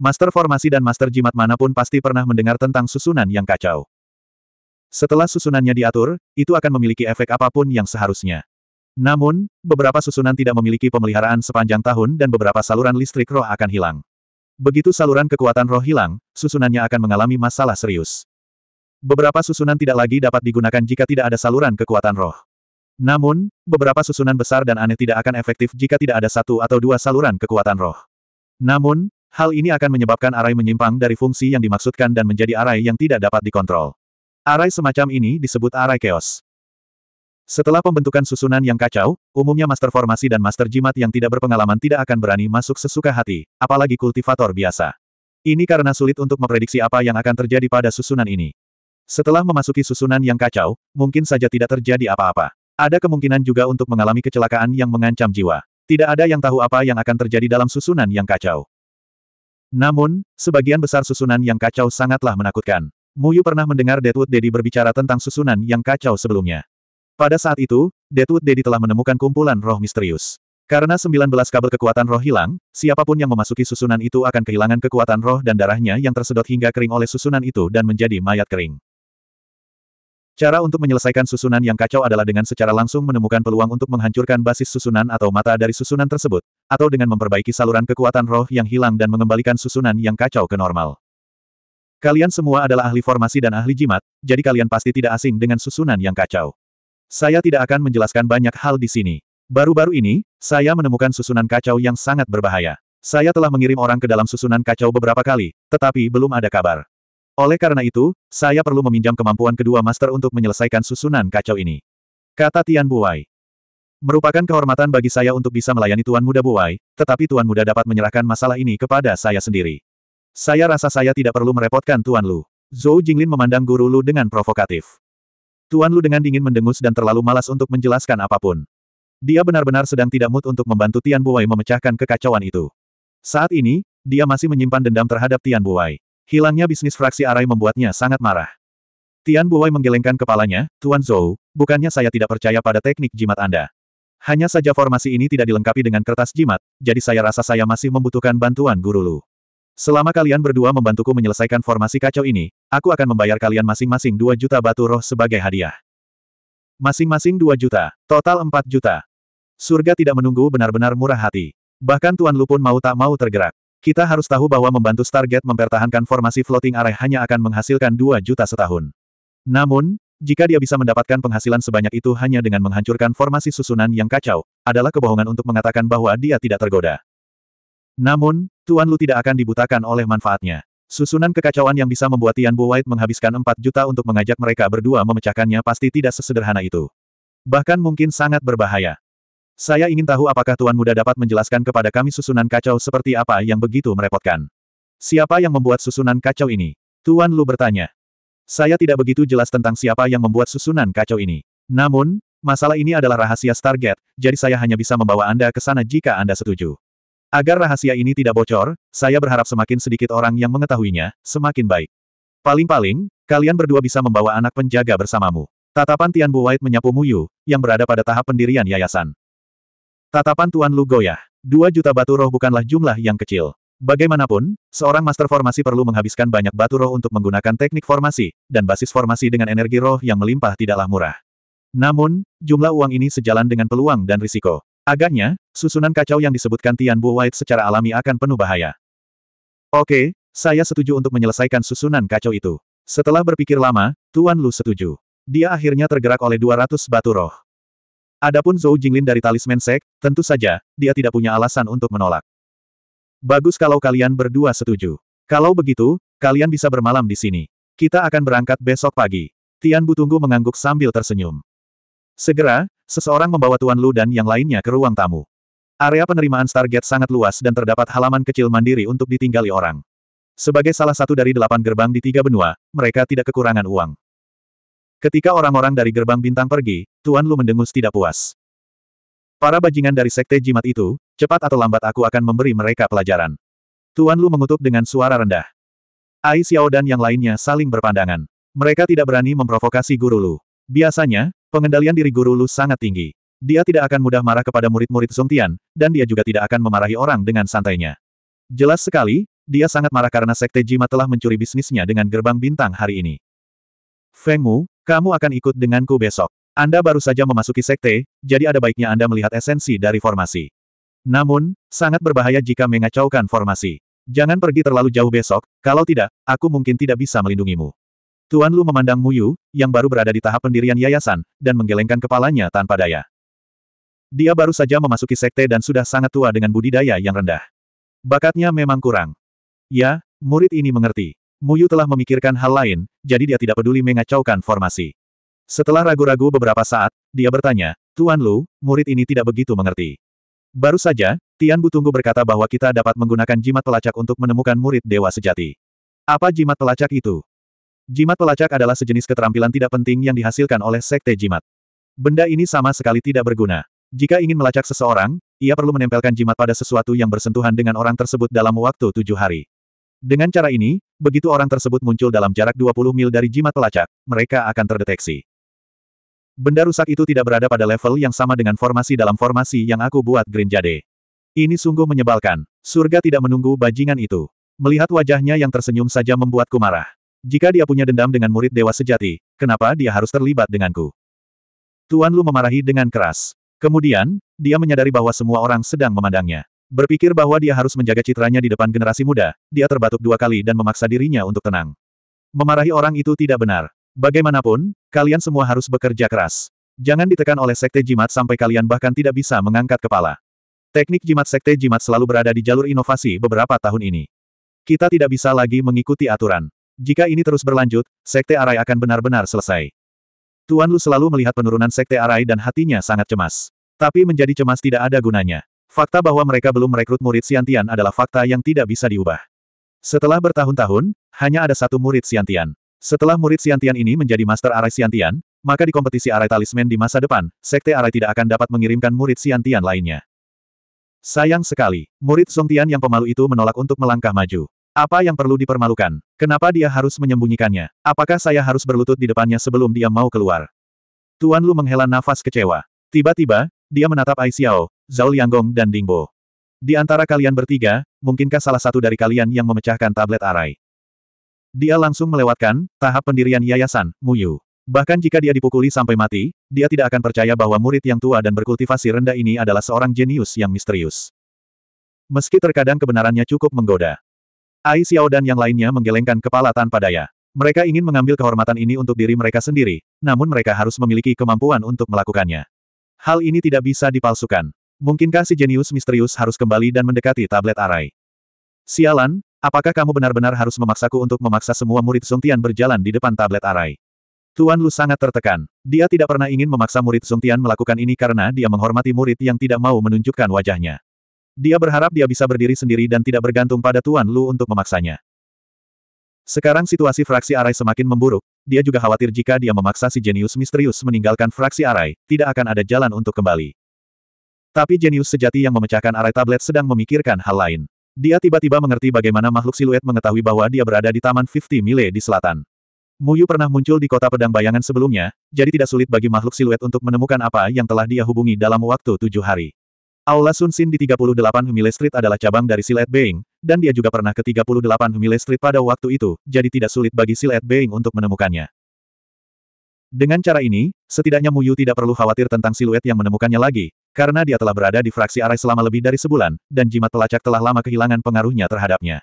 Master formasi dan master jimat manapun pasti pernah mendengar tentang susunan yang kacau. Setelah susunannya diatur, itu akan memiliki efek apapun yang seharusnya. Namun, beberapa susunan tidak memiliki pemeliharaan sepanjang tahun dan beberapa saluran listrik roh akan hilang. Begitu saluran kekuatan roh hilang, susunannya akan mengalami masalah serius. Beberapa susunan tidak lagi dapat digunakan jika tidak ada saluran kekuatan roh. Namun, beberapa susunan besar dan aneh tidak akan efektif jika tidak ada satu atau dua saluran kekuatan roh. Namun, Hal ini akan menyebabkan arai menyimpang dari fungsi yang dimaksudkan dan menjadi arai yang tidak dapat dikontrol. Arai semacam ini disebut arai chaos. Setelah pembentukan susunan yang kacau, umumnya master formasi dan master jimat yang tidak berpengalaman tidak akan berani masuk sesuka hati, apalagi kultivator biasa. Ini karena sulit untuk memprediksi apa yang akan terjadi pada susunan ini. Setelah memasuki susunan yang kacau, mungkin saja tidak terjadi apa-apa. Ada kemungkinan juga untuk mengalami kecelakaan yang mengancam jiwa. Tidak ada yang tahu apa yang akan terjadi dalam susunan yang kacau. Namun, sebagian besar susunan yang kacau sangatlah menakutkan. Muyu pernah mendengar Deadwood Daddy berbicara tentang susunan yang kacau sebelumnya. Pada saat itu, Deadwood Daddy telah menemukan kumpulan roh misterius. Karena 19 kabel kekuatan roh hilang, siapapun yang memasuki susunan itu akan kehilangan kekuatan roh dan darahnya yang tersedot hingga kering oleh susunan itu dan menjadi mayat kering. Cara untuk menyelesaikan susunan yang kacau adalah dengan secara langsung menemukan peluang untuk menghancurkan basis susunan atau mata dari susunan tersebut, atau dengan memperbaiki saluran kekuatan roh yang hilang dan mengembalikan susunan yang kacau ke normal. Kalian semua adalah ahli formasi dan ahli jimat, jadi kalian pasti tidak asing dengan susunan yang kacau. Saya tidak akan menjelaskan banyak hal di sini. Baru-baru ini, saya menemukan susunan kacau yang sangat berbahaya. Saya telah mengirim orang ke dalam susunan kacau beberapa kali, tetapi belum ada kabar. Oleh karena itu, saya perlu meminjam kemampuan kedua master untuk menyelesaikan susunan kacau ini. Kata Tian Buai. Merupakan kehormatan bagi saya untuk bisa melayani Tuan Muda Buai, tetapi Tuan Muda dapat menyerahkan masalah ini kepada saya sendiri. Saya rasa saya tidak perlu merepotkan Tuan Lu. Zhou Jinglin memandang guru Lu dengan provokatif. Tuan Lu dengan dingin mendengus dan terlalu malas untuk menjelaskan apapun. Dia benar-benar sedang tidak mood untuk membantu Tian Buai memecahkan kekacauan itu. Saat ini, dia masih menyimpan dendam terhadap Tian Buai. Hilangnya bisnis fraksi Arai membuatnya sangat marah. Tian Buwei menggelengkan kepalanya, Tuan Zhou, bukannya saya tidak percaya pada teknik jimat Anda. Hanya saja formasi ini tidak dilengkapi dengan kertas jimat, jadi saya rasa saya masih membutuhkan bantuan guru Lu. Selama kalian berdua membantuku menyelesaikan formasi kacau ini, aku akan membayar kalian masing-masing 2 juta batu roh sebagai hadiah. Masing-masing 2 juta, total 4 juta. Surga tidak menunggu benar-benar murah hati. Bahkan Tuan Lu pun mau tak mau tergerak. Kita harus tahu bahwa membantu Stargate mempertahankan formasi floating array hanya akan menghasilkan 2 juta setahun. Namun, jika dia bisa mendapatkan penghasilan sebanyak itu hanya dengan menghancurkan formasi susunan yang kacau, adalah kebohongan untuk mengatakan bahwa dia tidak tergoda. Namun, Tuan Lu tidak akan dibutakan oleh manfaatnya. Susunan kekacauan yang bisa membuat Tian Bu White menghabiskan 4 juta untuk mengajak mereka berdua memecahkannya pasti tidak sesederhana itu. Bahkan mungkin sangat berbahaya. Saya ingin tahu apakah Tuan Muda dapat menjelaskan kepada kami susunan kacau seperti apa yang begitu merepotkan. Siapa yang membuat susunan kacau ini? Tuan Lu bertanya. Saya tidak begitu jelas tentang siapa yang membuat susunan kacau ini. Namun, masalah ini adalah rahasia Stargate, jadi saya hanya bisa membawa Anda ke sana jika Anda setuju. Agar rahasia ini tidak bocor, saya berharap semakin sedikit orang yang mengetahuinya, semakin baik. Paling-paling, kalian berdua bisa membawa anak penjaga bersamamu. Tatapan Tian Bu White menyapu Muyu, yang berada pada tahap pendirian yayasan. Tatapan Tuan Lu goyah. Dua juta batu roh bukanlah jumlah yang kecil. Bagaimanapun, seorang master formasi perlu menghabiskan banyak batu roh untuk menggunakan teknik formasi, dan basis formasi dengan energi roh yang melimpah tidaklah murah. Namun, jumlah uang ini sejalan dengan peluang dan risiko. Agaknya, susunan kacau yang disebutkan Tian Bu White secara alami akan penuh bahaya. Oke, saya setuju untuk menyelesaikan susunan kacau itu. Setelah berpikir lama, Tuan Lu setuju. Dia akhirnya tergerak oleh 200 batu roh. Adapun Zhou Jinglin dari talisman sek, tentu saja, dia tidak punya alasan untuk menolak. Bagus kalau kalian berdua setuju. Kalau begitu, kalian bisa bermalam di sini. Kita akan berangkat besok pagi. Tian Butunggu mengangguk sambil tersenyum. Segera, seseorang membawa Tuan Lu dan yang lainnya ke ruang tamu. Area penerimaan Stargate sangat luas dan terdapat halaman kecil mandiri untuk ditinggali orang. Sebagai salah satu dari delapan gerbang di tiga benua, mereka tidak kekurangan uang. Ketika orang-orang dari gerbang bintang pergi, Tuan Lu mendengus tidak puas. Para bajingan dari sekte jimat itu, cepat atau lambat aku akan memberi mereka pelajaran. Tuan Lu mengutuk dengan suara rendah. Ai Xiao dan yang lainnya saling berpandangan. Mereka tidak berani memprovokasi guru Lu. Biasanya, pengendalian diri guru Lu sangat tinggi. Dia tidak akan mudah marah kepada murid-murid Song Tian, dan dia juga tidak akan memarahi orang dengan santainya. Jelas sekali, dia sangat marah karena sekte jimat telah mencuri bisnisnya dengan gerbang bintang hari ini. Feng Mu, kamu akan ikut denganku besok. Anda baru saja memasuki sekte, jadi ada baiknya Anda melihat esensi dari formasi. Namun, sangat berbahaya jika mengacaukan formasi. Jangan pergi terlalu jauh besok, kalau tidak, aku mungkin tidak bisa melindungimu. Tuan Lu memandang Muyu, yang baru berada di tahap pendirian yayasan, dan menggelengkan kepalanya tanpa daya. Dia baru saja memasuki sekte dan sudah sangat tua dengan budidaya yang rendah. Bakatnya memang kurang. Ya, murid ini mengerti. Muyu telah memikirkan hal lain, jadi dia tidak peduli mengacaukan formasi. Setelah ragu-ragu beberapa saat, dia bertanya, Tuan Lu, murid ini tidak begitu mengerti. Baru saja, Tian Butunggu berkata bahwa kita dapat menggunakan jimat pelacak untuk menemukan murid dewa sejati. Apa jimat pelacak itu? Jimat pelacak adalah sejenis keterampilan tidak penting yang dihasilkan oleh sekte jimat. Benda ini sama sekali tidak berguna. Jika ingin melacak seseorang, ia perlu menempelkan jimat pada sesuatu yang bersentuhan dengan orang tersebut dalam waktu tujuh hari. Dengan cara ini, Begitu orang tersebut muncul dalam jarak 20 mil dari jimat pelacak, mereka akan terdeteksi. Benda rusak itu tidak berada pada level yang sama dengan formasi dalam formasi yang aku buat Green Jade. Ini sungguh menyebalkan. Surga tidak menunggu bajingan itu. Melihat wajahnya yang tersenyum saja membuatku marah. Jika dia punya dendam dengan murid dewa sejati, kenapa dia harus terlibat denganku? Tuan Lu memarahi dengan keras. Kemudian, dia menyadari bahwa semua orang sedang memandangnya. Berpikir bahwa dia harus menjaga citranya di depan generasi muda, dia terbatuk dua kali dan memaksa dirinya untuk tenang. Memarahi orang itu tidak benar. Bagaimanapun, kalian semua harus bekerja keras. Jangan ditekan oleh sekte jimat sampai kalian bahkan tidak bisa mengangkat kepala. Teknik jimat sekte jimat selalu berada di jalur inovasi beberapa tahun ini. Kita tidak bisa lagi mengikuti aturan. Jika ini terus berlanjut, sekte Arai akan benar-benar selesai. Tuan Lu selalu melihat penurunan sekte Arai dan hatinya sangat cemas. Tapi menjadi cemas tidak ada gunanya. Fakta bahwa mereka belum merekrut murid Siantian adalah fakta yang tidak bisa diubah. Setelah bertahun-tahun, hanya ada satu murid Siantian. Setelah murid Siantian ini menjadi master arai Siantian, maka di kompetisi arai talisman di masa depan, sekte arai tidak akan dapat mengirimkan murid Siantian lainnya. Sayang sekali, murid Songtian yang pemalu itu menolak untuk melangkah maju. Apa yang perlu dipermalukan? Kenapa dia harus menyembunyikannya? Apakah saya harus berlutut di depannya sebelum dia mau keluar? Tuan Lu menghela nafas kecewa. Tiba-tiba, dia menatap Ai Zhao Lianggong dan Dingbo. Di antara kalian bertiga, mungkinkah salah satu dari kalian yang memecahkan tablet arai? Dia langsung melewatkan tahap pendirian yayasan, Muyu. Bahkan jika dia dipukuli sampai mati, dia tidak akan percaya bahwa murid yang tua dan berkultivasi rendah ini adalah seorang jenius yang misterius. Meski terkadang kebenarannya cukup menggoda. Ai Xiao dan yang lainnya menggelengkan kepala tanpa daya. Mereka ingin mengambil kehormatan ini untuk diri mereka sendiri, namun mereka harus memiliki kemampuan untuk melakukannya. Hal ini tidak bisa dipalsukan. Mungkinkah si jenius misterius harus kembali dan mendekati tablet arai? Sialan, apakah kamu benar-benar harus memaksaku untuk memaksa semua murid Sungtian berjalan di depan tablet arai? Tuan Lu sangat tertekan. Dia tidak pernah ingin memaksa murid Sungtian melakukan ini karena dia menghormati murid yang tidak mau menunjukkan wajahnya. Dia berharap dia bisa berdiri sendiri dan tidak bergantung pada Tuan Lu untuk memaksanya. Sekarang situasi fraksi Arai semakin memburuk, dia juga khawatir jika dia memaksa si jenius misterius meninggalkan fraksi Arai, tidak akan ada jalan untuk kembali. Tapi jenius sejati yang memecahkan arai tablet sedang memikirkan hal lain. Dia tiba-tiba mengerti bagaimana makhluk siluet mengetahui bahwa dia berada di Taman 50 Mile di selatan. Muyu pernah muncul di kota pedang bayangan sebelumnya, jadi tidak sulit bagi makhluk siluet untuk menemukan apa yang telah dia hubungi dalam waktu tujuh hari. Aula Sin di 38 Mile Street adalah cabang dari Siluet Being, dan dia juga pernah ke 38 Mile Street pada waktu itu, jadi tidak sulit bagi Siluet Being untuk menemukannya. Dengan cara ini, setidaknya Muyu tidak perlu khawatir tentang siluet yang menemukannya lagi, karena dia telah berada di fraksi Arai selama lebih dari sebulan, dan jimat pelacak telah lama kehilangan pengaruhnya terhadapnya.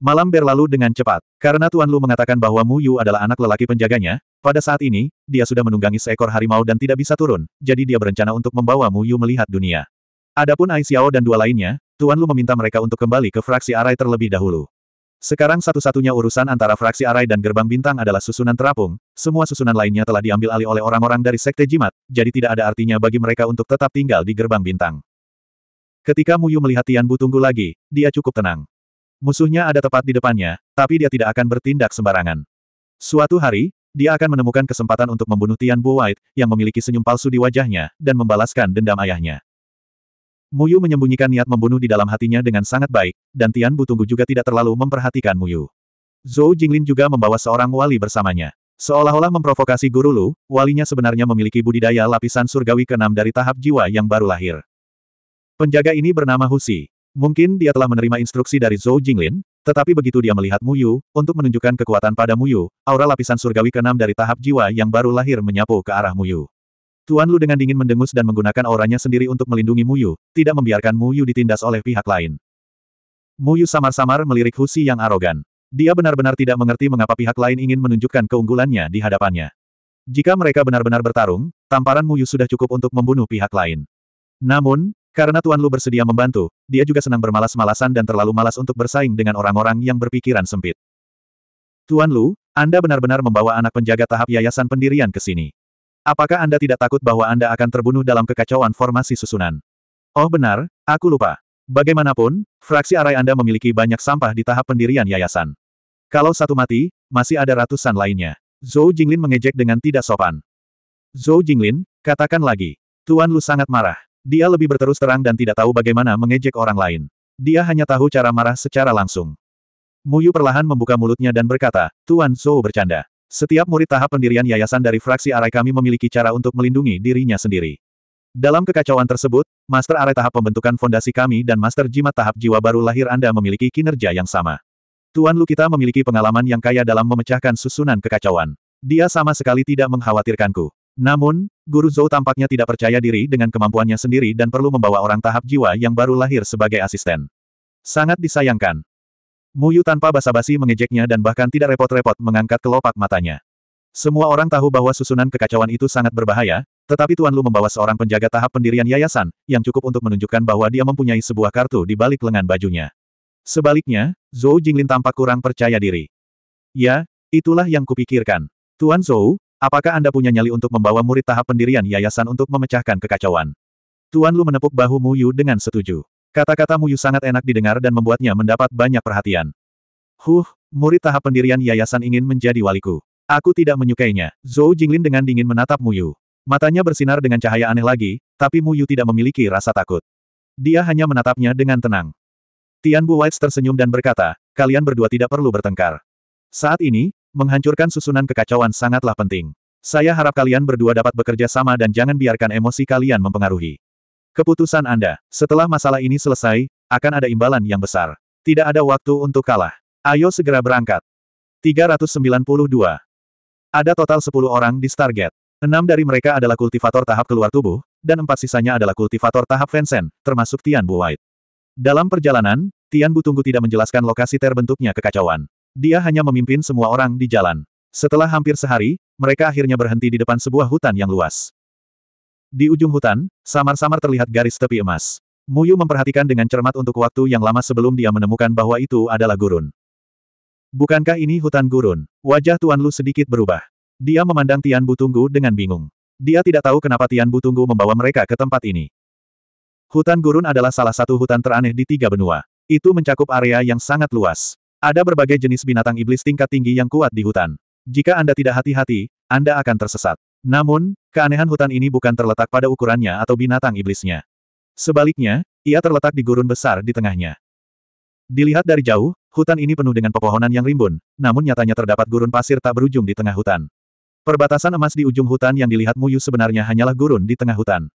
Malam berlalu dengan cepat, karena Tuan Lu mengatakan bahwa Mu Yu adalah anak lelaki penjaganya, pada saat ini, dia sudah menunggangi seekor harimau dan tidak bisa turun, jadi dia berencana untuk membawa Mu Yu melihat dunia. Adapun Ai dan dua lainnya, Tuan Lu meminta mereka untuk kembali ke fraksi Arai terlebih dahulu. Sekarang satu-satunya urusan antara fraksi Arai dan Gerbang Bintang adalah susunan terapung, semua susunan lainnya telah diambil alih oleh orang-orang dari Sekte Jimat, jadi tidak ada artinya bagi mereka untuk tetap tinggal di Gerbang Bintang. Ketika Muyu melihat Tian Bu tunggu lagi, dia cukup tenang. Musuhnya ada tepat di depannya, tapi dia tidak akan bertindak sembarangan. Suatu hari, dia akan menemukan kesempatan untuk membunuh Tian Bu White, yang memiliki senyum palsu di wajahnya, dan membalaskan dendam ayahnya. Muyu menyembunyikan niat membunuh di dalam hatinya dengan sangat baik, dan Tian Butunggu juga tidak terlalu memperhatikan Muyu. Zhou Jinglin juga membawa seorang wali bersamanya. Seolah-olah memprovokasi Guru Lu, walinya sebenarnya memiliki budidaya lapisan surgawi keenam dari tahap jiwa yang baru lahir. Penjaga ini bernama Husi. Mungkin dia telah menerima instruksi dari Zhou Jinglin, tetapi begitu dia melihat Muyu, untuk menunjukkan kekuatan pada Muyu, aura lapisan surgawi keenam dari tahap jiwa yang baru lahir menyapu ke arah Muyu. Tuan Lu dengan dingin mendengus dan menggunakan auranya sendiri untuk melindungi Muyu, tidak membiarkan Muyu ditindas oleh pihak lain. Muyu samar-samar melirik Husi yang arogan. Dia benar-benar tidak mengerti mengapa pihak lain ingin menunjukkan keunggulannya di hadapannya. Jika mereka benar-benar bertarung, tamparan Muyu sudah cukup untuk membunuh pihak lain. Namun, karena Tuan Lu bersedia membantu, dia juga senang bermalas-malasan dan terlalu malas untuk bersaing dengan orang-orang yang berpikiran sempit. Tuan Lu, Anda benar-benar membawa anak penjaga tahap yayasan pendirian ke sini. Apakah Anda tidak takut bahwa Anda akan terbunuh dalam kekacauan formasi susunan? Oh benar, aku lupa. Bagaimanapun, fraksi arai Anda memiliki banyak sampah di tahap pendirian yayasan. Kalau satu mati, masih ada ratusan lainnya. Zhou Jinglin mengejek dengan tidak sopan. Zhou Jinglin, katakan lagi. Tuan Lu sangat marah. Dia lebih berterus terang dan tidak tahu bagaimana mengejek orang lain. Dia hanya tahu cara marah secara langsung. Muyu perlahan membuka mulutnya dan berkata, Tuan Zhou bercanda. Setiap murid tahap pendirian yayasan dari fraksi Arai kami memiliki cara untuk melindungi dirinya sendiri. Dalam kekacauan tersebut, Master Arai tahap pembentukan fondasi kami dan Master Jimat tahap jiwa baru lahir Anda memiliki kinerja yang sama. Tuan Lu kita memiliki pengalaman yang kaya dalam memecahkan susunan kekacauan. Dia sama sekali tidak mengkhawatirkanku. Namun, Guru Zhou tampaknya tidak percaya diri dengan kemampuannya sendiri dan perlu membawa orang tahap jiwa yang baru lahir sebagai asisten. Sangat disayangkan. Muyu tanpa basa-basi mengejeknya dan bahkan tidak repot-repot mengangkat kelopak matanya. Semua orang tahu bahwa susunan kekacauan itu sangat berbahaya, tetapi Tuan Lu membawa seorang penjaga tahap pendirian yayasan, yang cukup untuk menunjukkan bahwa dia mempunyai sebuah kartu di balik lengan bajunya. Sebaliknya, Zhou Jinglin tampak kurang percaya diri. Ya, itulah yang kupikirkan. Tuan Zhou, apakah Anda punya nyali untuk membawa murid tahap pendirian yayasan untuk memecahkan kekacauan? Tuan Lu menepuk bahu Muyu dengan setuju. Kata-kata Muyu sangat enak didengar dan membuatnya mendapat banyak perhatian. Huh, murid tahap pendirian yayasan ingin menjadi waliku. Aku tidak menyukainya. Zhou Jinglin dengan dingin menatap Muyu. Matanya bersinar dengan cahaya aneh lagi, tapi Muyu tidak memiliki rasa takut. Dia hanya menatapnya dengan tenang. Tian Bu White tersenyum dan berkata, kalian berdua tidak perlu bertengkar. Saat ini, menghancurkan susunan kekacauan sangatlah penting. Saya harap kalian berdua dapat bekerja sama dan jangan biarkan emosi kalian mempengaruhi. Keputusan Anda, setelah masalah ini selesai, akan ada imbalan yang besar. Tidak ada waktu untuk kalah. Ayo segera berangkat. 392. Ada total 10 orang di Stargate. Enam dari mereka adalah kultivator tahap keluar tubuh, dan empat sisanya adalah kultivator tahap Vincent, termasuk Tian Bu White. Dalam perjalanan, Tian Bu Tunggu tidak menjelaskan lokasi terbentuknya kekacauan. Dia hanya memimpin semua orang di jalan. Setelah hampir sehari, mereka akhirnya berhenti di depan sebuah hutan yang luas. Di ujung hutan, samar-samar terlihat garis tepi emas. Muyu memperhatikan dengan cermat untuk waktu yang lama sebelum dia menemukan bahwa itu adalah gurun. Bukankah ini hutan gurun? Wajah Tuan Lu sedikit berubah. Dia memandang Tian Butunggu dengan bingung. Dia tidak tahu kenapa Tian Butunggu membawa mereka ke tempat ini. Hutan gurun adalah salah satu hutan teraneh di tiga benua. Itu mencakup area yang sangat luas. Ada berbagai jenis binatang iblis tingkat tinggi yang kuat di hutan. Jika Anda tidak hati-hati, Anda akan tersesat. Namun, keanehan hutan ini bukan terletak pada ukurannya atau binatang iblisnya. Sebaliknya, ia terletak di gurun besar di tengahnya. Dilihat dari jauh, hutan ini penuh dengan pepohonan yang rimbun, namun nyatanya terdapat gurun pasir tak berujung di tengah hutan. Perbatasan emas di ujung hutan yang dilihat Muyu sebenarnya hanyalah gurun di tengah hutan.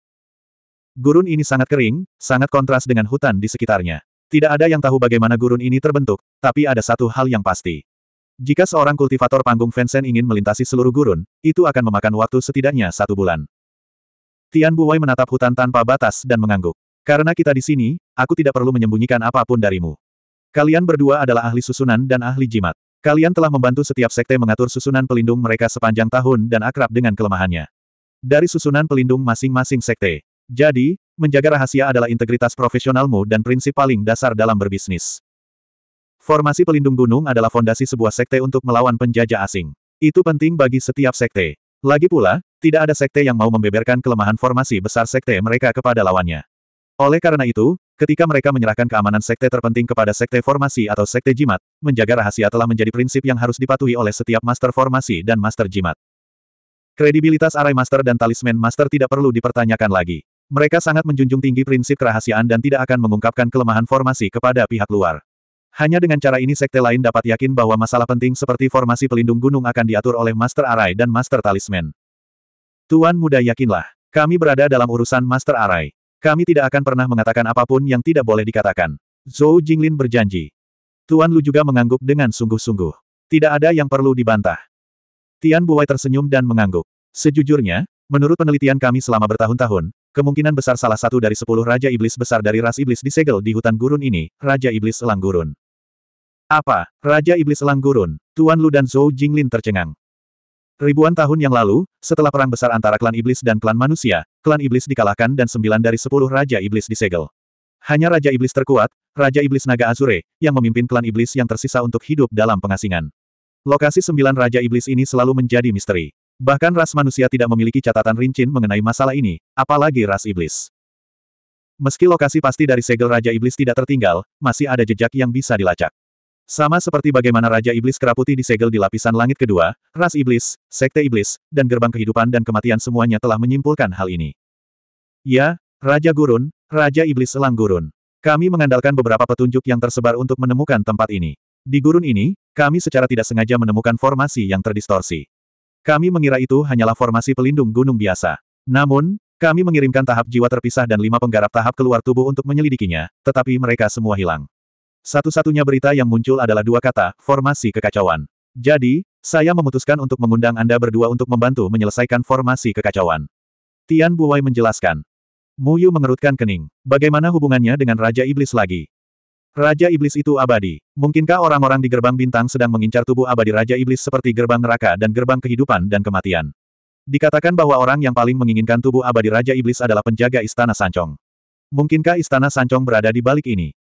Gurun ini sangat kering, sangat kontras dengan hutan di sekitarnya. Tidak ada yang tahu bagaimana gurun ini terbentuk, tapi ada satu hal yang pasti. Jika seorang kultivator panggung Vincent ingin melintasi seluruh gurun, itu akan memakan waktu setidaknya satu bulan. Tian Buwei menatap hutan tanpa batas dan mengangguk. Karena kita di sini, aku tidak perlu menyembunyikan apapun darimu. Kalian berdua adalah ahli susunan dan ahli jimat. Kalian telah membantu setiap sekte mengatur susunan pelindung mereka sepanjang tahun dan akrab dengan kelemahannya. Dari susunan pelindung masing-masing sekte. Jadi, menjaga rahasia adalah integritas profesionalmu dan prinsip paling dasar dalam berbisnis. Formasi pelindung gunung adalah fondasi sebuah sekte untuk melawan penjajah asing. Itu penting bagi setiap sekte. Lagi pula, tidak ada sekte yang mau membeberkan kelemahan formasi besar sekte mereka kepada lawannya. Oleh karena itu, ketika mereka menyerahkan keamanan sekte terpenting kepada sekte formasi atau sekte jimat, menjaga rahasia telah menjadi prinsip yang harus dipatuhi oleh setiap master formasi dan master jimat. Kredibilitas Arai Master dan Talisman Master tidak perlu dipertanyakan lagi. Mereka sangat menjunjung tinggi prinsip kerahasiaan dan tidak akan mengungkapkan kelemahan formasi kepada pihak luar. Hanya dengan cara ini sekte lain dapat yakin bahwa masalah penting seperti formasi pelindung gunung akan diatur oleh Master Arai dan Master Talisman. Tuan muda yakinlah, kami berada dalam urusan Master Arai. Kami tidak akan pernah mengatakan apapun yang tidak boleh dikatakan. Zhou Jinglin berjanji. Tuan Lu juga mengangguk dengan sungguh-sungguh. Tidak ada yang perlu dibantah. Tian Buai tersenyum dan mengangguk. Sejujurnya, menurut penelitian kami selama bertahun-tahun, Kemungkinan besar salah satu dari sepuluh Raja Iblis besar dari ras Iblis disegel di hutan gurun ini, Raja Iblis Elang Gurun. Apa? Raja Iblis Elang Gurun, Tuan Lu dan Zhou Jinglin tercengang. Ribuan tahun yang lalu, setelah perang besar antara klan Iblis dan klan manusia, klan Iblis dikalahkan dan sembilan dari sepuluh Raja Iblis disegel. Hanya Raja Iblis terkuat, Raja Iblis Naga Azure, yang memimpin klan Iblis yang tersisa untuk hidup dalam pengasingan. Lokasi sembilan Raja Iblis ini selalu menjadi misteri. Bahkan ras manusia tidak memiliki catatan rincin mengenai masalah ini, apalagi ras iblis. Meski lokasi pasti dari segel Raja Iblis tidak tertinggal, masih ada jejak yang bisa dilacak. Sama seperti bagaimana Raja Iblis Keraputi disegel di lapisan langit kedua, ras iblis, sekte iblis, dan gerbang kehidupan dan kematian semuanya telah menyimpulkan hal ini. Ya, Raja Gurun, Raja Iblis selang Gurun. Kami mengandalkan beberapa petunjuk yang tersebar untuk menemukan tempat ini. Di gurun ini, kami secara tidak sengaja menemukan formasi yang terdistorsi. Kami mengira itu hanyalah formasi pelindung gunung biasa. Namun, kami mengirimkan tahap jiwa terpisah dan lima penggarap tahap keluar tubuh untuk menyelidikinya, tetapi mereka semua hilang. Satu-satunya berita yang muncul adalah dua kata, formasi kekacauan. Jadi, saya memutuskan untuk mengundang Anda berdua untuk membantu menyelesaikan formasi kekacauan. Tian Buwai menjelaskan. Muyu mengerutkan kening. Bagaimana hubungannya dengan Raja Iblis lagi? Raja Iblis itu abadi. Mungkinkah orang-orang di gerbang bintang sedang mengincar tubuh abadi Raja Iblis seperti gerbang neraka dan gerbang kehidupan dan kematian? Dikatakan bahwa orang yang paling menginginkan tubuh abadi Raja Iblis adalah penjaga Istana Sancong. Mungkinkah Istana Sancong berada di balik ini?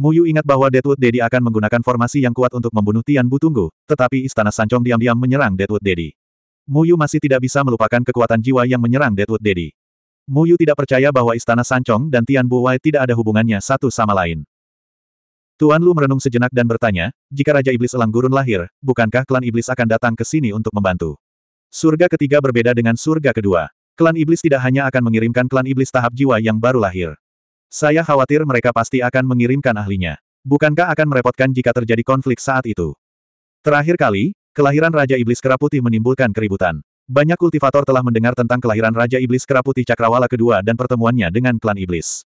Muyu ingat bahwa Deadwood Daddy akan menggunakan formasi yang kuat untuk membunuh Tian Butunggu, tetapi Istana Sancong diam-diam menyerang Deadwood Daddy. Muyu masih tidak bisa melupakan kekuatan jiwa yang menyerang Deadwood Daddy. Muyu tidak percaya bahwa Istana Sancong dan Tian Buwai tidak ada hubungannya satu sama lain. Tuan Lu merenung sejenak dan bertanya, jika Raja Iblis Elang Gurun lahir, bukankah klan Iblis akan datang ke sini untuk membantu? Surga ketiga berbeda dengan surga kedua. Klan Iblis tidak hanya akan mengirimkan klan Iblis tahap jiwa yang baru lahir. Saya khawatir mereka pasti akan mengirimkan ahlinya. Bukankah akan merepotkan jika terjadi konflik saat itu? Terakhir kali, kelahiran Raja Iblis Kera Putih menimbulkan keributan. Banyak kultivator telah mendengar tentang kelahiran Raja Iblis Kera Putih Cakrawala kedua dan pertemuannya dengan klan Iblis.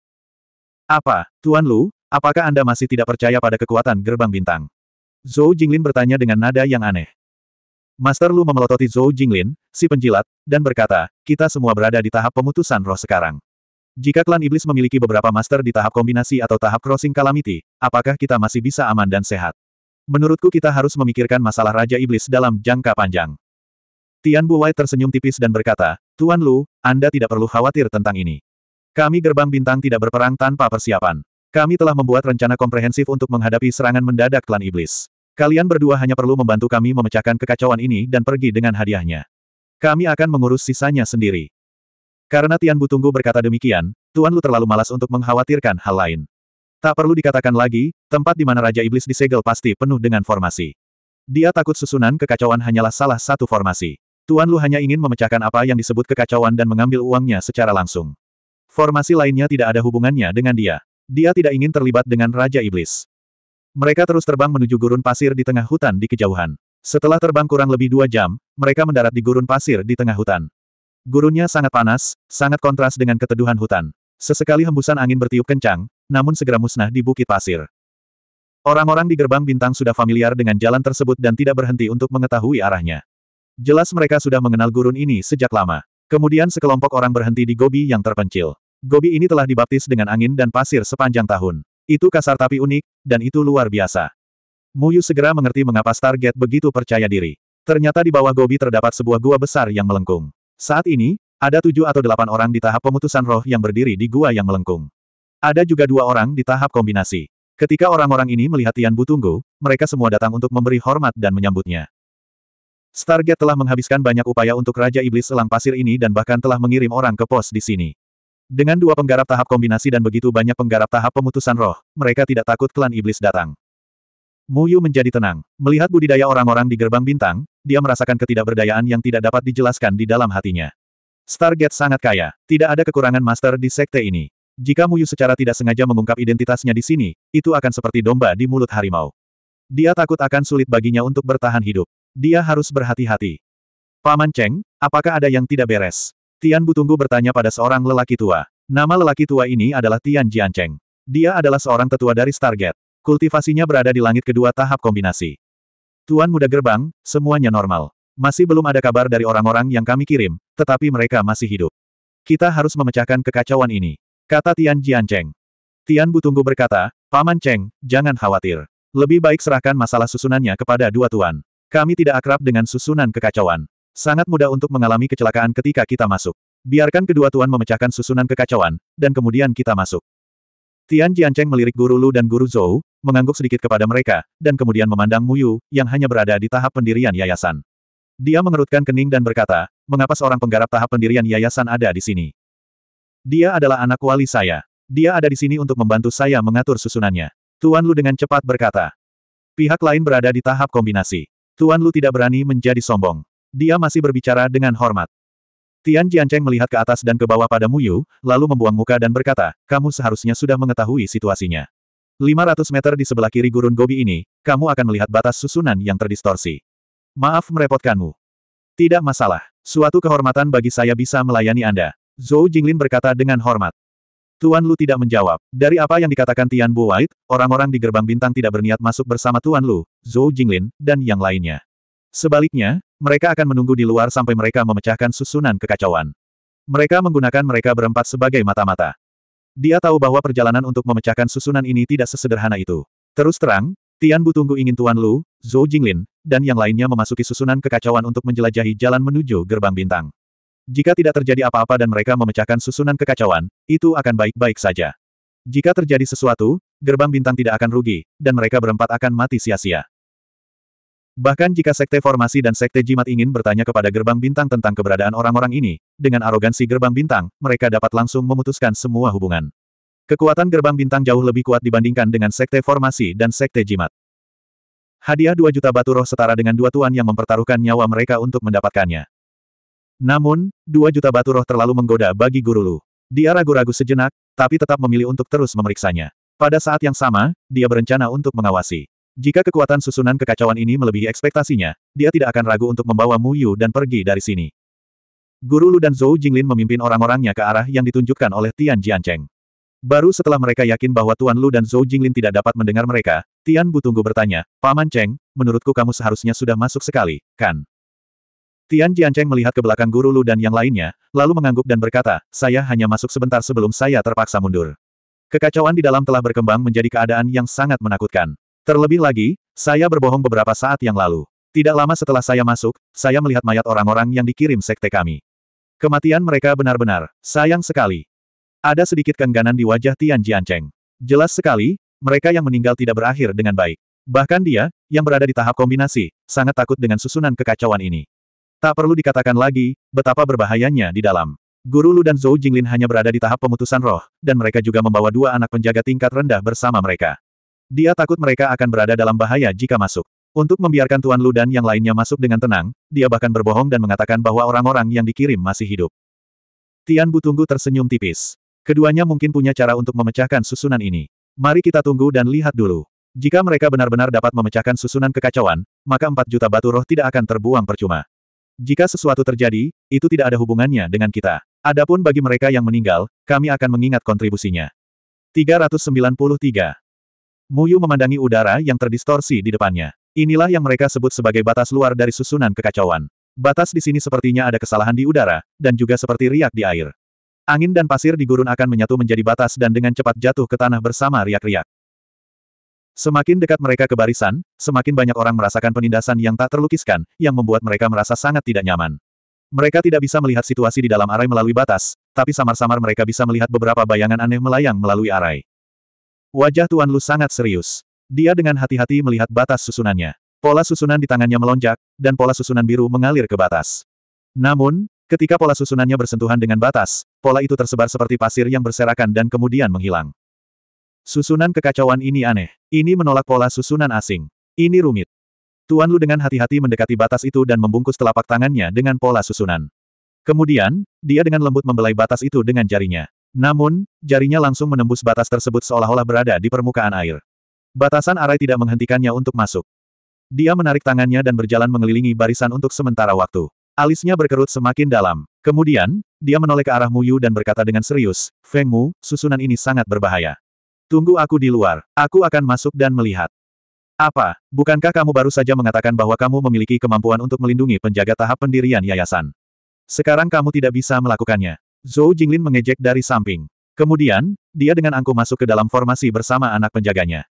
Apa, Tuan Lu, Apakah Anda masih tidak percaya pada kekuatan gerbang bintang? Zhou Jinglin bertanya dengan nada yang aneh. Master Lu memelototi Zhou Jinglin, si penjilat, dan berkata, kita semua berada di tahap pemutusan roh sekarang. Jika klan iblis memiliki beberapa master di tahap kombinasi atau tahap crossing calamity, apakah kita masih bisa aman dan sehat? Menurutku kita harus memikirkan masalah Raja Iblis dalam jangka panjang. Tian Buwai tersenyum tipis dan berkata, Tuan Lu, Anda tidak perlu khawatir tentang ini. Kami gerbang bintang tidak berperang tanpa persiapan. Kami telah membuat rencana komprehensif untuk menghadapi serangan mendadak klan iblis. Kalian berdua hanya perlu membantu kami memecahkan kekacauan ini dan pergi dengan hadiahnya. Kami akan mengurus sisanya sendiri. Karena Tian Butunggu berkata demikian, Tuan Lu terlalu malas untuk mengkhawatirkan hal lain. Tak perlu dikatakan lagi, tempat di mana Raja Iblis disegel pasti penuh dengan formasi. Dia takut susunan kekacauan hanyalah salah satu formasi. Tuan Lu hanya ingin memecahkan apa yang disebut kekacauan dan mengambil uangnya secara langsung. Formasi lainnya tidak ada hubungannya dengan dia. Dia tidak ingin terlibat dengan Raja Iblis. Mereka terus terbang menuju gurun pasir di tengah hutan di kejauhan. Setelah terbang kurang lebih dua jam, mereka mendarat di gurun pasir di tengah hutan. Gurunnya sangat panas, sangat kontras dengan keteduhan hutan. Sesekali hembusan angin bertiup kencang, namun segera musnah di bukit pasir. Orang-orang di gerbang bintang sudah familiar dengan jalan tersebut dan tidak berhenti untuk mengetahui arahnya. Jelas mereka sudah mengenal gurun ini sejak lama. Kemudian sekelompok orang berhenti di gobi yang terpencil. Gobi ini telah dibaptis dengan angin dan pasir sepanjang tahun. Itu kasar tapi unik, dan itu luar biasa. Muyu segera mengerti mengapa Stargate begitu percaya diri. Ternyata di bawah Gobi terdapat sebuah gua besar yang melengkung. Saat ini, ada tujuh atau delapan orang di tahap pemutusan roh yang berdiri di gua yang melengkung. Ada juga dua orang di tahap kombinasi. Ketika orang-orang ini melihat Tian Butunggu, mereka semua datang untuk memberi hormat dan menyambutnya. Stargate telah menghabiskan banyak upaya untuk Raja Iblis Selang Pasir ini dan bahkan telah mengirim orang ke pos di sini. Dengan dua penggarap tahap kombinasi dan begitu banyak penggarap tahap pemutusan roh, mereka tidak takut klan iblis datang. Muyu menjadi tenang. Melihat budidaya orang-orang di gerbang bintang, dia merasakan ketidakberdayaan yang tidak dapat dijelaskan di dalam hatinya. Stargate sangat kaya. Tidak ada kekurangan master di sekte ini. Jika Muyu secara tidak sengaja mengungkap identitasnya di sini, itu akan seperti domba di mulut harimau. Dia takut akan sulit baginya untuk bertahan hidup. Dia harus berhati-hati. Paman Cheng, apakah ada yang tidak beres? Tian Butunggu bertanya pada seorang lelaki tua. Nama lelaki tua ini adalah Tian Jiancheng. Dia adalah seorang tetua dari Stargate. Kultivasinya berada di langit kedua tahap kombinasi. Tuan muda gerbang, semuanya normal. Masih belum ada kabar dari orang-orang yang kami kirim, tetapi mereka masih hidup. Kita harus memecahkan kekacauan ini. Kata Tian Jiancheng. Tian Butunggu berkata, Paman Cheng, jangan khawatir. Lebih baik serahkan masalah susunannya kepada dua tuan. Kami tidak akrab dengan susunan kekacauan. Sangat mudah untuk mengalami kecelakaan ketika kita masuk. Biarkan kedua tuan memecahkan susunan kekacauan, dan kemudian kita masuk. Tian Jiancheng melirik Guru Lu dan Guru Zhou, mengangguk sedikit kepada mereka, dan kemudian memandang Mu Yu, yang hanya berada di tahap pendirian yayasan. Dia mengerutkan kening dan berkata, mengapa seorang penggarap tahap pendirian yayasan ada di sini? Dia adalah anak wali saya. Dia ada di sini untuk membantu saya mengatur susunannya. Tuan Lu dengan cepat berkata. Pihak lain berada di tahap kombinasi. Tuan Lu tidak berani menjadi sombong. Dia masih berbicara dengan hormat. Tian Jiancheng melihat ke atas dan ke bawah pada Mu Yu, lalu membuang muka dan berkata, kamu seharusnya sudah mengetahui situasinya. 500 meter di sebelah kiri gurun Gobi ini, kamu akan melihat batas susunan yang terdistorsi. Maaf merepotkanmu. Tidak masalah. Suatu kehormatan bagi saya bisa melayani Anda. Zhou Jinglin berkata dengan hormat. Tuan Lu tidak menjawab. Dari apa yang dikatakan Tian Bu White, orang-orang di gerbang bintang tidak berniat masuk bersama Tuan Lu, Zhou Jinglin, dan yang lainnya. Sebaliknya, mereka akan menunggu di luar sampai mereka memecahkan susunan kekacauan. Mereka menggunakan mereka berempat sebagai mata-mata. Dia tahu bahwa perjalanan untuk memecahkan susunan ini tidak sesederhana itu. Terus terang, Tian Butunggu ingin Tuan Lu, Zhou Jinglin, dan yang lainnya memasuki susunan kekacauan untuk menjelajahi jalan menuju gerbang bintang. Jika tidak terjadi apa-apa dan mereka memecahkan susunan kekacauan, itu akan baik-baik saja. Jika terjadi sesuatu, gerbang bintang tidak akan rugi, dan mereka berempat akan mati sia-sia. Bahkan jika sekte formasi dan sekte jimat ingin bertanya kepada gerbang bintang tentang keberadaan orang-orang ini, dengan arogansi gerbang bintang, mereka dapat langsung memutuskan semua hubungan. Kekuatan gerbang bintang jauh lebih kuat dibandingkan dengan sekte formasi dan sekte jimat. Hadiah 2 juta batu roh setara dengan dua tuan yang mempertaruhkan nyawa mereka untuk mendapatkannya. Namun, 2 juta batu roh terlalu menggoda bagi Guru Lu. Dia ragu-ragu sejenak, tapi tetap memilih untuk terus memeriksanya. Pada saat yang sama, dia berencana untuk mengawasi. Jika kekuatan susunan kekacauan ini melebihi ekspektasinya, dia tidak akan ragu untuk membawa Mu Yu dan pergi dari sini. Guru Lu dan Zhou Jinglin memimpin orang-orangnya ke arah yang ditunjukkan oleh Tian Jiancheng. Baru setelah mereka yakin bahwa Tuan Lu dan Zhou Jinglin tidak dapat mendengar mereka, Tian Butunggu bertanya, Paman Cheng, menurutku kamu seharusnya sudah masuk sekali, kan? Tian Jiancheng melihat ke belakang Guru Lu dan yang lainnya, lalu mengangguk dan berkata, saya hanya masuk sebentar sebelum saya terpaksa mundur. Kekacauan di dalam telah berkembang menjadi keadaan yang sangat menakutkan. Terlebih lagi, saya berbohong beberapa saat yang lalu. Tidak lama setelah saya masuk, saya melihat mayat orang-orang yang dikirim sekte kami. Kematian mereka benar-benar, sayang sekali. Ada sedikit kengganan di wajah Tian Jiancheng. Jelas sekali, mereka yang meninggal tidak berakhir dengan baik. Bahkan dia, yang berada di tahap kombinasi, sangat takut dengan susunan kekacauan ini. Tak perlu dikatakan lagi, betapa berbahayanya di dalam. Guru Lu dan Zhou Jinglin hanya berada di tahap pemutusan roh, dan mereka juga membawa dua anak penjaga tingkat rendah bersama mereka. Dia takut mereka akan berada dalam bahaya jika masuk. Untuk membiarkan Tuan Lu dan yang lainnya masuk dengan tenang, dia bahkan berbohong dan mengatakan bahwa orang-orang yang dikirim masih hidup. Tian Bu Tunggu tersenyum tipis. Keduanya mungkin punya cara untuk memecahkan susunan ini. Mari kita tunggu dan lihat dulu. Jika mereka benar-benar dapat memecahkan susunan kekacauan, maka 4 juta batu roh tidak akan terbuang percuma. Jika sesuatu terjadi, itu tidak ada hubungannya dengan kita. Adapun bagi mereka yang meninggal, kami akan mengingat kontribusinya. 393 Muyu memandangi udara yang terdistorsi di depannya. Inilah yang mereka sebut sebagai batas luar dari susunan kekacauan. Batas di sini sepertinya ada kesalahan di udara, dan juga seperti riak di air. Angin dan pasir di gurun akan menyatu menjadi batas dan dengan cepat jatuh ke tanah bersama riak-riak. Semakin dekat mereka ke barisan, semakin banyak orang merasakan penindasan yang tak terlukiskan, yang membuat mereka merasa sangat tidak nyaman. Mereka tidak bisa melihat situasi di dalam arai melalui batas, tapi samar-samar mereka bisa melihat beberapa bayangan aneh melayang melalui arai. Wajah Tuan Lu sangat serius. Dia dengan hati-hati melihat batas susunannya. Pola susunan di tangannya melonjak, dan pola susunan biru mengalir ke batas. Namun, ketika pola susunannya bersentuhan dengan batas, pola itu tersebar seperti pasir yang berserakan dan kemudian menghilang. Susunan kekacauan ini aneh. Ini menolak pola susunan asing. Ini rumit. Tuan Lu dengan hati-hati mendekati batas itu dan membungkus telapak tangannya dengan pola susunan. Kemudian, dia dengan lembut membelai batas itu dengan jarinya. Namun, jarinya langsung menembus batas tersebut seolah-olah berada di permukaan air. Batasan arai tidak menghentikannya untuk masuk. Dia menarik tangannya dan berjalan mengelilingi barisan untuk sementara waktu. Alisnya berkerut semakin dalam. Kemudian, dia menoleh ke arah Muyu dan berkata dengan serius, Feng Mu, susunan ini sangat berbahaya. Tunggu aku di luar, aku akan masuk dan melihat. Apa, bukankah kamu baru saja mengatakan bahwa kamu memiliki kemampuan untuk melindungi penjaga tahap pendirian yayasan? Sekarang kamu tidak bisa melakukannya. Zhou Jinglin mengejek dari samping. Kemudian, dia dengan angku masuk ke dalam formasi bersama anak penjaganya.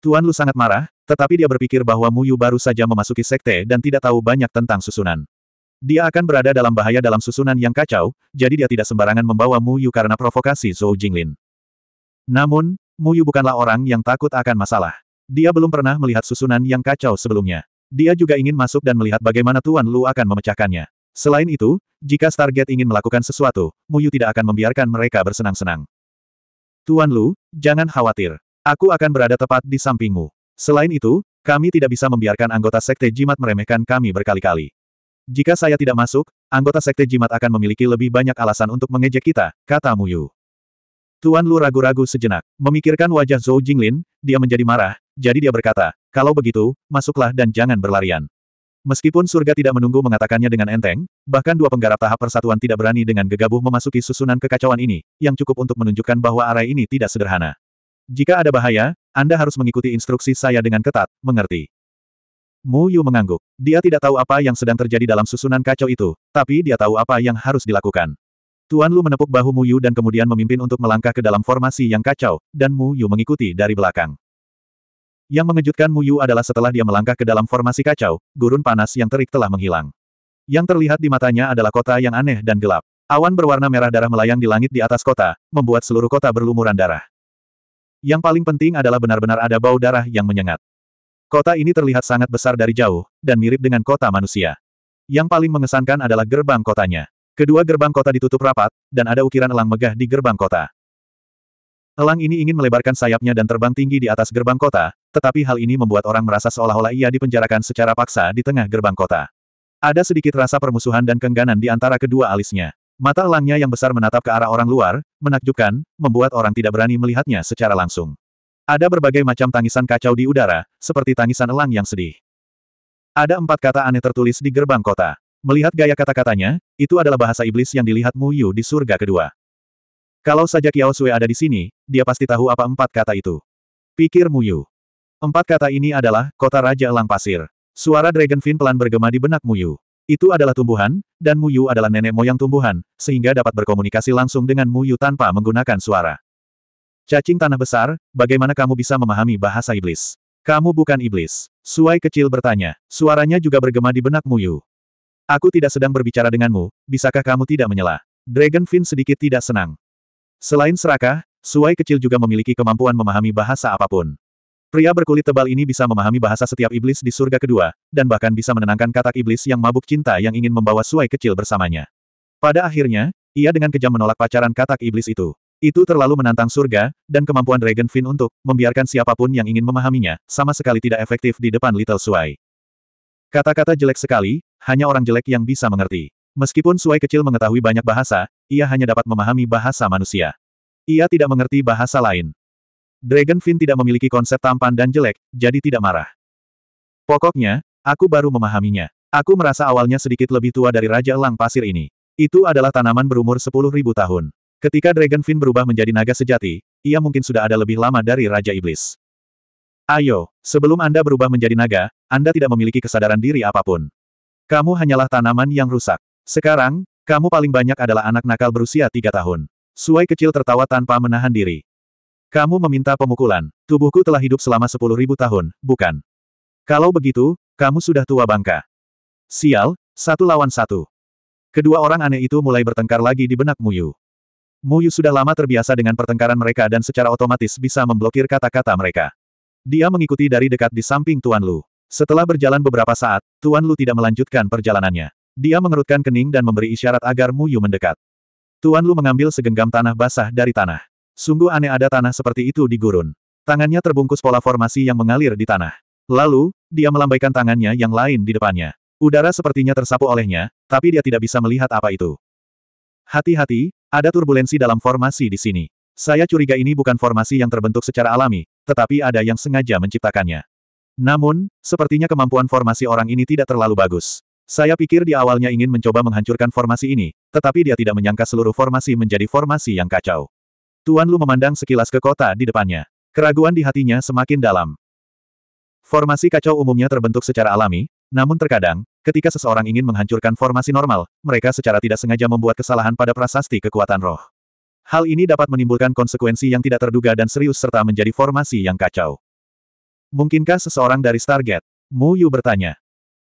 Tuan Lu sangat marah, tetapi dia berpikir bahwa Mu Yu baru saja memasuki sekte dan tidak tahu banyak tentang susunan. Dia akan berada dalam bahaya dalam susunan yang kacau, jadi dia tidak sembarangan membawa Mu Yu karena provokasi Zhou Jinglin. Namun, Mu Yu bukanlah orang yang takut akan masalah. Dia belum pernah melihat susunan yang kacau sebelumnya. Dia juga ingin masuk dan melihat bagaimana Tuan Lu akan memecahkannya. Selain itu, jika target ingin melakukan sesuatu, Muyu tidak akan membiarkan mereka bersenang-senang. Tuan Lu, jangan khawatir. Aku akan berada tepat di sampingmu. Selain itu, kami tidak bisa membiarkan anggota Sekte Jimat meremehkan kami berkali-kali. Jika saya tidak masuk, anggota Sekte Jimat akan memiliki lebih banyak alasan untuk mengejek kita, kata Muyu. Tuan Lu ragu-ragu sejenak, memikirkan wajah Zhou Jinglin, dia menjadi marah, jadi dia berkata, kalau begitu, masuklah dan jangan berlarian. Meskipun surga tidak menunggu mengatakannya dengan enteng, bahkan dua penggarap tahap persatuan tidak berani dengan gegabah memasuki susunan kekacauan ini, yang cukup untuk menunjukkan bahwa arah ini tidak sederhana. Jika ada bahaya, Anda harus mengikuti instruksi saya dengan ketat, mengerti. Mu Yu mengangguk. Dia tidak tahu apa yang sedang terjadi dalam susunan kacau itu, tapi dia tahu apa yang harus dilakukan. Tuan Lu menepuk bahu Mu Yu dan kemudian memimpin untuk melangkah ke dalam formasi yang kacau, dan Mu Yu mengikuti dari belakang. Yang mengejutkan Mu Yu adalah setelah dia melangkah ke dalam formasi kacau, gurun panas yang terik telah menghilang. Yang terlihat di matanya adalah kota yang aneh dan gelap. Awan berwarna merah darah melayang di langit di atas kota, membuat seluruh kota berlumuran darah. Yang paling penting adalah benar-benar ada bau darah yang menyengat. Kota ini terlihat sangat besar dari jauh, dan mirip dengan kota manusia. Yang paling mengesankan adalah gerbang kotanya. Kedua gerbang kota ditutup rapat, dan ada ukiran elang megah di gerbang kota. Elang ini ingin melebarkan sayapnya dan terbang tinggi di atas gerbang kota, tetapi hal ini membuat orang merasa seolah-olah ia dipenjarakan secara paksa di tengah gerbang kota. Ada sedikit rasa permusuhan dan kengganan di antara kedua alisnya. Mata elangnya yang besar menatap ke arah orang luar, menakjubkan, membuat orang tidak berani melihatnya secara langsung. Ada berbagai macam tangisan kacau di udara, seperti tangisan elang yang sedih. Ada empat kata aneh tertulis di gerbang kota. Melihat gaya kata-katanya, itu adalah bahasa iblis yang dilihat Mu Yu di surga kedua. Kalau saja Kiao Sui ada di sini, dia pasti tahu apa empat kata itu. Pikir Muyu. Empat kata ini adalah, kota Raja Elang Pasir. Suara Dragonfin pelan bergema di benak Muyu. Itu adalah tumbuhan, dan Muyu adalah nenek moyang tumbuhan, sehingga dapat berkomunikasi langsung dengan Muyu tanpa menggunakan suara. Cacing tanah besar, bagaimana kamu bisa memahami bahasa iblis? Kamu bukan iblis. Suai kecil bertanya. Suaranya juga bergema di benak Muyu. Aku tidak sedang berbicara denganmu, bisakah kamu tidak menyela? Dragonfin sedikit tidak senang. Selain serakah, Suai kecil juga memiliki kemampuan memahami bahasa apapun. Pria berkulit tebal ini bisa memahami bahasa setiap iblis di surga kedua, dan bahkan bisa menenangkan katak iblis yang mabuk cinta yang ingin membawa Suai kecil bersamanya. Pada akhirnya, ia dengan kejam menolak pacaran katak iblis itu. Itu terlalu menantang surga, dan kemampuan Dragon Fin untuk membiarkan siapapun yang ingin memahaminya, sama sekali tidak efektif di depan Little Suai. Kata-kata jelek sekali, hanya orang jelek yang bisa mengerti. Meskipun Suai kecil mengetahui banyak bahasa, ia hanya dapat memahami bahasa manusia. Ia tidak mengerti bahasa lain. Dragon Fin tidak memiliki konsep tampan dan jelek, jadi tidak marah. Pokoknya, aku baru memahaminya. Aku merasa awalnya sedikit lebih tua dari Raja Elang Pasir ini. Itu adalah tanaman berumur 10.000 tahun. Ketika Dragon Fin berubah menjadi naga sejati, ia mungkin sudah ada lebih lama dari Raja Iblis. Ayo, sebelum Anda berubah menjadi naga, Anda tidak memiliki kesadaran diri apapun. Kamu hanyalah tanaman yang rusak. Sekarang, kamu paling banyak adalah anak nakal berusia tiga tahun. Suai kecil tertawa tanpa menahan diri. Kamu meminta pemukulan. Tubuhku telah hidup selama sepuluh ribu tahun, bukan? Kalau begitu, kamu sudah tua bangka. Sial, satu lawan satu. Kedua orang aneh itu mulai bertengkar lagi di benak Muyu. Muyu sudah lama terbiasa dengan pertengkaran mereka dan secara otomatis bisa memblokir kata-kata mereka. Dia mengikuti dari dekat di samping Tuan Lu. Setelah berjalan beberapa saat, Tuan Lu tidak melanjutkan perjalanannya. Dia mengerutkan kening dan memberi isyarat agar Mu Yu mendekat. Tuan Lu mengambil segenggam tanah basah dari tanah. Sungguh aneh ada tanah seperti itu di gurun. Tangannya terbungkus pola formasi yang mengalir di tanah. Lalu, dia melambaikan tangannya yang lain di depannya. Udara sepertinya tersapu olehnya, tapi dia tidak bisa melihat apa itu. Hati-hati, ada turbulensi dalam formasi di sini. Saya curiga ini bukan formasi yang terbentuk secara alami, tetapi ada yang sengaja menciptakannya. Namun, sepertinya kemampuan formasi orang ini tidak terlalu bagus. Saya pikir di awalnya ingin mencoba menghancurkan formasi ini, tetapi dia tidak menyangka seluruh formasi menjadi formasi yang kacau. Tuan Lu memandang sekilas ke kota di depannya. Keraguan di hatinya semakin dalam. Formasi kacau umumnya terbentuk secara alami, namun terkadang, ketika seseorang ingin menghancurkan formasi normal, mereka secara tidak sengaja membuat kesalahan pada prasasti kekuatan roh. Hal ini dapat menimbulkan konsekuensi yang tidak terduga dan serius serta menjadi formasi yang kacau. Mungkinkah seseorang dari Stargate? Mu Yu bertanya.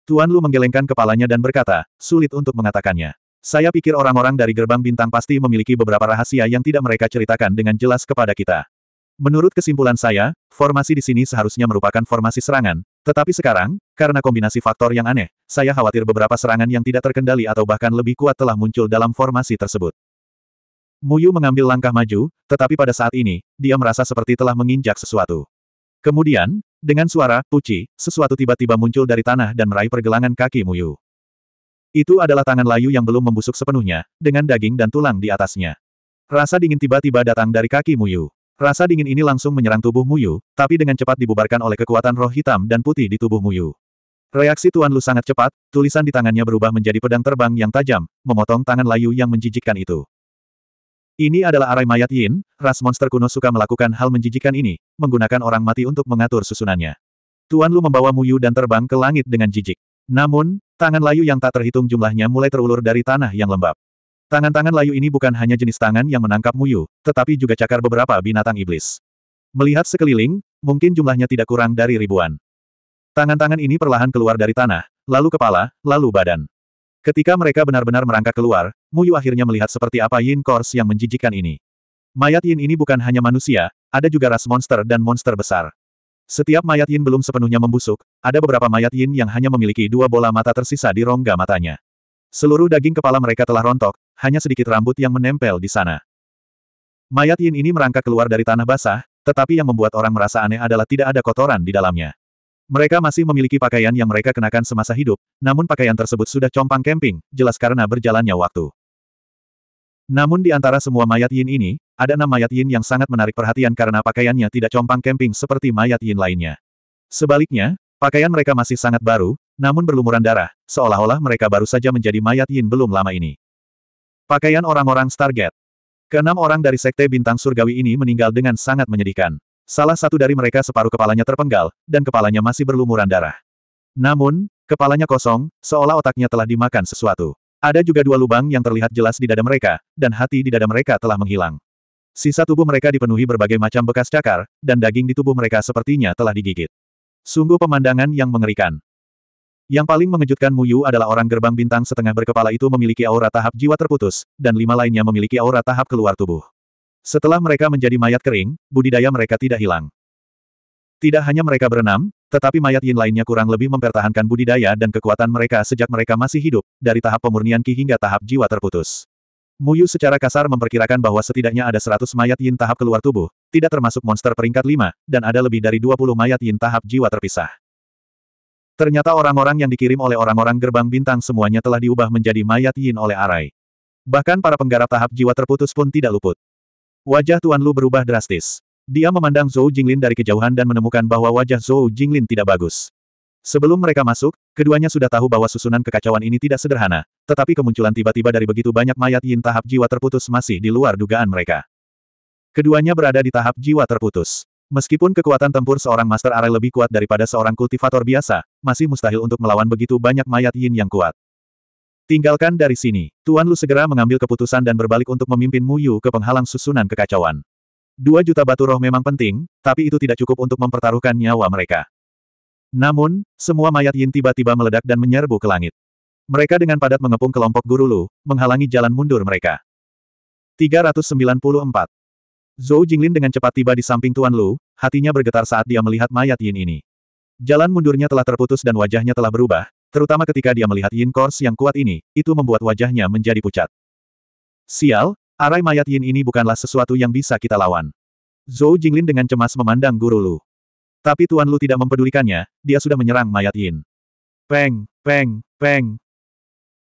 Tuan Lu menggelengkan kepalanya dan berkata, sulit untuk mengatakannya. Saya pikir orang-orang dari gerbang bintang pasti memiliki beberapa rahasia yang tidak mereka ceritakan dengan jelas kepada kita. Menurut kesimpulan saya, formasi di sini seharusnya merupakan formasi serangan, tetapi sekarang, karena kombinasi faktor yang aneh, saya khawatir beberapa serangan yang tidak terkendali atau bahkan lebih kuat telah muncul dalam formasi tersebut. Muyu mengambil langkah maju, tetapi pada saat ini, dia merasa seperti telah menginjak sesuatu. Kemudian, dengan suara, puci, sesuatu tiba-tiba muncul dari tanah dan meraih pergelangan kaki Muyu. Itu adalah tangan layu yang belum membusuk sepenuhnya, dengan daging dan tulang di atasnya. Rasa dingin tiba-tiba datang dari kaki Muyu. Rasa dingin ini langsung menyerang tubuh Muyu, tapi dengan cepat dibubarkan oleh kekuatan roh hitam dan putih di tubuh Muyu. Reaksi Tuan Lu sangat cepat, tulisan di tangannya berubah menjadi pedang terbang yang tajam, memotong tangan layu yang menjijikkan itu. Ini adalah arai mayat Yin, ras monster kuno suka melakukan hal menjijikan ini, menggunakan orang mati untuk mengatur susunannya. Tuan Lu membawa Muyu dan terbang ke langit dengan jijik. Namun, tangan layu yang tak terhitung jumlahnya mulai terulur dari tanah yang lembab. Tangan-tangan layu ini bukan hanya jenis tangan yang menangkap Muyu, tetapi juga cakar beberapa binatang iblis. Melihat sekeliling, mungkin jumlahnya tidak kurang dari ribuan. Tangan-tangan ini perlahan keluar dari tanah, lalu kepala, lalu badan. Ketika mereka benar-benar merangkak keluar, Mu Yu akhirnya melihat seperti apa Yin Kors yang menjijikkan ini. Mayat Yin ini bukan hanya manusia, ada juga ras monster dan monster besar. Setiap mayat Yin belum sepenuhnya membusuk, ada beberapa mayat Yin yang hanya memiliki dua bola mata tersisa di rongga matanya. Seluruh daging kepala mereka telah rontok, hanya sedikit rambut yang menempel di sana. Mayat Yin ini merangkak keluar dari tanah basah, tetapi yang membuat orang merasa aneh adalah tidak ada kotoran di dalamnya. Mereka masih memiliki pakaian yang mereka kenakan semasa hidup, namun pakaian tersebut sudah compang camping, jelas karena berjalannya waktu. Namun di antara semua mayat yin ini, ada enam mayat yin yang sangat menarik perhatian karena pakaiannya tidak compang camping seperti mayat yin lainnya. Sebaliknya, pakaian mereka masih sangat baru, namun berlumuran darah, seolah-olah mereka baru saja menjadi mayat yin belum lama ini. Pakaian orang-orang Stargate Keenam orang dari Sekte Bintang Surgawi ini meninggal dengan sangat menyedihkan. Salah satu dari mereka separuh kepalanya terpenggal, dan kepalanya masih berlumuran darah. Namun, kepalanya kosong, seolah otaknya telah dimakan sesuatu. Ada juga dua lubang yang terlihat jelas di dada mereka, dan hati di dada mereka telah menghilang. Sisa tubuh mereka dipenuhi berbagai macam bekas cakar, dan daging di tubuh mereka sepertinya telah digigit. Sungguh pemandangan yang mengerikan. Yang paling mengejutkan Muyu adalah orang gerbang bintang setengah berkepala itu memiliki aura tahap jiwa terputus, dan lima lainnya memiliki aura tahap keluar tubuh. Setelah mereka menjadi mayat kering, budidaya mereka tidak hilang. Tidak hanya mereka berenam, tetapi mayat yin lainnya kurang lebih mempertahankan budidaya dan kekuatan mereka sejak mereka masih hidup, dari tahap pemurnian ki hingga tahap jiwa terputus. Muyu secara kasar memperkirakan bahwa setidaknya ada 100 mayat yin tahap keluar tubuh, tidak termasuk monster peringkat 5, dan ada lebih dari 20 mayat yin tahap jiwa terpisah. Ternyata orang-orang yang dikirim oleh orang-orang gerbang bintang semuanya telah diubah menjadi mayat yin oleh Arai. Bahkan para penggarap tahap jiwa terputus pun tidak luput. Wajah Tuan Lu berubah drastis. Dia memandang Zhou Jinglin dari kejauhan dan menemukan bahwa wajah Zhou Jinglin tidak bagus. Sebelum mereka masuk, keduanya sudah tahu bahwa susunan kekacauan ini tidak sederhana, tetapi kemunculan tiba-tiba dari begitu banyak mayat yin tahap jiwa terputus masih di luar dugaan mereka. Keduanya berada di tahap jiwa terputus. Meskipun kekuatan tempur seorang Master Arai lebih kuat daripada seorang kultivator biasa, masih mustahil untuk melawan begitu banyak mayat yin yang kuat. Tinggalkan dari sini. Tuan Lu segera mengambil keputusan dan berbalik untuk memimpin Mu Yu ke penghalang susunan kekacauan. Dua juta batu roh memang penting, tapi itu tidak cukup untuk mempertaruhkan nyawa mereka. Namun, semua mayat Yin tiba-tiba meledak dan menyerbu ke langit. Mereka dengan padat mengepung kelompok guru Lu, menghalangi jalan mundur mereka. 394. Zhou Jinglin dengan cepat tiba di samping Tuan Lu, hatinya bergetar saat dia melihat mayat Yin ini. Jalan mundurnya telah terputus dan wajahnya telah berubah, Terutama ketika dia melihat yin Kors yang kuat ini, itu membuat wajahnya menjadi pucat. Sial, arai mayat yin ini bukanlah sesuatu yang bisa kita lawan. Zhou Jinglin dengan cemas memandang guru Lu. Tapi Tuan Lu tidak mempedulikannya, dia sudah menyerang mayat yin. Peng, peng, peng.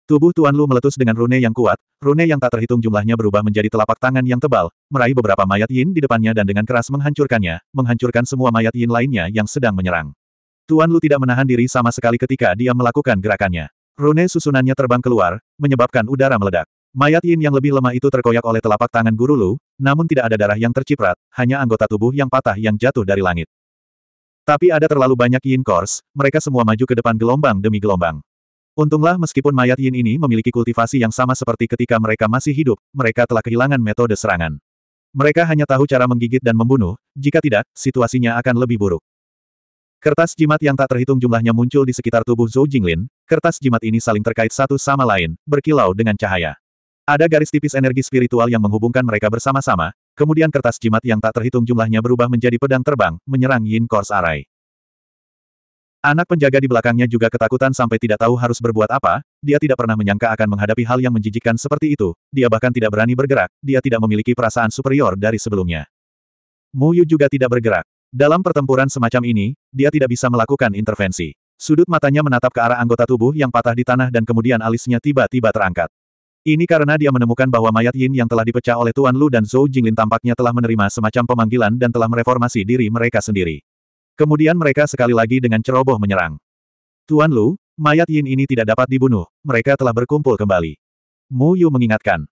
Tubuh Tuan Lu meletus dengan rune yang kuat, rune yang tak terhitung jumlahnya berubah menjadi telapak tangan yang tebal, meraih beberapa mayat yin di depannya dan dengan keras menghancurkannya, menghancurkan semua mayat yin lainnya yang sedang menyerang. Tuan Lu tidak menahan diri sama sekali ketika dia melakukan gerakannya. Rune susunannya terbang keluar, menyebabkan udara meledak. Mayat Yin yang lebih lemah itu terkoyak oleh telapak tangan guru Lu, namun tidak ada darah yang terciprat, hanya anggota tubuh yang patah yang jatuh dari langit. Tapi ada terlalu banyak Yin Kors. mereka semua maju ke depan gelombang demi gelombang. Untunglah meskipun mayat Yin ini memiliki kultivasi yang sama seperti ketika mereka masih hidup, mereka telah kehilangan metode serangan. Mereka hanya tahu cara menggigit dan membunuh, jika tidak, situasinya akan lebih buruk. Kertas jimat yang tak terhitung jumlahnya muncul di sekitar tubuh Zhou Jinglin, kertas jimat ini saling terkait satu sama lain, berkilau dengan cahaya. Ada garis tipis energi spiritual yang menghubungkan mereka bersama-sama, kemudian kertas jimat yang tak terhitung jumlahnya berubah menjadi pedang terbang, menyerang Yin Kors Arai. Anak penjaga di belakangnya juga ketakutan sampai tidak tahu harus berbuat apa, dia tidak pernah menyangka akan menghadapi hal yang menjijikkan seperti itu, dia bahkan tidak berani bergerak, dia tidak memiliki perasaan superior dari sebelumnya. Mu Yu juga tidak bergerak, dalam pertempuran semacam ini, dia tidak bisa melakukan intervensi. Sudut matanya menatap ke arah anggota tubuh yang patah di tanah dan kemudian alisnya tiba-tiba terangkat. Ini karena dia menemukan bahwa mayat Yin yang telah dipecah oleh Tuan Lu dan Zhou Jinglin tampaknya telah menerima semacam pemanggilan dan telah mereformasi diri mereka sendiri. Kemudian mereka sekali lagi dengan ceroboh menyerang. Tuan Lu, mayat Yin ini tidak dapat dibunuh, mereka telah berkumpul kembali. Mu Yu mengingatkan.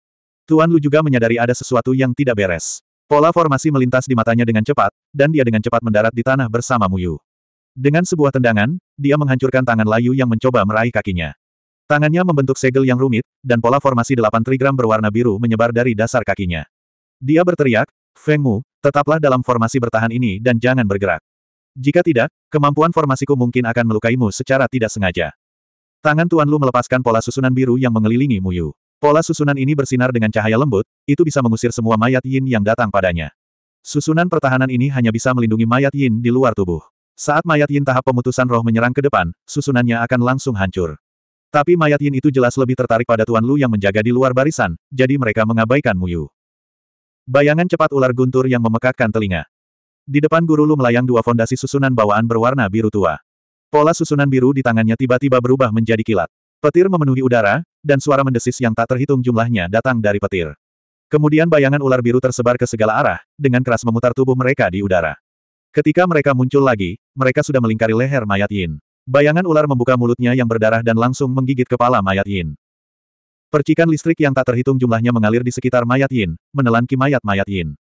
Tuan Lu juga menyadari ada sesuatu yang tidak beres. Pola formasi melintas di matanya dengan cepat, dan dia dengan cepat mendarat di tanah bersama Muyu. Dengan sebuah tendangan, dia menghancurkan tangan Layu yang mencoba meraih kakinya. Tangannya membentuk segel yang rumit, dan pola formasi delapan trigram berwarna biru menyebar dari dasar kakinya. Dia berteriak, Feng Mu, tetaplah dalam formasi bertahan ini dan jangan bergerak. Jika tidak, kemampuan formasiku mungkin akan melukaimu secara tidak sengaja. Tangan Tuan Lu melepaskan pola susunan biru yang mengelilingi Muyu. Pola susunan ini bersinar dengan cahaya lembut, itu bisa mengusir semua mayat yin yang datang padanya. Susunan pertahanan ini hanya bisa melindungi mayat yin di luar tubuh. Saat mayat yin tahap pemutusan roh menyerang ke depan, susunannya akan langsung hancur. Tapi mayat yin itu jelas lebih tertarik pada Tuan Lu yang menjaga di luar barisan, jadi mereka mengabaikan Muyu. Bayangan cepat ular guntur yang memekakkan telinga. Di depan guru Lu melayang dua fondasi susunan bawaan berwarna biru tua. Pola susunan biru di tangannya tiba-tiba berubah menjadi kilat. Petir memenuhi udara, dan suara mendesis yang tak terhitung jumlahnya datang dari petir. Kemudian bayangan ular biru tersebar ke segala arah, dengan keras memutar tubuh mereka di udara. Ketika mereka muncul lagi, mereka sudah melingkari leher mayat Yin. Bayangan ular membuka mulutnya yang berdarah dan langsung menggigit kepala mayat Yin. Percikan listrik yang tak terhitung jumlahnya mengalir di sekitar mayat Yin, menelan ki mayat-mayat Yin.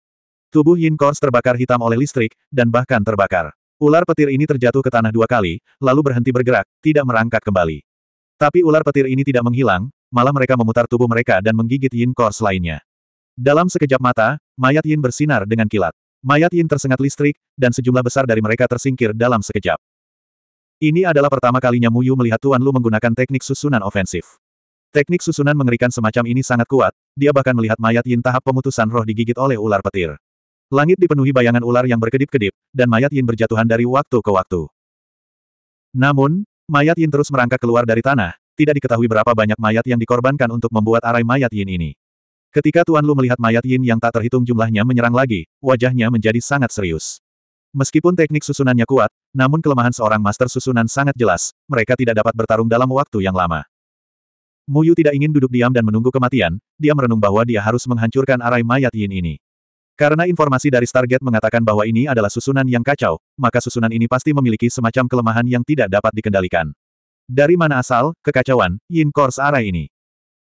Tubuh Yin Kors terbakar hitam oleh listrik, dan bahkan terbakar. Ular petir ini terjatuh ke tanah dua kali, lalu berhenti bergerak, tidak merangkak kembali. Tapi ular petir ini tidak menghilang, malah mereka memutar tubuh mereka dan menggigit Yin Kors lainnya. Dalam sekejap mata, mayat Yin bersinar dengan kilat. Mayat Yin tersengat listrik, dan sejumlah besar dari mereka tersingkir dalam sekejap. Ini adalah pertama kalinya Muyu melihat Tuan Lu menggunakan teknik susunan ofensif. Teknik susunan mengerikan semacam ini sangat kuat, dia bahkan melihat mayat Yin tahap pemutusan roh digigit oleh ular petir. Langit dipenuhi bayangan ular yang berkedip-kedip, dan mayat Yin berjatuhan dari waktu ke waktu. Namun, Mayat Yin terus merangkak keluar dari tanah, tidak diketahui berapa banyak mayat yang dikorbankan untuk membuat arai mayat Yin ini. Ketika Tuan Lu melihat mayat Yin yang tak terhitung jumlahnya menyerang lagi, wajahnya menjadi sangat serius. Meskipun teknik susunannya kuat, namun kelemahan seorang master susunan sangat jelas, mereka tidak dapat bertarung dalam waktu yang lama. Muyu tidak ingin duduk diam dan menunggu kematian, dia merenung bahwa dia harus menghancurkan arai mayat Yin ini. Karena informasi dari Stargate mengatakan bahwa ini adalah susunan yang kacau, maka susunan ini pasti memiliki semacam kelemahan yang tidak dapat dikendalikan. Dari mana asal, kekacauan, yin course array ini?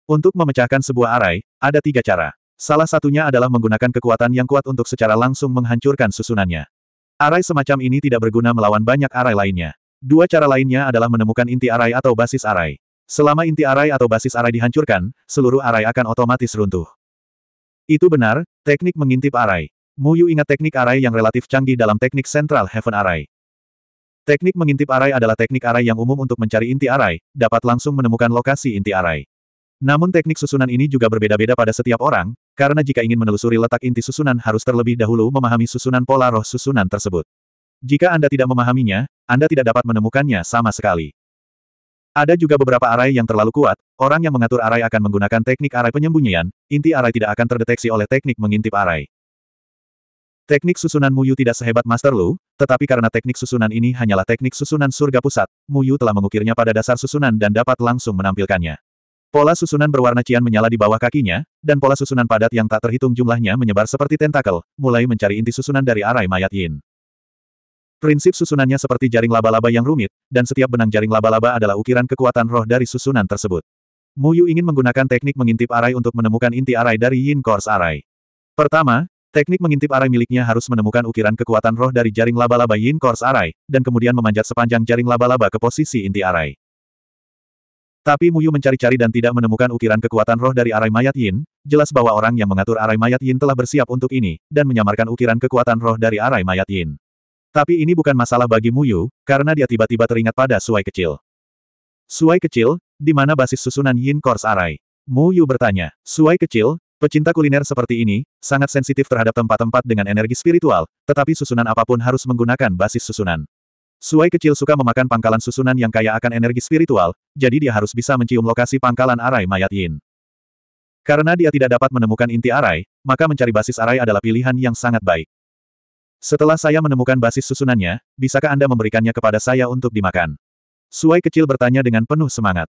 Untuk memecahkan sebuah array, ada tiga cara. Salah satunya adalah menggunakan kekuatan yang kuat untuk secara langsung menghancurkan susunannya. Array semacam ini tidak berguna melawan banyak array lainnya. Dua cara lainnya adalah menemukan inti array atau basis array. Selama inti array atau basis array dihancurkan, seluruh array akan otomatis runtuh. Itu benar, teknik mengintip arai. Muyu ingat teknik arai yang relatif canggih dalam teknik Central Heaven Arai. Teknik mengintip arai adalah teknik arai yang umum untuk mencari inti arai, dapat langsung menemukan lokasi inti arai. Namun teknik susunan ini juga berbeda-beda pada setiap orang, karena jika ingin menelusuri letak inti susunan harus terlebih dahulu memahami susunan pola roh susunan tersebut. Jika Anda tidak memahaminya, Anda tidak dapat menemukannya sama sekali. Ada juga beberapa arai yang terlalu kuat, orang yang mengatur arai akan menggunakan teknik arai penyembunyian, inti arai tidak akan terdeteksi oleh teknik mengintip arai. Teknik susunan Muyu tidak sehebat Master Lu, tetapi karena teknik susunan ini hanyalah teknik susunan surga pusat, Muyu telah mengukirnya pada dasar susunan dan dapat langsung menampilkannya. Pola susunan berwarna cian menyala di bawah kakinya, dan pola susunan padat yang tak terhitung jumlahnya menyebar seperti tentakel, mulai mencari inti susunan dari arai mayat Yin. Prinsip susunannya seperti jaring laba-laba yang rumit, dan setiap benang jaring laba-laba adalah ukiran kekuatan roh dari susunan tersebut. Mu Yu ingin menggunakan teknik mengintip arai untuk menemukan inti arai dari Yin Course Arai. Pertama, teknik mengintip arai miliknya harus menemukan ukiran kekuatan roh dari jaring laba-laba Yin Course Arai, dan kemudian memanjat sepanjang jaring laba-laba ke posisi inti arai. Tapi Mu Yu mencari-cari dan tidak menemukan ukiran kekuatan roh dari arai mayat Yin, jelas bahwa orang yang mengatur arai mayat Yin telah bersiap untuk ini, dan menyamarkan ukiran kekuatan roh dari arai mayat Yin. Tapi ini bukan masalah bagi Muyu, karena dia tiba-tiba teringat pada suai kecil. Suai kecil, di mana basis susunan Yin Kors Arai? Yu bertanya, suai kecil, pecinta kuliner seperti ini, sangat sensitif terhadap tempat-tempat dengan energi spiritual, tetapi susunan apapun harus menggunakan basis susunan. Suai kecil suka memakan pangkalan susunan yang kaya akan energi spiritual, jadi dia harus bisa mencium lokasi pangkalan arai mayat Yin. Karena dia tidak dapat menemukan inti arai, maka mencari basis arai adalah pilihan yang sangat baik. Setelah saya menemukan basis susunannya, bisakah Anda memberikannya kepada saya untuk dimakan? Suai kecil bertanya dengan penuh semangat.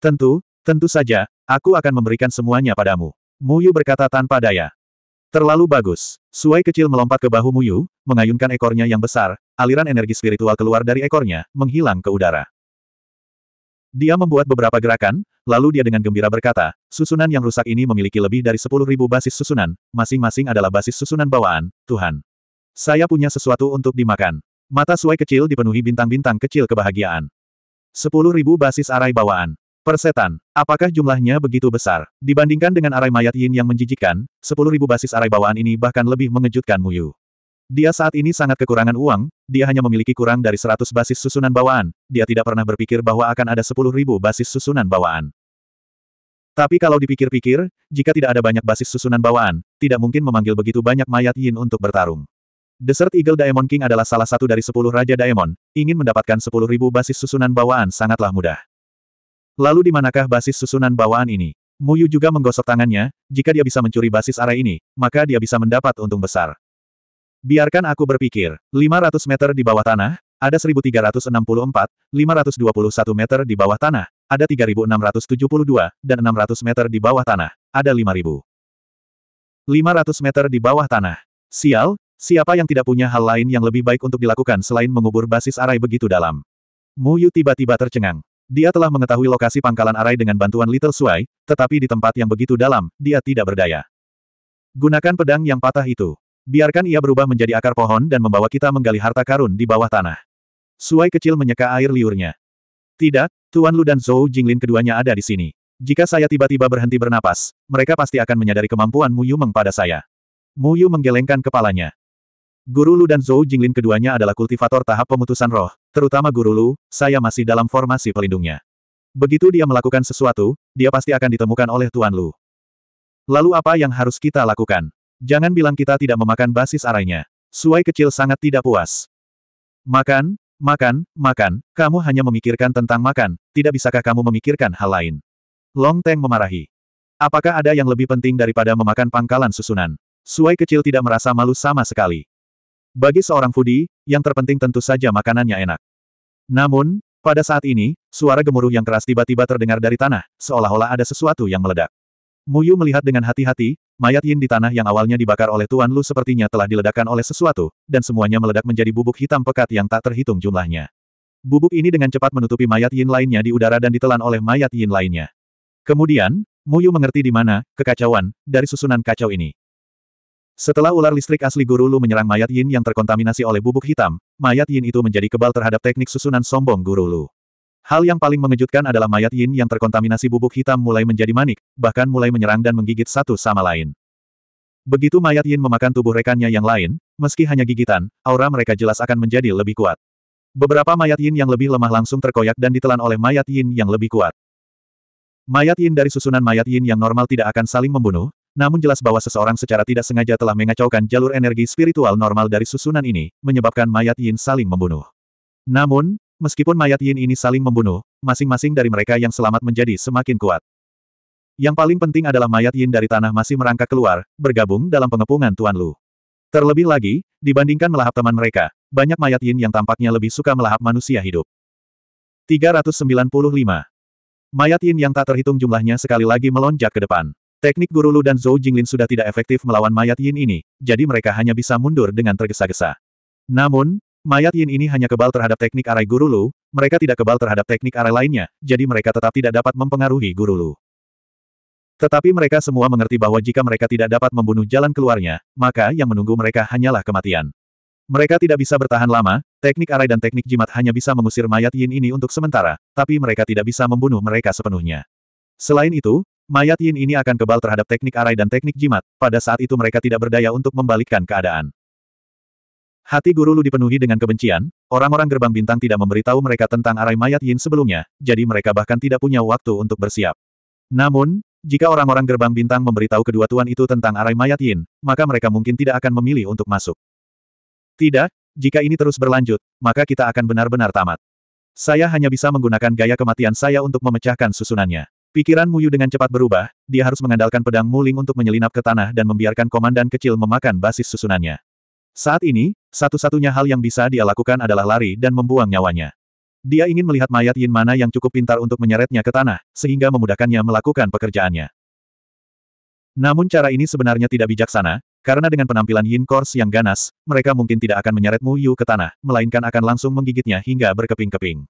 Tentu, tentu saja, aku akan memberikan semuanya padamu. Muyu berkata tanpa daya. Terlalu bagus. Suai kecil melompat ke bahu Muyu, mengayunkan ekornya yang besar, aliran energi spiritual keluar dari ekornya, menghilang ke udara. Dia membuat beberapa gerakan, lalu dia dengan gembira berkata, susunan yang rusak ini memiliki lebih dari 10.000 basis susunan, masing-masing adalah basis susunan bawaan, Tuhan. Saya punya sesuatu untuk dimakan. Mata Suai kecil dipenuhi bintang-bintang kecil kebahagiaan. Sepuluh ribu basis arai bawaan. Persetan. Apakah jumlahnya begitu besar? Dibandingkan dengan arai mayat yin yang menjijikkan, sepuluh ribu basis arai bawaan ini bahkan lebih mengejutkan Muyu. Dia saat ini sangat kekurangan uang, dia hanya memiliki kurang dari seratus basis susunan bawaan, dia tidak pernah berpikir bahwa akan ada sepuluh ribu basis susunan bawaan. Tapi kalau dipikir-pikir, jika tidak ada banyak basis susunan bawaan, tidak mungkin memanggil begitu banyak mayat yin untuk bertarung. Desert Eagle Diamond King adalah salah satu dari sepuluh Raja Diamond, ingin mendapatkan sepuluh ribu basis susunan bawaan sangatlah mudah. Lalu di manakah basis susunan bawaan ini? Muyu juga menggosok tangannya, jika dia bisa mencuri basis arah ini, maka dia bisa mendapat untung besar. Biarkan aku berpikir, 500 meter di bawah tanah, ada 1364, 521 meter di bawah tanah, ada 3672, dan 600 meter di bawah tanah, ada 5000. 500 meter di bawah tanah. Sial, Siapa yang tidak punya hal lain yang lebih baik untuk dilakukan selain mengubur basis arai begitu dalam? Mu Yu tiba-tiba tercengang. Dia telah mengetahui lokasi pangkalan arai dengan bantuan Little Sui, tetapi di tempat yang begitu dalam, dia tidak berdaya. Gunakan pedang yang patah itu. Biarkan ia berubah menjadi akar pohon dan membawa kita menggali harta karun di bawah tanah. Suai kecil menyeka air liurnya. Tidak, Tuan Lu dan Zhou Jinglin keduanya ada di sini. Jika saya tiba-tiba berhenti bernapas, mereka pasti akan menyadari kemampuan Mu Yu Meng saya. Mu Yu menggelengkan kepalanya. Guru Lu dan Zhou Jinglin keduanya adalah kultivator tahap pemutusan roh, terutama Guru Lu, saya masih dalam formasi pelindungnya. Begitu dia melakukan sesuatu, dia pasti akan ditemukan oleh Tuan Lu. Lalu apa yang harus kita lakukan? Jangan bilang kita tidak memakan basis arahnya. Suai kecil sangat tidak puas. Makan, makan, makan, kamu hanya memikirkan tentang makan, tidak bisakah kamu memikirkan hal lain? Long Teng memarahi. Apakah ada yang lebih penting daripada memakan pangkalan susunan? Suai kecil tidak merasa malu sama sekali. Bagi seorang foodie, yang terpenting tentu saja makanannya enak. Namun, pada saat ini, suara gemuruh yang keras tiba-tiba terdengar dari tanah, seolah-olah ada sesuatu yang meledak. Muyu melihat dengan hati-hati, mayat Yin di tanah yang awalnya dibakar oleh Tuan Lu sepertinya telah diledakkan oleh sesuatu, dan semuanya meledak menjadi bubuk hitam pekat yang tak terhitung jumlahnya. Bubuk ini dengan cepat menutupi mayat Yin lainnya di udara dan ditelan oleh mayat Yin lainnya. Kemudian, Muyu mengerti di mana kekacauan dari susunan kacau ini. Setelah ular listrik asli Guru Lu menyerang mayat Yin yang terkontaminasi oleh bubuk hitam, mayat Yin itu menjadi kebal terhadap teknik susunan sombong Guru Lu. Hal yang paling mengejutkan adalah mayat Yin yang terkontaminasi bubuk hitam mulai menjadi manik, bahkan mulai menyerang dan menggigit satu sama lain. Begitu mayat Yin memakan tubuh rekannya yang lain, meski hanya gigitan, aura mereka jelas akan menjadi lebih kuat. Beberapa mayat Yin yang lebih lemah langsung terkoyak dan ditelan oleh mayat Yin yang lebih kuat. Mayat Yin dari susunan mayat Yin yang normal tidak akan saling membunuh, namun jelas bahwa seseorang secara tidak sengaja telah mengacaukan jalur energi spiritual normal dari susunan ini, menyebabkan mayat Yin saling membunuh. Namun, meskipun mayat Yin ini saling membunuh, masing-masing dari mereka yang selamat menjadi semakin kuat. Yang paling penting adalah mayat Yin dari tanah masih merangkak keluar, bergabung dalam pengepungan Tuan Lu. Terlebih lagi, dibandingkan melahap teman mereka, banyak mayat Yin yang tampaknya lebih suka melahap manusia hidup. 395. Mayat Yin yang tak terhitung jumlahnya sekali lagi melonjak ke depan. Teknik Guru Lu dan Zhou Jinglin sudah tidak efektif melawan mayat Yin ini, jadi mereka hanya bisa mundur dengan tergesa-gesa. Namun, mayat Yin ini hanya kebal terhadap teknik arai Guru Lu, mereka tidak kebal terhadap teknik arai lainnya, jadi mereka tetap tidak dapat mempengaruhi Guru Lu. Tetapi mereka semua mengerti bahwa jika mereka tidak dapat membunuh jalan keluarnya, maka yang menunggu mereka hanyalah kematian. Mereka tidak bisa bertahan lama, teknik arai dan teknik jimat hanya bisa mengusir mayat Yin ini untuk sementara, tapi mereka tidak bisa membunuh mereka sepenuhnya. Selain itu, Mayat Yin ini akan kebal terhadap teknik arai dan teknik jimat, pada saat itu mereka tidak berdaya untuk membalikkan keadaan. Hati Guru Lu dipenuhi dengan kebencian, orang-orang gerbang bintang tidak memberitahu mereka tentang arai mayat Yin sebelumnya, jadi mereka bahkan tidak punya waktu untuk bersiap. Namun, jika orang-orang gerbang bintang memberitahu kedua tuan itu tentang arai mayat Yin, maka mereka mungkin tidak akan memilih untuk masuk. Tidak, jika ini terus berlanjut, maka kita akan benar-benar tamat. Saya hanya bisa menggunakan gaya kematian saya untuk memecahkan susunannya. Pikiran Muyu dengan cepat berubah, dia harus mengandalkan pedang muling untuk menyelinap ke tanah dan membiarkan komandan kecil memakan basis susunannya. Saat ini, satu-satunya hal yang bisa dia lakukan adalah lari dan membuang nyawanya. Dia ingin melihat mayat Yin mana yang cukup pintar untuk menyeretnya ke tanah, sehingga memudahkannya melakukan pekerjaannya. Namun cara ini sebenarnya tidak bijaksana, karena dengan penampilan Yin Kors yang ganas, mereka mungkin tidak akan menyeret Mu Yu ke tanah, melainkan akan langsung menggigitnya hingga berkeping-keping.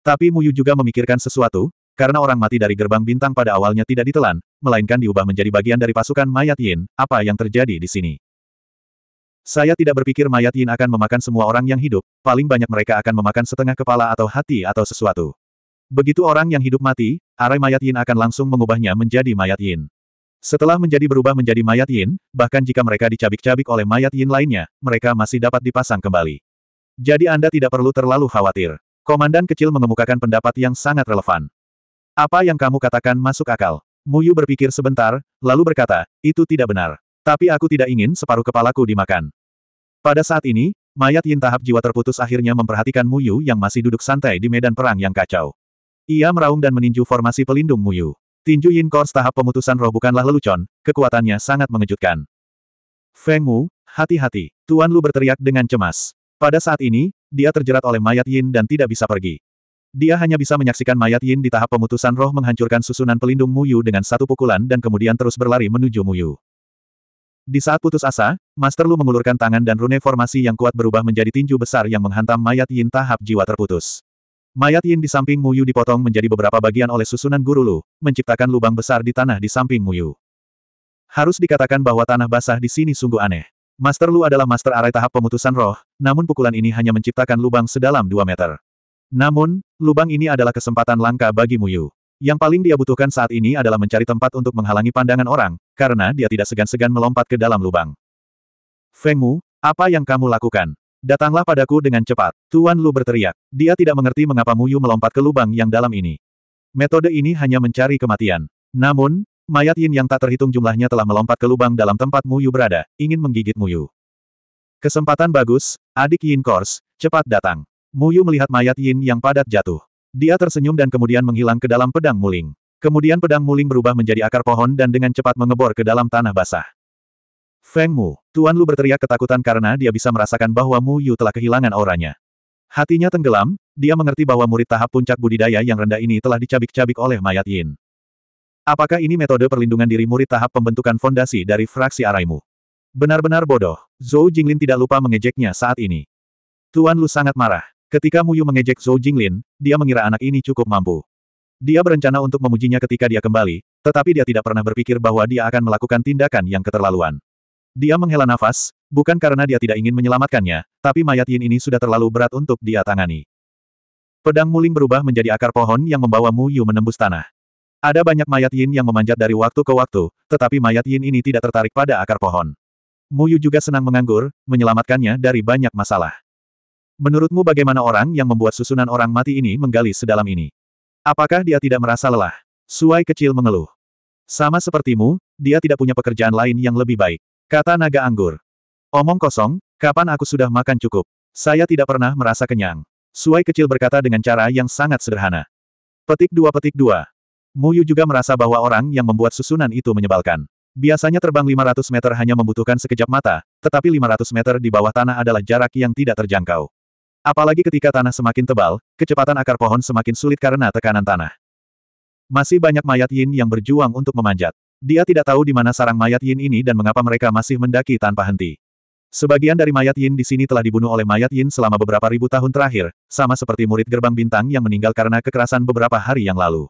Tapi Mu Yu juga memikirkan sesuatu, karena orang mati dari gerbang bintang pada awalnya tidak ditelan, melainkan diubah menjadi bagian dari pasukan mayat Yin, apa yang terjadi di sini? Saya tidak berpikir mayat Yin akan memakan semua orang yang hidup, paling banyak mereka akan memakan setengah kepala atau hati atau sesuatu. Begitu orang yang hidup mati, arai mayat Yin akan langsung mengubahnya menjadi mayat Yin. Setelah menjadi berubah menjadi mayat Yin, bahkan jika mereka dicabik-cabik oleh mayat Yin lainnya, mereka masih dapat dipasang kembali. Jadi Anda tidak perlu terlalu khawatir. Komandan kecil mengemukakan pendapat yang sangat relevan. Apa yang kamu katakan masuk akal? Muyu berpikir sebentar, lalu berkata, itu tidak benar. Tapi aku tidak ingin separuh kepalaku dimakan. Pada saat ini, mayat Yin tahap jiwa terputus akhirnya memperhatikan Muyu yang masih duduk santai di medan perang yang kacau. Ia meraung dan meninju formasi pelindung Muyu. Tinju Yin Kors tahap pemutusan roh bukanlah lelucon, kekuatannya sangat mengejutkan. Feng Wu, hati-hati, Tuan Lu berteriak dengan cemas. Pada saat ini, dia terjerat oleh mayat Yin dan tidak bisa pergi. Dia hanya bisa menyaksikan mayat Yin di tahap pemutusan roh menghancurkan susunan pelindung Muyu dengan satu pukulan dan kemudian terus berlari menuju Muyu. Di saat putus asa, Master Lu mengulurkan tangan dan rune formasi yang kuat berubah menjadi tinju besar yang menghantam mayat Yin tahap jiwa terputus. Mayat Yin di samping Muyu dipotong menjadi beberapa bagian oleh susunan Guru Lu, menciptakan lubang besar di tanah di samping Muyu. Harus dikatakan bahwa tanah basah di sini sungguh aneh. Master Lu adalah master arai tahap pemutusan roh, namun pukulan ini hanya menciptakan lubang sedalam 2 meter. Namun, lubang ini adalah kesempatan langka bagi Muyu. Yang paling dia butuhkan saat ini adalah mencari tempat untuk menghalangi pandangan orang, karena dia tidak segan-segan melompat ke dalam lubang. Feng Mu apa yang kamu lakukan? Datanglah padaku dengan cepat. Tuan Lu berteriak. Dia tidak mengerti mengapa Muyu melompat ke lubang yang dalam ini. Metode ini hanya mencari kematian. Namun, mayat Yin yang tak terhitung jumlahnya telah melompat ke lubang dalam tempat Muyu berada, ingin menggigit Muyu. Kesempatan bagus, adik Yin Kors, cepat datang. Muyu melihat mayat Yin yang padat jatuh. Dia tersenyum dan kemudian menghilang ke dalam pedang muling. Kemudian pedang muling berubah menjadi akar pohon dan dengan cepat mengebor ke dalam tanah basah. Feng Mu, Tuan Lu berteriak ketakutan karena dia bisa merasakan bahwa Mu Yu telah kehilangan auranya. Hatinya tenggelam, dia mengerti bahwa murid tahap puncak budidaya yang rendah ini telah dicabik-cabik oleh mayat Yin. Apakah ini metode perlindungan diri murid tahap pembentukan fondasi dari fraksi araimu? Benar-benar bodoh, Zhou Jinglin tidak lupa mengejeknya saat ini. Tuan Lu sangat marah. Ketika Muyu mengejek Zhou Jinglin, dia mengira anak ini cukup mampu. Dia berencana untuk memujinya ketika dia kembali, tetapi dia tidak pernah berpikir bahwa dia akan melakukan tindakan yang keterlaluan. Dia menghela nafas, bukan karena dia tidak ingin menyelamatkannya, tapi mayat Yin ini sudah terlalu berat untuk dia tangani. Pedang Muling berubah menjadi akar pohon yang membawa Muyu menembus tanah. Ada banyak mayat Yin yang memanjat dari waktu ke waktu, tetapi mayat Yin ini tidak tertarik pada akar pohon. Muyu juga senang menganggur, menyelamatkannya dari banyak masalah. Menurutmu bagaimana orang yang membuat susunan orang mati ini menggali sedalam ini? Apakah dia tidak merasa lelah? Suai kecil mengeluh. Sama sepertimu, dia tidak punya pekerjaan lain yang lebih baik. Kata naga anggur. Omong kosong, kapan aku sudah makan cukup? Saya tidak pernah merasa kenyang. Suai kecil berkata dengan cara yang sangat sederhana. Petik dua petik dua. Muyu juga merasa bahwa orang yang membuat susunan itu menyebalkan. Biasanya terbang 500 meter hanya membutuhkan sekejap mata, tetapi 500 meter di bawah tanah adalah jarak yang tidak terjangkau. Apalagi ketika tanah semakin tebal, kecepatan akar pohon semakin sulit karena tekanan tanah. Masih banyak mayat Yin yang berjuang untuk memanjat. Dia tidak tahu di mana sarang mayat Yin ini dan mengapa mereka masih mendaki tanpa henti. Sebagian dari mayat Yin di sini telah dibunuh oleh mayat Yin selama beberapa ribu tahun terakhir, sama seperti murid gerbang bintang yang meninggal karena kekerasan beberapa hari yang lalu.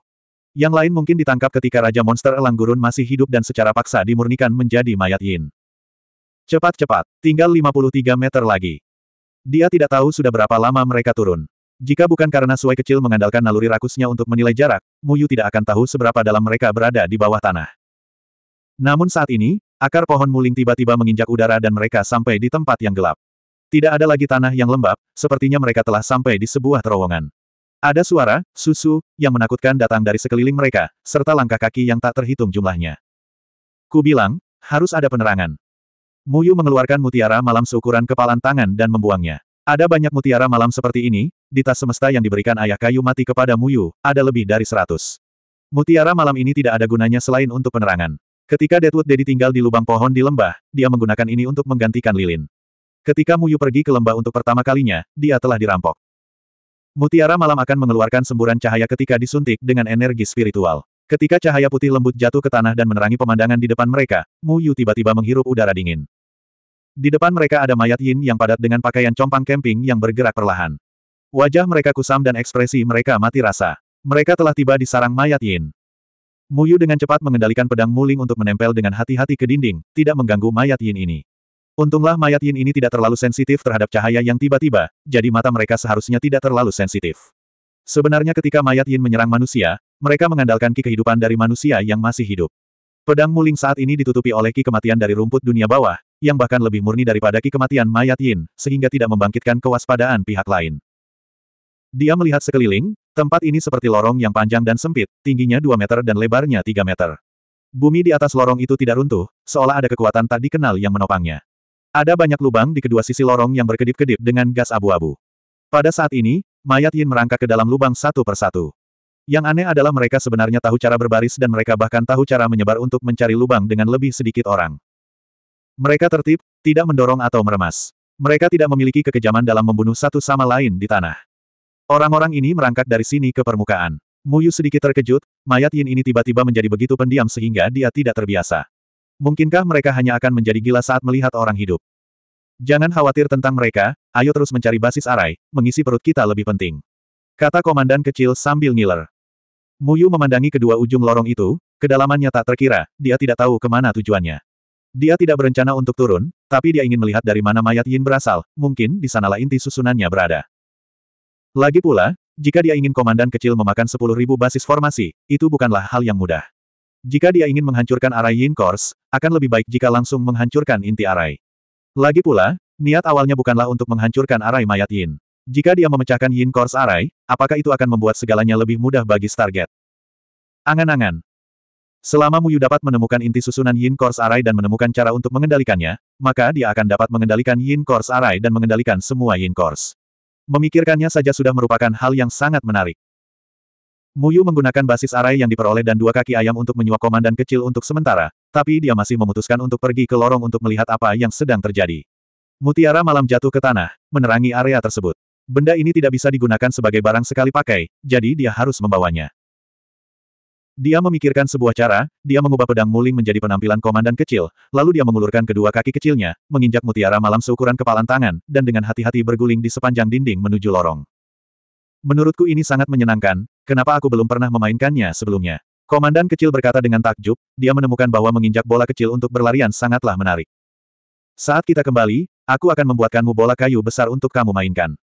Yang lain mungkin ditangkap ketika Raja Monster Elang Gurun masih hidup dan secara paksa dimurnikan menjadi mayat Yin. Cepat-cepat, tinggal 53 meter lagi. Dia tidak tahu sudah berapa lama mereka turun. Jika bukan karena Suai kecil mengandalkan naluri rakusnya untuk menilai jarak, Muyu tidak akan tahu seberapa dalam mereka berada di bawah tanah. Namun saat ini, akar pohon muling tiba-tiba menginjak udara dan mereka sampai di tempat yang gelap. Tidak ada lagi tanah yang lembab, sepertinya mereka telah sampai di sebuah terowongan. Ada suara, susu, yang menakutkan datang dari sekeliling mereka, serta langkah kaki yang tak terhitung jumlahnya. Ku bilang, harus ada penerangan. Muyu mengeluarkan mutiara malam seukuran kepalan tangan dan membuangnya. Ada banyak mutiara malam seperti ini, di tas semesta yang diberikan ayah kayu mati kepada Muyu, ada lebih dari seratus. Mutiara malam ini tidak ada gunanya selain untuk penerangan. Ketika Deadwood Dedi tinggal di lubang pohon di lembah, dia menggunakan ini untuk menggantikan lilin. Ketika Muyu pergi ke lembah untuk pertama kalinya, dia telah dirampok. Mutiara malam akan mengeluarkan semburan cahaya ketika disuntik dengan energi spiritual. Ketika cahaya putih lembut jatuh ke tanah dan menerangi pemandangan di depan mereka, Muyu tiba-tiba menghirup udara dingin. Di depan mereka ada mayat Yin yang padat dengan pakaian compang camping yang bergerak perlahan. Wajah mereka kusam dan ekspresi mereka mati rasa. Mereka telah tiba di sarang mayat Yin. Muyu dengan cepat mengendalikan pedang muling untuk menempel dengan hati-hati ke dinding, tidak mengganggu mayat Yin ini. Untunglah mayat Yin ini tidak terlalu sensitif terhadap cahaya yang tiba-tiba, jadi mata mereka seharusnya tidak terlalu sensitif. Sebenarnya ketika mayat Yin menyerang manusia, mereka mengandalkan ki kehidupan dari manusia yang masih hidup. Pedang muling saat ini ditutupi oleh ki kematian dari rumput dunia bawah, yang bahkan lebih murni daripada ki kematian mayat Yin, sehingga tidak membangkitkan kewaspadaan pihak lain. Dia melihat sekeliling, tempat ini seperti lorong yang panjang dan sempit, tingginya 2 meter dan lebarnya 3 meter. Bumi di atas lorong itu tidak runtuh, seolah ada kekuatan tak dikenal yang menopangnya. Ada banyak lubang di kedua sisi lorong yang berkedip-kedip dengan gas abu-abu. Pada saat ini, mayat Yin merangkak ke dalam lubang satu persatu. Yang aneh adalah mereka sebenarnya tahu cara berbaris dan mereka bahkan tahu cara menyebar untuk mencari lubang dengan lebih sedikit orang. Mereka tertib, tidak mendorong atau meremas. Mereka tidak memiliki kekejaman dalam membunuh satu sama lain di tanah. Orang-orang ini merangkak dari sini ke permukaan. Muyu sedikit terkejut, mayat Yin ini tiba-tiba menjadi begitu pendiam sehingga dia tidak terbiasa. Mungkinkah mereka hanya akan menjadi gila saat melihat orang hidup? Jangan khawatir tentang mereka, ayo terus mencari basis arai, mengisi perut kita lebih penting. Kata komandan kecil sambil ngiler. Muyu memandangi kedua ujung lorong itu, kedalamannya tak terkira, dia tidak tahu kemana tujuannya. Dia tidak berencana untuk turun, tapi dia ingin melihat dari mana mayat Yin berasal, mungkin di sanalah inti susunannya berada. Lagi pula, jika dia ingin komandan kecil memakan 10.000 basis formasi, itu bukanlah hal yang mudah. Jika dia ingin menghancurkan arai Yin Course, akan lebih baik jika langsung menghancurkan inti arai. Lagi pula, niat awalnya bukanlah untuk menghancurkan arai mayat Yin. Jika dia memecahkan Yin Course arai, apakah itu akan membuat segalanya lebih mudah bagi Stargate? Angan-angan, Selama Muyu dapat menemukan inti susunan Yin Course Arai dan menemukan cara untuk mengendalikannya, maka dia akan dapat mengendalikan Yin Course Arai dan mengendalikan semua Yin Course. Memikirkannya saja sudah merupakan hal yang sangat menarik. Muyu menggunakan basis arai yang diperoleh dan dua kaki ayam untuk menyuap komandan kecil untuk sementara, tapi dia masih memutuskan untuk pergi ke lorong untuk melihat apa yang sedang terjadi. Mutiara malam jatuh ke tanah, menerangi area tersebut. Benda ini tidak bisa digunakan sebagai barang sekali pakai, jadi dia harus membawanya. Dia memikirkan sebuah cara, dia mengubah pedang muling menjadi penampilan komandan kecil, lalu dia mengulurkan kedua kaki kecilnya, menginjak mutiara malam seukuran kepalan tangan, dan dengan hati-hati berguling di sepanjang dinding menuju lorong. Menurutku ini sangat menyenangkan, kenapa aku belum pernah memainkannya sebelumnya. Komandan kecil berkata dengan takjub, dia menemukan bahwa menginjak bola kecil untuk berlarian sangatlah menarik. Saat kita kembali, aku akan membuatkanmu bola kayu besar untuk kamu mainkan.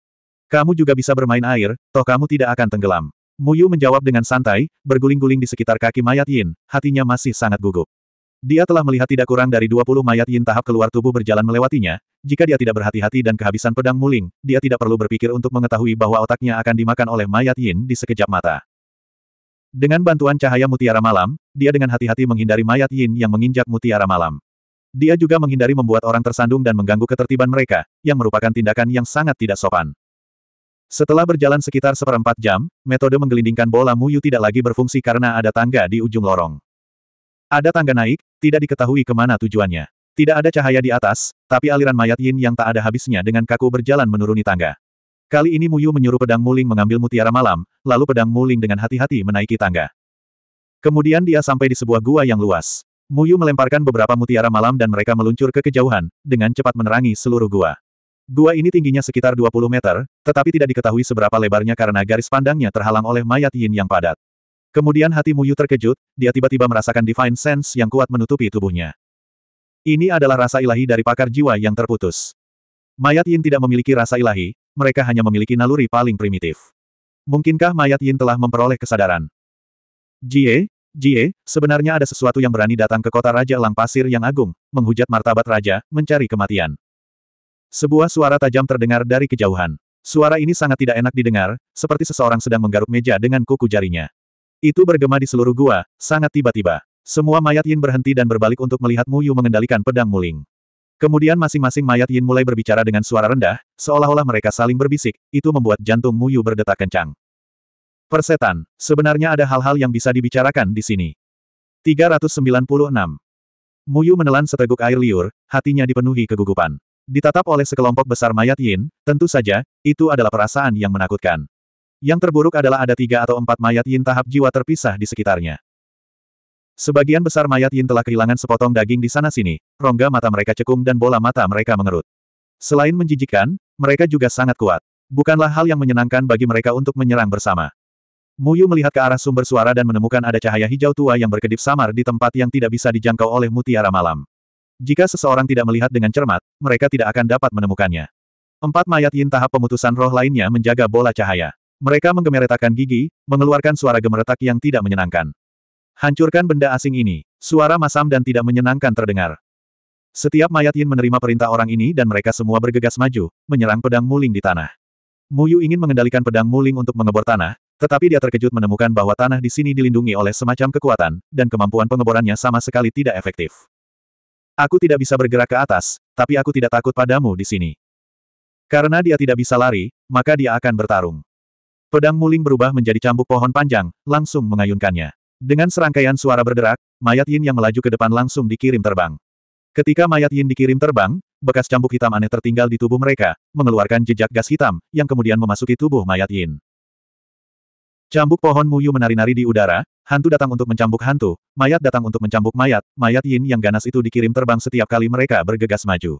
Kamu juga bisa bermain air, toh kamu tidak akan tenggelam. Muyu menjawab dengan santai, berguling-guling di sekitar kaki mayat Yin, hatinya masih sangat gugup. Dia telah melihat tidak kurang dari 20 mayat Yin tahap keluar tubuh berjalan melewatinya, jika dia tidak berhati-hati dan kehabisan pedang muling, dia tidak perlu berpikir untuk mengetahui bahwa otaknya akan dimakan oleh mayat Yin di sekejap mata. Dengan bantuan cahaya mutiara malam, dia dengan hati-hati menghindari mayat Yin yang menginjak mutiara malam. Dia juga menghindari membuat orang tersandung dan mengganggu ketertiban mereka, yang merupakan tindakan yang sangat tidak sopan. Setelah berjalan sekitar seperempat jam, metode menggelindingkan bola Muyu tidak lagi berfungsi karena ada tangga di ujung lorong. Ada tangga naik, tidak diketahui kemana tujuannya. Tidak ada cahaya di atas, tapi aliran mayat yin yang tak ada habisnya dengan kaku berjalan menuruni tangga. Kali ini Muyu menyuruh pedang muling mengambil mutiara malam, lalu pedang muling dengan hati-hati menaiki tangga. Kemudian dia sampai di sebuah gua yang luas. Muyu melemparkan beberapa mutiara malam dan mereka meluncur ke kejauhan, dengan cepat menerangi seluruh gua. Gua ini tingginya sekitar 20 meter, tetapi tidak diketahui seberapa lebarnya karena garis pandangnya terhalang oleh mayat yin yang padat. Kemudian hati Muyu terkejut, dia tiba-tiba merasakan divine sense yang kuat menutupi tubuhnya. Ini adalah rasa ilahi dari pakar jiwa yang terputus. Mayat Yin tidak memiliki rasa ilahi, mereka hanya memiliki naluri paling primitif. Mungkinkah mayat Yin telah memperoleh kesadaran? Jie, Jie, sebenarnya ada sesuatu yang berani datang ke kota Raja Lang Pasir yang agung, menghujat martabat Raja, mencari kematian. Sebuah suara tajam terdengar dari kejauhan. Suara ini sangat tidak enak didengar, seperti seseorang sedang menggaruk meja dengan kuku jarinya. Itu bergema di seluruh gua, sangat tiba-tiba. Semua mayat Yin berhenti dan berbalik untuk melihat Mu Yu mengendalikan pedang muling. Kemudian masing-masing mayat Yin mulai berbicara dengan suara rendah, seolah-olah mereka saling berbisik, itu membuat jantung Mu Yu berdetak kencang. Persetan, sebenarnya ada hal-hal yang bisa dibicarakan di sini. 396. Yu menelan seteguk air liur, hatinya dipenuhi kegugupan. Ditatap oleh sekelompok besar mayat Yin, tentu saja, itu adalah perasaan yang menakutkan. Yang terburuk adalah ada tiga atau empat mayat Yin tahap jiwa terpisah di sekitarnya. Sebagian besar mayat Yin telah kehilangan sepotong daging di sana-sini, rongga mata mereka cekung dan bola mata mereka mengerut. Selain menjijikkan, mereka juga sangat kuat. Bukanlah hal yang menyenangkan bagi mereka untuk menyerang bersama. Muyu melihat ke arah sumber suara dan menemukan ada cahaya hijau tua yang berkedip samar di tempat yang tidak bisa dijangkau oleh mutiara malam. Jika seseorang tidak melihat dengan cermat, mereka tidak akan dapat menemukannya. Empat mayat yin tahap pemutusan roh lainnya menjaga bola cahaya. Mereka menggemeretakan gigi, mengeluarkan suara gemeretak yang tidak menyenangkan. Hancurkan benda asing ini. Suara masam dan tidak menyenangkan terdengar. Setiap mayat Yin menerima perintah orang ini dan mereka semua bergegas maju, menyerang pedang muling di tanah. Muyu ingin mengendalikan pedang muling untuk mengebor tanah, tetapi dia terkejut menemukan bahwa tanah di sini dilindungi oleh semacam kekuatan, dan kemampuan pengeborannya sama sekali tidak efektif. Aku tidak bisa bergerak ke atas, tapi aku tidak takut padamu di sini. Karena dia tidak bisa lari, maka dia akan bertarung. Pedang muling berubah menjadi cambuk pohon panjang, langsung mengayunkannya. Dengan serangkaian suara berderak, mayat Yin yang melaju ke depan langsung dikirim terbang. Ketika mayat Yin dikirim terbang, bekas cambuk hitam aneh tertinggal di tubuh mereka, mengeluarkan jejak gas hitam, yang kemudian memasuki tubuh mayat Yin. Cambuk pohon Muyu menari-nari di udara, hantu datang untuk mencambuk hantu, mayat datang untuk mencambuk mayat, mayat yin yang ganas itu dikirim terbang setiap kali mereka bergegas maju.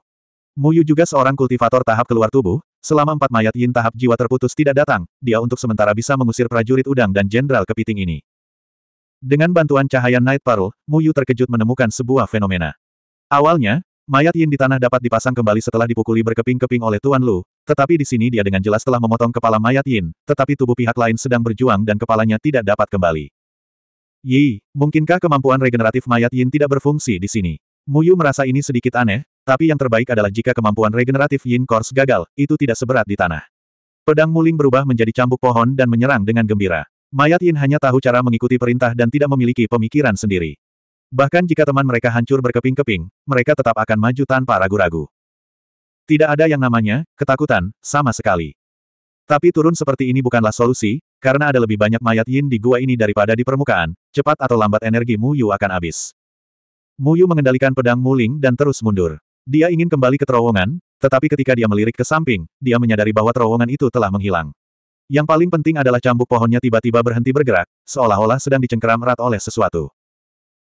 Muyu juga seorang kultivator tahap keluar tubuh, selama empat mayat yin tahap jiwa terputus tidak datang, dia untuk sementara bisa mengusir prajurit udang dan jenderal kepiting ini. Dengan bantuan cahaya Night Pearl, Muyu terkejut menemukan sebuah fenomena. Awalnya, mayat yin di tanah dapat dipasang kembali setelah dipukuli berkeping-keping oleh Tuan Lu, tetapi di sini dia dengan jelas telah memotong kepala mayat Yin, tetapi tubuh pihak lain sedang berjuang dan kepalanya tidak dapat kembali. Yi, mungkinkah kemampuan regeneratif mayat Yin tidak berfungsi di sini? Muyu merasa ini sedikit aneh, tapi yang terbaik adalah jika kemampuan regeneratif Yin kors gagal, itu tidak seberat di tanah. Pedang Muling berubah menjadi cambuk pohon dan menyerang dengan gembira. Mayat Yin hanya tahu cara mengikuti perintah dan tidak memiliki pemikiran sendiri. Bahkan jika teman mereka hancur berkeping-keping, mereka tetap akan maju tanpa ragu-ragu. Tidak ada yang namanya, ketakutan, sama sekali. Tapi turun seperti ini bukanlah solusi, karena ada lebih banyak mayat yin di gua ini daripada di permukaan, cepat atau lambat energi Mu Yu akan habis. Mu Yu mengendalikan pedang Muling dan terus mundur. Dia ingin kembali ke terowongan, tetapi ketika dia melirik ke samping, dia menyadari bahwa terowongan itu telah menghilang. Yang paling penting adalah cambuk pohonnya tiba-tiba berhenti bergerak, seolah-olah sedang dicengkeram erat oleh sesuatu.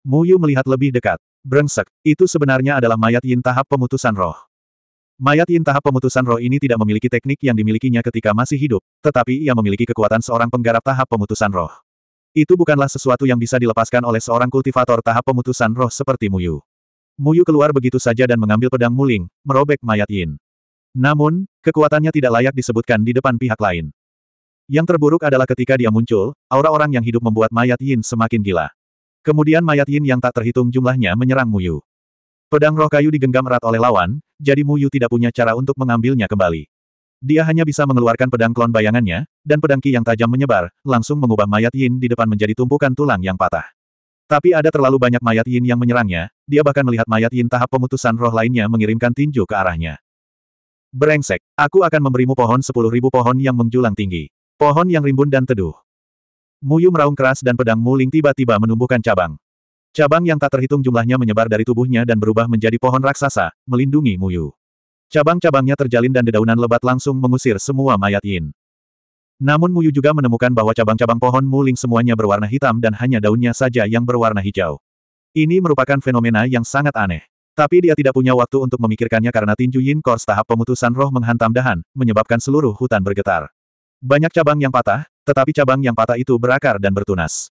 Mu Yu melihat lebih dekat. Brengsek, itu sebenarnya adalah mayat yin tahap pemutusan roh. Mayat Yin tahap pemutusan roh ini tidak memiliki teknik yang dimilikinya ketika masih hidup, tetapi ia memiliki kekuatan seorang penggarap tahap pemutusan roh. Itu bukanlah sesuatu yang bisa dilepaskan oleh seorang kultivator tahap pemutusan roh seperti Muyu. Muyu keluar begitu saja dan mengambil pedang muling, merobek mayat Yin. Namun, kekuatannya tidak layak disebutkan di depan pihak lain. Yang terburuk adalah ketika dia muncul, aura orang yang hidup membuat mayat Yin semakin gila. Kemudian mayat Yin yang tak terhitung jumlahnya menyerang Muyu. Pedang roh kayu digenggam erat oleh lawan, jadi Mu Yu tidak punya cara untuk mengambilnya kembali. Dia hanya bisa mengeluarkan pedang klon bayangannya, dan pedang ki yang tajam menyebar, langsung mengubah mayat Yin di depan menjadi tumpukan tulang yang patah. Tapi ada terlalu banyak mayat Yin yang menyerangnya, dia bahkan melihat mayat Yin tahap pemutusan roh lainnya mengirimkan tinju ke arahnya. Brengsek, aku akan memberimu pohon sepuluh ribu pohon yang menjulang tinggi. Pohon yang rimbun dan teduh. Muyu meraung keras dan pedang muling tiba-tiba menumbuhkan cabang. Cabang yang tak terhitung jumlahnya menyebar dari tubuhnya dan berubah menjadi pohon raksasa, melindungi Muyu. Cabang-cabangnya terjalin dan dedaunan lebat langsung mengusir semua mayat Yin. Namun Muyu juga menemukan bahwa cabang-cabang pohon muling semuanya berwarna hitam dan hanya daunnya saja yang berwarna hijau. Ini merupakan fenomena yang sangat aneh. Tapi dia tidak punya waktu untuk memikirkannya karena tinju Yin Kors tahap pemutusan roh menghantam dahan, menyebabkan seluruh hutan bergetar. Banyak cabang yang patah, tetapi cabang yang patah itu berakar dan bertunas.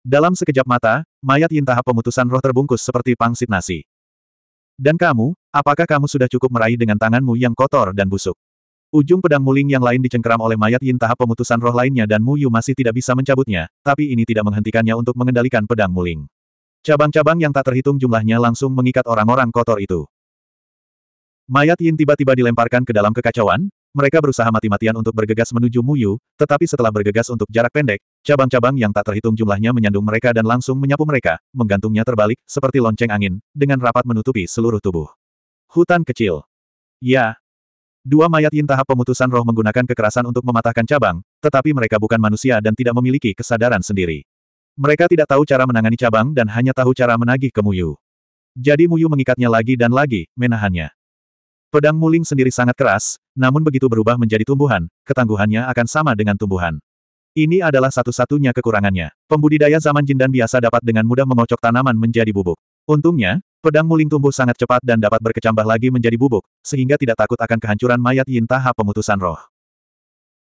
Dalam sekejap mata, mayat Yin tahap pemutusan roh terbungkus seperti pangsit nasi. Dan kamu, apakah kamu sudah cukup meraih dengan tanganmu yang kotor dan busuk? Ujung pedang muling yang lain dicengkeram oleh mayat Yin tahap pemutusan roh lainnya dan Mu Yu masih tidak bisa mencabutnya, tapi ini tidak menghentikannya untuk mengendalikan pedang muling. Cabang-cabang yang tak terhitung jumlahnya langsung mengikat orang-orang kotor itu. Mayat Yin tiba-tiba dilemparkan ke dalam kekacauan, mereka berusaha mati-matian untuk bergegas menuju Muyu, tetapi setelah bergegas untuk jarak pendek, cabang-cabang yang tak terhitung jumlahnya menyandung mereka dan langsung menyapu mereka, menggantungnya terbalik, seperti lonceng angin, dengan rapat menutupi seluruh tubuh. Hutan kecil. Ya. Dua mayat yin tahap pemutusan roh menggunakan kekerasan untuk mematahkan cabang, tetapi mereka bukan manusia dan tidak memiliki kesadaran sendiri. Mereka tidak tahu cara menangani cabang dan hanya tahu cara menagih ke Muyu. Jadi Muyu mengikatnya lagi dan lagi, menahannya. Pedang Muling sendiri sangat keras, namun begitu berubah menjadi tumbuhan, ketangguhannya akan sama dengan tumbuhan. Ini adalah satu-satunya kekurangannya. Pembudidaya zaman jin dan biasa dapat dengan mudah mengocok tanaman menjadi bubuk. Untungnya, pedang muling tumbuh sangat cepat dan dapat berkecambah lagi menjadi bubuk, sehingga tidak takut akan kehancuran mayat yin tahap pemutusan roh.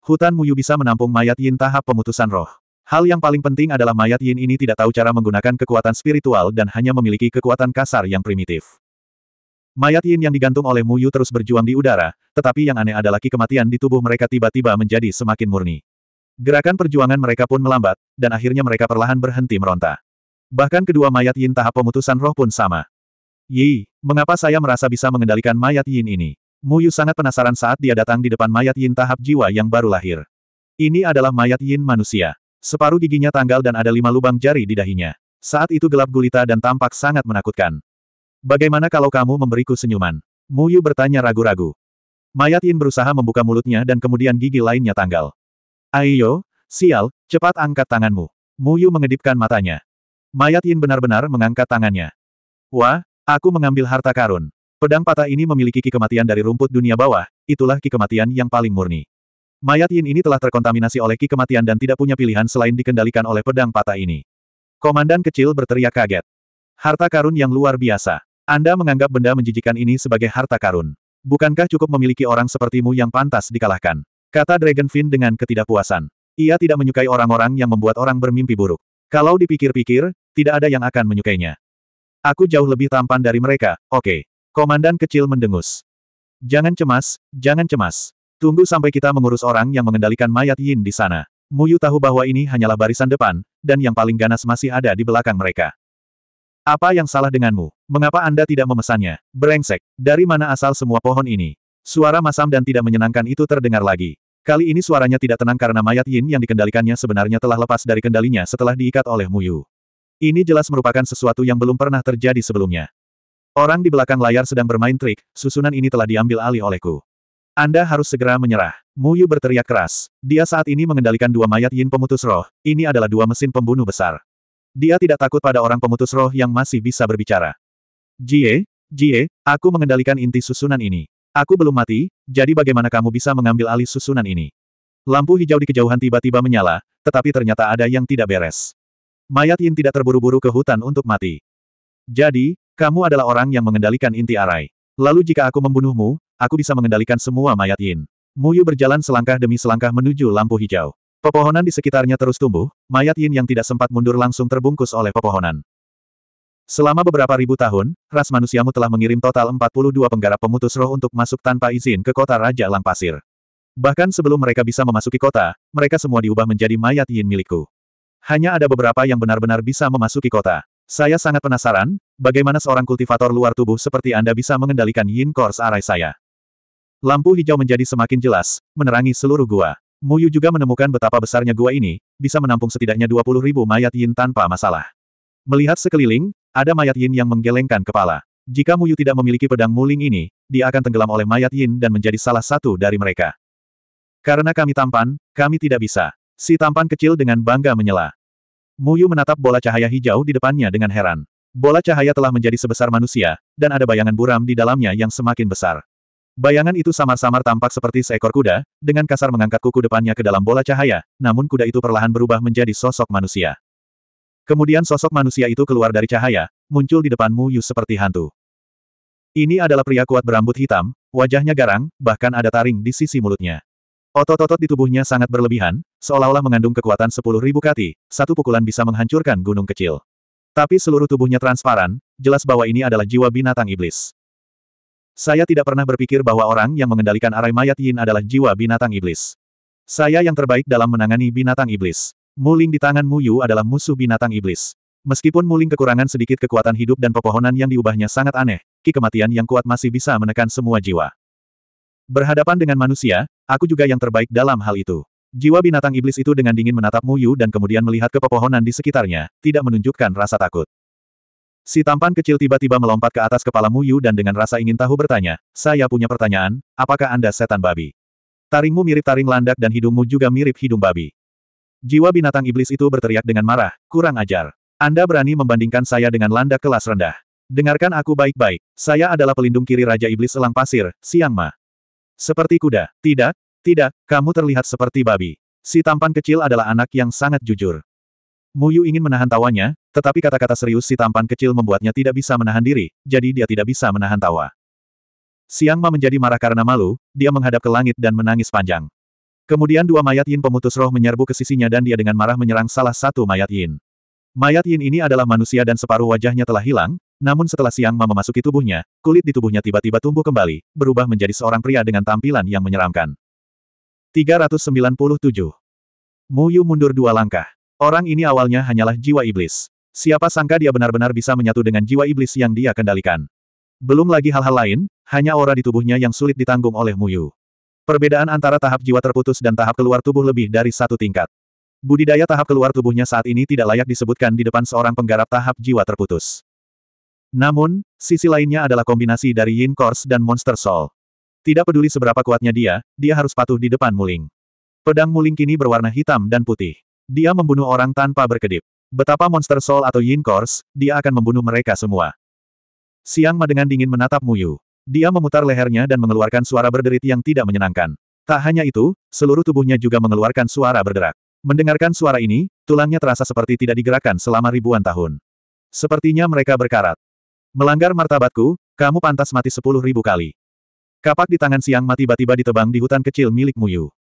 Hutan Muyu bisa menampung mayat yin tahap pemutusan roh. Hal yang paling penting adalah mayat yin ini tidak tahu cara menggunakan kekuatan spiritual dan hanya memiliki kekuatan kasar yang primitif. Mayat Yin yang digantung oleh Mu Yu terus berjuang di udara, tetapi yang aneh adalah ki kematian di tubuh mereka tiba-tiba menjadi semakin murni. Gerakan perjuangan mereka pun melambat, dan akhirnya mereka perlahan berhenti meronta. Bahkan kedua mayat Yin tahap pemutusan roh pun sama. Yi, mengapa saya merasa bisa mengendalikan mayat Yin ini? Mu Yu sangat penasaran saat dia datang di depan mayat Yin tahap jiwa yang baru lahir. Ini adalah mayat Yin manusia. Separuh giginya tanggal dan ada lima lubang jari di dahinya. Saat itu gelap gulita dan tampak sangat menakutkan. Bagaimana kalau kamu memberiku senyuman? Mu Yu bertanya ragu-ragu. Mayat Yin berusaha membuka mulutnya dan kemudian gigi lainnya tanggal. Ayo, sial, cepat angkat tanganmu. Mu Yu mengedipkan matanya. Mayat Yin benar-benar mengangkat tangannya. Wah, aku mengambil harta karun. Pedang patah ini memiliki ki kematian dari rumput dunia bawah, itulah ki kematian yang paling murni. Mayat Yin ini telah terkontaminasi oleh ki kematian dan tidak punya pilihan selain dikendalikan oleh pedang patah ini. Komandan kecil berteriak kaget. Harta karun yang luar biasa. Anda menganggap benda menjijikan ini sebagai harta karun. Bukankah cukup memiliki orang sepertimu yang pantas dikalahkan? Kata Dragonfin dengan ketidakpuasan. Ia tidak menyukai orang-orang yang membuat orang bermimpi buruk. Kalau dipikir-pikir, tidak ada yang akan menyukainya. Aku jauh lebih tampan dari mereka, oke. Okay. Komandan kecil mendengus. Jangan cemas, jangan cemas. Tunggu sampai kita mengurus orang yang mengendalikan mayat Yin di sana. Muyu tahu bahwa ini hanyalah barisan depan, dan yang paling ganas masih ada di belakang mereka. Apa yang salah denganmu? Mengapa Anda tidak memesannya? Brengsek, dari mana asal semua pohon ini? Suara masam dan tidak menyenangkan itu terdengar lagi. Kali ini suaranya tidak tenang karena mayat Yin yang dikendalikannya sebenarnya telah lepas dari kendalinya setelah diikat oleh Muyu. Ini jelas merupakan sesuatu yang belum pernah terjadi sebelumnya. Orang di belakang layar sedang bermain trik, susunan ini telah diambil alih olehku. Anda harus segera menyerah. Muyu berteriak keras. Dia saat ini mengendalikan dua mayat Yin pemutus roh, ini adalah dua mesin pembunuh besar. Dia tidak takut pada orang pemutus roh yang masih bisa berbicara. Jie, Jie, aku mengendalikan inti susunan ini. Aku belum mati, jadi bagaimana kamu bisa mengambil alih susunan ini? Lampu hijau di kejauhan tiba-tiba menyala, tetapi ternyata ada yang tidak beres. Mayat Yin tidak terburu-buru ke hutan untuk mati. Jadi, kamu adalah orang yang mengendalikan inti arai. Lalu jika aku membunuhmu, aku bisa mengendalikan semua mayat Yin. Muyu berjalan selangkah demi selangkah menuju lampu hijau. Pepohonan di sekitarnya terus tumbuh, mayat Yin yang tidak sempat mundur langsung terbungkus oleh pepohonan. Selama beberapa ribu tahun, ras manusiamu telah mengirim total 42 penggarap pemutus roh untuk masuk tanpa izin ke kota Raja Lang Pasir. Bahkan sebelum mereka bisa memasuki kota, mereka semua diubah menjadi mayat yin milikku. Hanya ada beberapa yang benar-benar bisa memasuki kota. Saya sangat penasaran, bagaimana seorang kultivator luar tubuh seperti Anda bisa mengendalikan yin course arai saya. Lampu hijau menjadi semakin jelas, menerangi seluruh gua. Muyu juga menemukan betapa besarnya gua ini, bisa menampung setidaknya 20 ribu mayat yin tanpa masalah. Melihat sekeliling, ada mayat Yin yang menggelengkan kepala. Jika Muyu tidak memiliki pedang muling ini, dia akan tenggelam oleh mayat Yin dan menjadi salah satu dari mereka. Karena kami tampan, kami tidak bisa. Si tampan kecil dengan bangga menyela. Muyu menatap bola cahaya hijau di depannya dengan heran. Bola cahaya telah menjadi sebesar manusia, dan ada bayangan buram di dalamnya yang semakin besar. Bayangan itu samar-samar tampak seperti seekor kuda, dengan kasar mengangkat kuku depannya ke dalam bola cahaya, namun kuda itu perlahan berubah menjadi sosok manusia. Kemudian sosok manusia itu keluar dari cahaya, muncul di depanmu Yu seperti hantu. Ini adalah pria kuat berambut hitam, wajahnya garang, bahkan ada taring di sisi mulutnya. Otot-otot di tubuhnya sangat berlebihan, seolah-olah mengandung kekuatan sepuluh ribu kati, satu pukulan bisa menghancurkan gunung kecil. Tapi seluruh tubuhnya transparan, jelas bahwa ini adalah jiwa binatang iblis. Saya tidak pernah berpikir bahwa orang yang mengendalikan arai mayat yin adalah jiwa binatang iblis. Saya yang terbaik dalam menangani binatang iblis. Muling di tangan Mu Yu adalah musuh binatang iblis. Meskipun Muling kekurangan sedikit kekuatan hidup dan pepohonan yang diubahnya sangat aneh, ki kematian yang kuat masih bisa menekan semua jiwa. Berhadapan dengan manusia, aku juga yang terbaik dalam hal itu. Jiwa binatang iblis itu dengan dingin menatap Mu Yu dan kemudian melihat ke pepohonan di sekitarnya, tidak menunjukkan rasa takut. Si tampan kecil tiba-tiba melompat ke atas kepala Mu Yu dan dengan rasa ingin tahu bertanya, saya punya pertanyaan, apakah Anda setan babi? Taringmu mirip taring landak dan hidungmu juga mirip hidung babi. Jiwa binatang iblis itu berteriak dengan marah, kurang ajar. Anda berani membandingkan saya dengan landa kelas rendah. Dengarkan aku baik-baik, saya adalah pelindung kiri Raja Iblis selang Pasir, Siang Ma. Seperti kuda, tidak, tidak, kamu terlihat seperti babi. Si tampan kecil adalah anak yang sangat jujur. Muyu ingin menahan tawanya, tetapi kata-kata serius si tampan kecil membuatnya tidak bisa menahan diri, jadi dia tidak bisa menahan tawa. Siang Ma menjadi marah karena malu, dia menghadap ke langit dan menangis panjang. Kemudian dua mayat Yin pemutus roh menyerbu ke sisinya dan dia dengan marah menyerang salah satu mayat Yin. Mayat Yin ini adalah manusia dan separuh wajahnya telah hilang, namun setelah siang Ma memasuki tubuhnya, kulit di tubuhnya tiba-tiba tumbuh kembali, berubah menjadi seorang pria dengan tampilan yang menyeramkan. 397. Yu mundur dua langkah. Orang ini awalnya hanyalah jiwa iblis. Siapa sangka dia benar-benar bisa menyatu dengan jiwa iblis yang dia kendalikan. Belum lagi hal-hal lain, hanya aura di tubuhnya yang sulit ditanggung oleh Mu Yu. Perbedaan antara tahap jiwa terputus dan tahap keluar tubuh lebih dari satu tingkat. Budidaya tahap keluar tubuhnya saat ini tidak layak disebutkan di depan seorang penggarap tahap jiwa terputus. Namun, sisi lainnya adalah kombinasi dari Yin Course dan Monster Soul. Tidak peduli seberapa kuatnya dia, dia harus patuh di depan Muling. Pedang Muling kini berwarna hitam dan putih. Dia membunuh orang tanpa berkedip. Betapa Monster Soul atau Yin Course, dia akan membunuh mereka semua. Siang Ma dengan dingin menatap Muyu. Dia memutar lehernya dan mengeluarkan suara berderit yang tidak menyenangkan. Tak hanya itu, seluruh tubuhnya juga mengeluarkan suara berderak. Mendengarkan suara ini, tulangnya terasa seperti tidak digerakkan selama ribuan tahun. Sepertinya mereka berkarat. Melanggar martabatku, kamu pantas mati sepuluh ribu kali. Kapak di tangan Siang mati tiba-tiba ditebang di hutan kecil milik Muyu.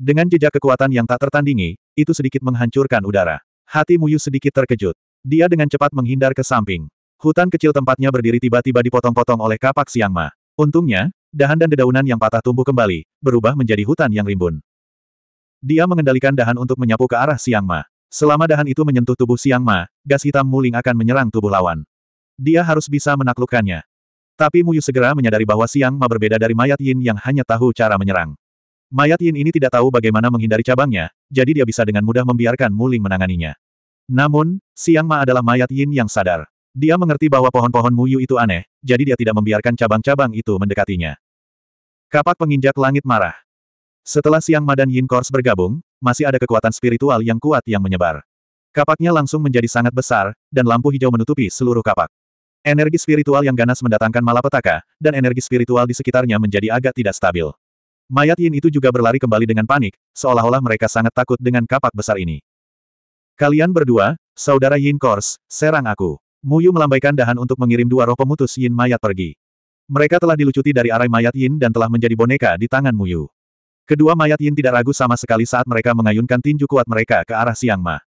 Dengan jejak kekuatan yang tak tertandingi, itu sedikit menghancurkan udara. Hati Muyu sedikit terkejut. Dia dengan cepat menghindar ke samping. Hutan kecil tempatnya berdiri tiba-tiba dipotong-potong oleh kapak Siang Ma. Untungnya, dahan dan dedaunan yang patah tumbuh kembali, berubah menjadi hutan yang rimbun. Dia mengendalikan dahan untuk menyapu ke arah Siang Ma. Selama dahan itu menyentuh tubuh Siang Ma, gas hitam muling akan menyerang tubuh lawan. Dia harus bisa menaklukkannya. Tapi Muyu segera menyadari bahwa Siang Ma berbeda dari mayat Yin yang hanya tahu cara menyerang. Mayat Yin ini tidak tahu bagaimana menghindari cabangnya, jadi dia bisa dengan mudah membiarkan Muling menanganinya. Namun, Siang Ma adalah mayat Yin yang sadar. Dia mengerti bahwa pohon-pohon Muyu itu aneh, jadi dia tidak membiarkan cabang-cabang itu mendekatinya. Kapak penginjak langit marah. Setelah siang Madan Yin Kors bergabung, masih ada kekuatan spiritual yang kuat yang menyebar. Kapaknya langsung menjadi sangat besar, dan lampu hijau menutupi seluruh kapak. Energi spiritual yang ganas mendatangkan malapetaka, dan energi spiritual di sekitarnya menjadi agak tidak stabil. Mayat Yin itu juga berlari kembali dengan panik, seolah-olah mereka sangat takut dengan kapak besar ini. Kalian berdua, saudara Yin Kors, serang aku. Muyu melambaikan dahan untuk mengirim dua roh pemutus Yin mayat pergi. Mereka telah dilucuti dari arai mayat Yin dan telah menjadi boneka di tangan Muyu. Kedua mayat Yin tidak ragu sama sekali saat mereka mengayunkan tinju kuat mereka ke arah Siang Ma.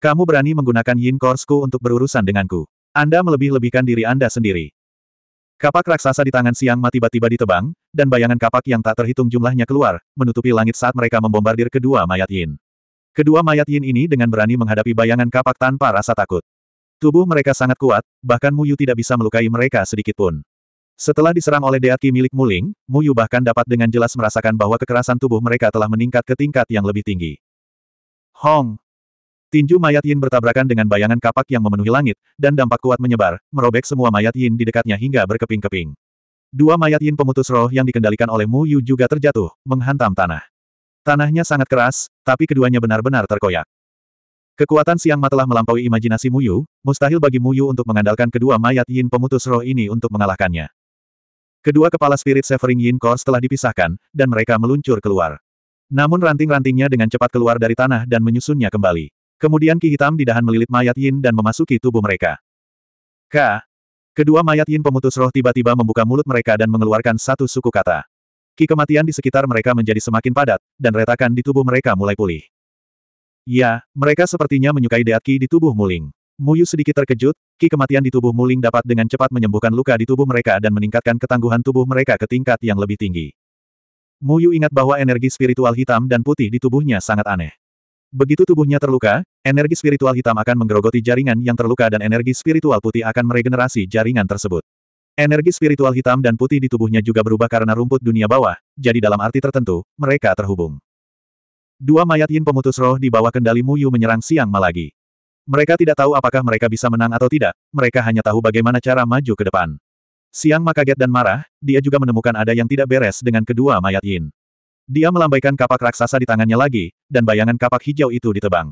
Kamu berani menggunakan Yin Korsku untuk berurusan denganku. Anda melebih-lebihkan diri Anda sendiri. Kapak raksasa di tangan Siang Ma tiba-tiba ditebang, dan bayangan kapak yang tak terhitung jumlahnya keluar, menutupi langit saat mereka membombardir kedua mayat Yin. Kedua mayat Yin ini dengan berani menghadapi bayangan kapak tanpa rasa takut. Tubuh mereka sangat kuat, bahkan Muyu tidak bisa melukai mereka sedikit pun. Setelah diserang oleh Deaki milik Muling, Muyu bahkan dapat dengan jelas merasakan bahwa kekerasan tubuh mereka telah meningkat ke tingkat yang lebih tinggi. Hong! Tinju mayat Yin bertabrakan dengan bayangan kapak yang memenuhi langit, dan dampak kuat menyebar, merobek semua mayat Yin di dekatnya hingga berkeping-keping. Dua mayat Yin pemutus roh yang dikendalikan oleh Mu Yu juga terjatuh, menghantam tanah. Tanahnya sangat keras, tapi keduanya benar-benar terkoyak. Kekuatan siang matelah melampaui imajinasi Muyu, mustahil bagi Muyu untuk mengandalkan kedua mayat Yin pemutus roh ini untuk mengalahkannya. Kedua kepala spirit Severing Yin Kors telah dipisahkan, dan mereka meluncur keluar. Namun ranting-rantingnya dengan cepat keluar dari tanah dan menyusunnya kembali. Kemudian ki hitam di dahan melilit mayat Yin dan memasuki tubuh mereka. K. Kedua mayat Yin pemutus roh tiba-tiba membuka mulut mereka dan mengeluarkan satu suku kata. Ki kematian di sekitar mereka menjadi semakin padat, dan retakan di tubuh mereka mulai pulih. Ya, mereka sepertinya menyukai deat Ki di tubuh Muling. Muyu sedikit terkejut, Ki kematian di tubuh Muling dapat dengan cepat menyembuhkan luka di tubuh mereka dan meningkatkan ketangguhan tubuh mereka ke tingkat yang lebih tinggi. Muyu ingat bahwa energi spiritual hitam dan putih di tubuhnya sangat aneh. Begitu tubuhnya terluka, energi spiritual hitam akan menggerogoti jaringan yang terluka dan energi spiritual putih akan meregenerasi jaringan tersebut. Energi spiritual hitam dan putih di tubuhnya juga berubah karena rumput dunia bawah, jadi dalam arti tertentu, mereka terhubung. Dua mayat Yin pemutus roh di bawah kendali Mu Yu menyerang Siang malagi. Mereka tidak tahu apakah mereka bisa menang atau tidak, mereka hanya tahu bagaimana cara maju ke depan. Siang Ma kaget dan marah, dia juga menemukan ada yang tidak beres dengan kedua mayat Yin. Dia melambaikan kapak raksasa di tangannya lagi, dan bayangan kapak hijau itu ditebang.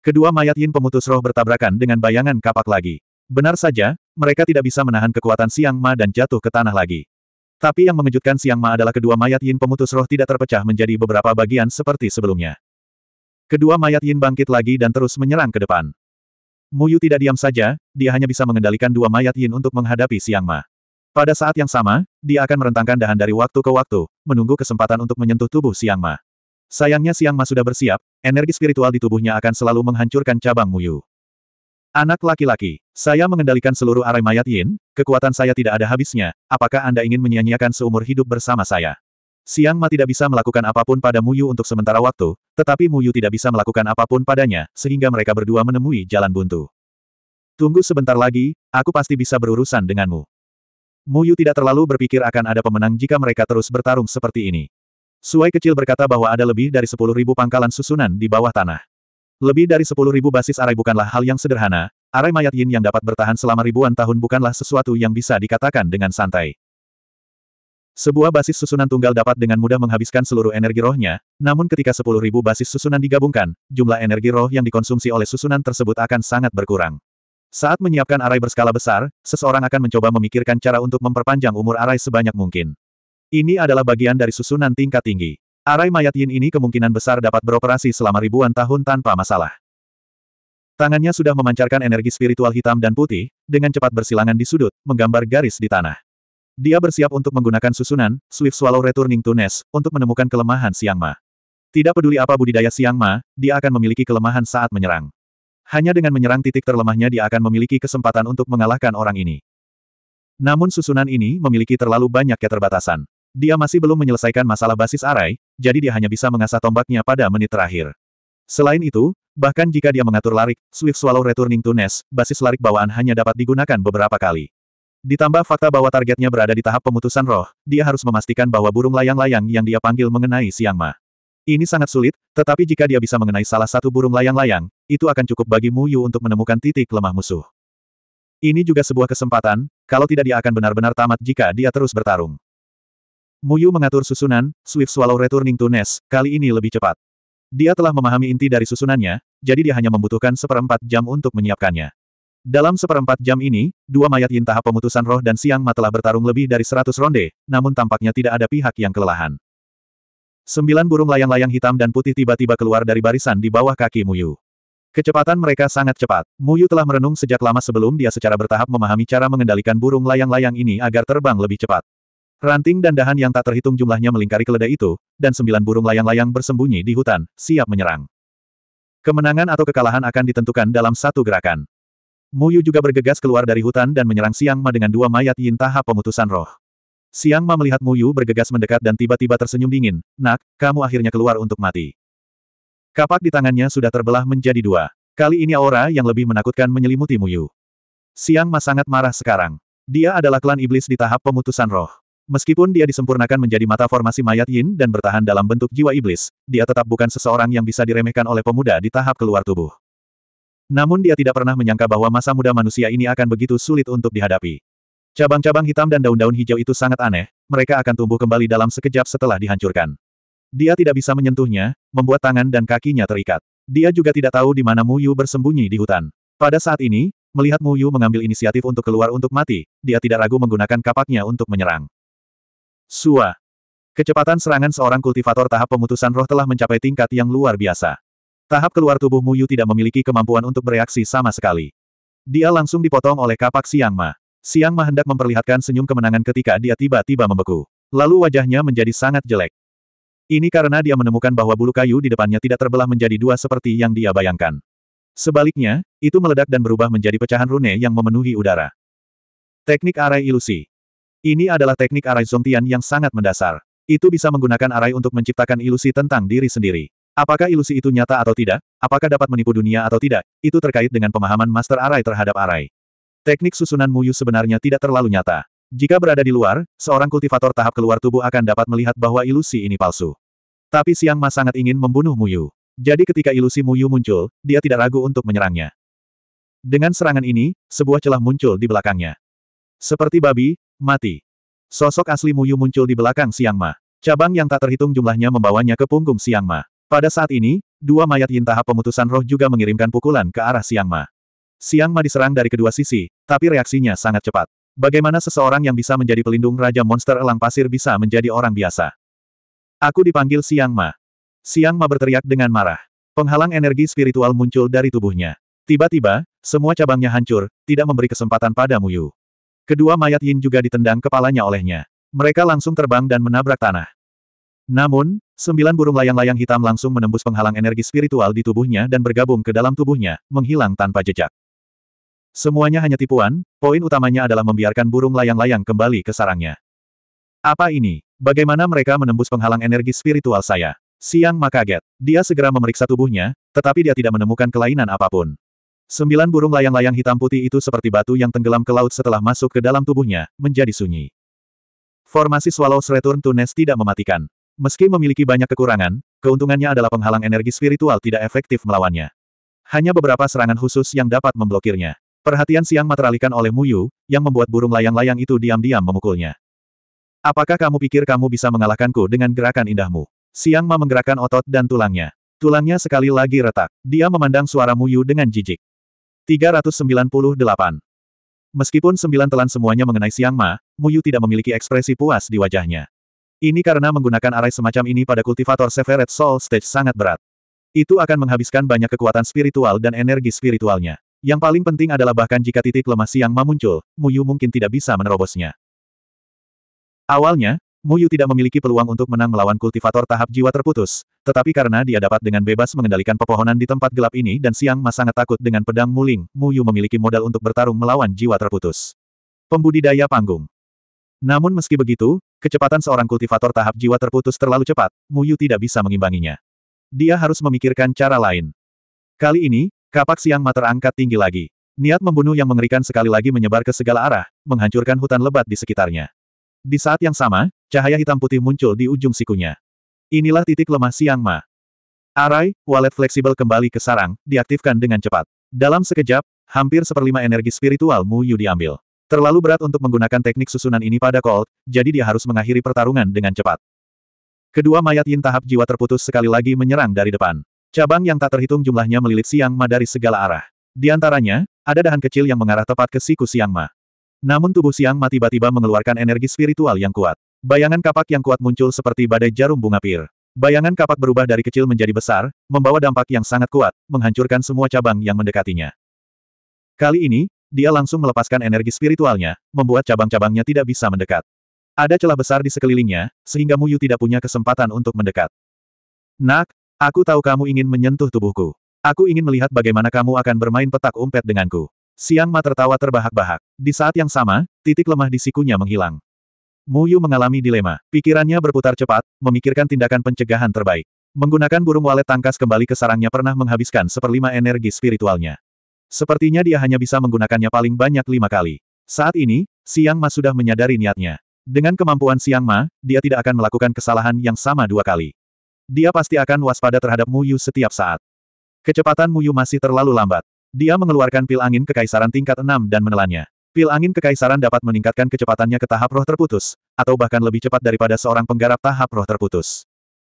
Kedua mayat Yin pemutus roh bertabrakan dengan bayangan kapak lagi. Benar saja, mereka tidak bisa menahan kekuatan Siang Ma dan jatuh ke tanah lagi. Tapi yang mengejutkan Siang Ma adalah kedua mayat Yin pemutus roh tidak terpecah menjadi beberapa bagian seperti sebelumnya. Kedua mayat Yin bangkit lagi dan terus menyerang ke depan. Muyu tidak diam saja, dia hanya bisa mengendalikan dua mayat Yin untuk menghadapi Siang Ma. Pada saat yang sama, dia akan merentangkan dahan dari waktu ke waktu, menunggu kesempatan untuk menyentuh tubuh Siang Ma. Sayangnya Siang Ma sudah bersiap, energi spiritual di tubuhnya akan selalu menghancurkan cabang Muyu. Anak laki-laki, saya mengendalikan seluruh arai mayat Yin, kekuatan saya tidak ada habisnya, apakah Anda ingin menyia-nyiakan seumur hidup bersama saya? Siang Ma tidak bisa melakukan apapun pada Muyu untuk sementara waktu, tetapi Muyu tidak bisa melakukan apapun padanya, sehingga mereka berdua menemui jalan buntu. Tunggu sebentar lagi, aku pasti bisa berurusan denganmu. Muyu tidak terlalu berpikir akan ada pemenang jika mereka terus bertarung seperti ini. Suai kecil berkata bahwa ada lebih dari 10.000 pangkalan susunan di bawah tanah. Lebih dari sepuluh ribu basis arai bukanlah hal yang sederhana, arai mayat yin yang dapat bertahan selama ribuan tahun bukanlah sesuatu yang bisa dikatakan dengan santai. Sebuah basis susunan tunggal dapat dengan mudah menghabiskan seluruh energi rohnya, namun ketika sepuluh ribu basis susunan digabungkan, jumlah energi roh yang dikonsumsi oleh susunan tersebut akan sangat berkurang. Saat menyiapkan arai berskala besar, seseorang akan mencoba memikirkan cara untuk memperpanjang umur arai sebanyak mungkin. Ini adalah bagian dari susunan tingkat tinggi. Arai mayat Yin ini kemungkinan besar dapat beroperasi selama ribuan tahun tanpa masalah. Tangannya sudah memancarkan energi spiritual hitam dan putih, dengan cepat bersilangan di sudut, menggambar garis di tanah. Dia bersiap untuk menggunakan susunan, Swift Swallow Returning to Nest, untuk menemukan kelemahan Siang Ma. Tidak peduli apa budidaya Siang Ma, dia akan memiliki kelemahan saat menyerang. Hanya dengan menyerang titik terlemahnya dia akan memiliki kesempatan untuk mengalahkan orang ini. Namun susunan ini memiliki terlalu banyak keterbatasan. Dia masih belum menyelesaikan masalah basis arai, jadi dia hanya bisa mengasah tombaknya pada menit terakhir. Selain itu, bahkan jika dia mengatur larik, Swift Swallow Returning to Nest, basis larik bawaan hanya dapat digunakan beberapa kali. Ditambah fakta bahwa targetnya berada di tahap pemutusan roh, dia harus memastikan bahwa burung layang-layang yang dia panggil mengenai Siang Ma. Ini sangat sulit, tetapi jika dia bisa mengenai salah satu burung layang-layang, itu akan cukup bagi Mu Yu untuk menemukan titik lemah musuh. Ini juga sebuah kesempatan, kalau tidak dia akan benar-benar tamat jika dia terus bertarung. Muyu mengatur susunan, Swift Swallow Returning to Nest, kali ini lebih cepat. Dia telah memahami inti dari susunannya, jadi dia hanya membutuhkan seperempat jam untuk menyiapkannya. Dalam seperempat jam ini, dua mayat yin tahap pemutusan roh dan siang ma telah bertarung lebih dari seratus ronde, namun tampaknya tidak ada pihak yang kelelahan. Sembilan burung layang-layang hitam dan putih tiba-tiba keluar dari barisan di bawah kaki Muyu. Kecepatan mereka sangat cepat. Muyu telah merenung sejak lama sebelum dia secara bertahap memahami cara mengendalikan burung layang-layang ini agar terbang lebih cepat. Ranting dan dahan yang tak terhitung jumlahnya melingkari keledai itu, dan sembilan burung layang-layang bersembunyi di hutan, siap menyerang. Kemenangan atau kekalahan akan ditentukan dalam satu gerakan. Muyu juga bergegas keluar dari hutan dan menyerang Siang Ma dengan dua mayat yin tahap pemutusan roh. Siang Ma melihat Muyu bergegas mendekat dan tiba-tiba tersenyum dingin, Nak, kamu akhirnya keluar untuk mati. Kapak di tangannya sudah terbelah menjadi dua. Kali ini aura yang lebih menakutkan menyelimuti Muyu. Siang Ma sangat marah sekarang. Dia adalah klan iblis di tahap pemutusan roh. Meskipun dia disempurnakan menjadi mata formasi mayat yin dan bertahan dalam bentuk jiwa iblis, dia tetap bukan seseorang yang bisa diremehkan oleh pemuda di tahap keluar tubuh. Namun dia tidak pernah menyangka bahwa masa muda manusia ini akan begitu sulit untuk dihadapi. Cabang-cabang hitam dan daun-daun hijau itu sangat aneh, mereka akan tumbuh kembali dalam sekejap setelah dihancurkan. Dia tidak bisa menyentuhnya, membuat tangan dan kakinya terikat. Dia juga tidak tahu di mana Muyu bersembunyi di hutan. Pada saat ini, melihat Muyu mengambil inisiatif untuk keluar untuk mati, dia tidak ragu menggunakan kapaknya untuk menyerang. Sua. Kecepatan serangan seorang kultivator tahap pemutusan roh telah mencapai tingkat yang luar biasa. Tahap keluar tubuh Mu Yu tidak memiliki kemampuan untuk bereaksi sama sekali. Dia langsung dipotong oleh kapak Siang Ma. Siang Ma hendak memperlihatkan senyum kemenangan ketika dia tiba-tiba membeku. Lalu wajahnya menjadi sangat jelek. Ini karena dia menemukan bahwa bulu kayu di depannya tidak terbelah menjadi dua seperti yang dia bayangkan. Sebaliknya, itu meledak dan berubah menjadi pecahan rune yang memenuhi udara. Teknik arai ilusi. Ini adalah teknik arai Zongtian yang sangat mendasar. Itu bisa menggunakan arai untuk menciptakan ilusi tentang diri sendiri. Apakah ilusi itu nyata atau tidak? Apakah dapat menipu dunia atau tidak? Itu terkait dengan pemahaman master arai terhadap arai. Teknik susunan Muyu sebenarnya tidak terlalu nyata. Jika berada di luar, seorang kultivator tahap keluar tubuh akan dapat melihat bahwa ilusi ini palsu. Tapi Siang Ma sangat ingin membunuh Muyu. Jadi ketika ilusi Muyu muncul, dia tidak ragu untuk menyerangnya. Dengan serangan ini, sebuah celah muncul di belakangnya. Seperti babi, Mati. Sosok asli Muyu muncul di belakang Siang Ma. Cabang yang tak terhitung jumlahnya membawanya ke punggung Siang Ma. Pada saat ini, dua mayat yin tahap pemutusan roh juga mengirimkan pukulan ke arah Siang Ma. Siang Ma diserang dari kedua sisi, tapi reaksinya sangat cepat. Bagaimana seseorang yang bisa menjadi pelindung Raja Monster Elang Pasir bisa menjadi orang biasa? Aku dipanggil Siang Ma. Siang Ma berteriak dengan marah. Penghalang energi spiritual muncul dari tubuhnya. Tiba-tiba, semua cabangnya hancur, tidak memberi kesempatan pada Muyu. Kedua mayat Yin juga ditendang kepalanya olehnya. Mereka langsung terbang dan menabrak tanah. Namun, sembilan burung layang-layang hitam langsung menembus penghalang energi spiritual di tubuhnya dan bergabung ke dalam tubuhnya, menghilang tanpa jejak. Semuanya hanya tipuan, poin utamanya adalah membiarkan burung layang-layang kembali ke sarangnya. Apa ini? Bagaimana mereka menembus penghalang energi spiritual saya? Siang makaget. Dia segera memeriksa tubuhnya, tetapi dia tidak menemukan kelainan apapun. Sembilan burung layang-layang hitam putih itu seperti batu yang tenggelam ke laut setelah masuk ke dalam tubuhnya, menjadi sunyi. Formasi Swallows Return to Nest tidak mematikan. Meski memiliki banyak kekurangan, keuntungannya adalah penghalang energi spiritual tidak efektif melawannya. Hanya beberapa serangan khusus yang dapat memblokirnya. Perhatian siang materalikan oleh Muyu, yang membuat burung layang-layang itu diam-diam memukulnya. Apakah kamu pikir kamu bisa mengalahkanku dengan gerakan indahmu? Siang Ma menggerakkan otot dan tulangnya. Tulangnya sekali lagi retak. Dia memandang suara Muyu dengan jijik. 398. Meskipun sembilan telan semuanya mengenai Siang Ma, Muyu tidak memiliki ekspresi puas di wajahnya. Ini karena menggunakan arai semacam ini pada kultivator Severed Soul Stage sangat berat. Itu akan menghabiskan banyak kekuatan spiritual dan energi spiritualnya. Yang paling penting adalah bahkan jika titik lemah Siang Ma muncul, Muyu mungkin tidak bisa menerobosnya. Awalnya, Muyu tidak memiliki peluang untuk menang melawan kultivator tahap jiwa terputus, tetapi karena dia dapat dengan bebas mengendalikan pepohonan di tempat gelap ini dan Siang Ma sangat takut dengan pedang Muling, Muyu memiliki modal untuk bertarung melawan jiwa terputus. Pembudidaya panggung. Namun meski begitu, kecepatan seorang kultivator tahap jiwa terputus terlalu cepat, Muyu tidak bisa mengimbanginya. Dia harus memikirkan cara lain. Kali ini, kapak Siang Ma terangkat tinggi lagi. Niat membunuh yang mengerikan sekali lagi menyebar ke segala arah, menghancurkan hutan lebat di sekitarnya. Di saat yang sama, cahaya hitam putih muncul di ujung sikunya. Inilah titik lemah Siang Ma. Arai, walet fleksibel kembali ke sarang, diaktifkan dengan cepat. Dalam sekejap, hampir seperlima energi spiritual Mu Yu diambil. Terlalu berat untuk menggunakan teknik susunan ini pada Cold, jadi dia harus mengakhiri pertarungan dengan cepat. Kedua mayat Yin tahap jiwa terputus sekali lagi menyerang dari depan. Cabang yang tak terhitung jumlahnya melilit Siang Ma dari segala arah. Di antaranya, ada dahan kecil yang mengarah tepat ke siku Siang Ma. Namun tubuh Siang mati tiba-tiba mengeluarkan energi spiritual yang kuat. Bayangan kapak yang kuat muncul seperti badai jarum bunga pir. Bayangan kapak berubah dari kecil menjadi besar, membawa dampak yang sangat kuat, menghancurkan semua cabang yang mendekatinya. Kali ini, dia langsung melepaskan energi spiritualnya, membuat cabang-cabangnya tidak bisa mendekat. Ada celah besar di sekelilingnya, sehingga Muyu tidak punya kesempatan untuk mendekat. Nak, aku tahu kamu ingin menyentuh tubuhku. Aku ingin melihat bagaimana kamu akan bermain petak umpet denganku. Siang Ma tertawa terbahak-bahak. Di saat yang sama, titik lemah di sikunya menghilang. Mu Yu mengalami dilema. Pikirannya berputar cepat, memikirkan tindakan pencegahan terbaik. Menggunakan burung walet tangkas kembali ke sarangnya pernah menghabiskan seperlima energi spiritualnya. Sepertinya dia hanya bisa menggunakannya paling banyak lima kali. Saat ini, Siang Ma sudah menyadari niatnya. Dengan kemampuan Siang Ma, dia tidak akan melakukan kesalahan yang sama dua kali. Dia pasti akan waspada terhadap Mu Yu setiap saat. Kecepatan Mu Yu masih terlalu lambat. Dia mengeluarkan pil angin kekaisaran tingkat 6 dan menelannya. Pil angin kekaisaran dapat meningkatkan kecepatannya ke tahap roh terputus, atau bahkan lebih cepat daripada seorang penggarap tahap roh terputus.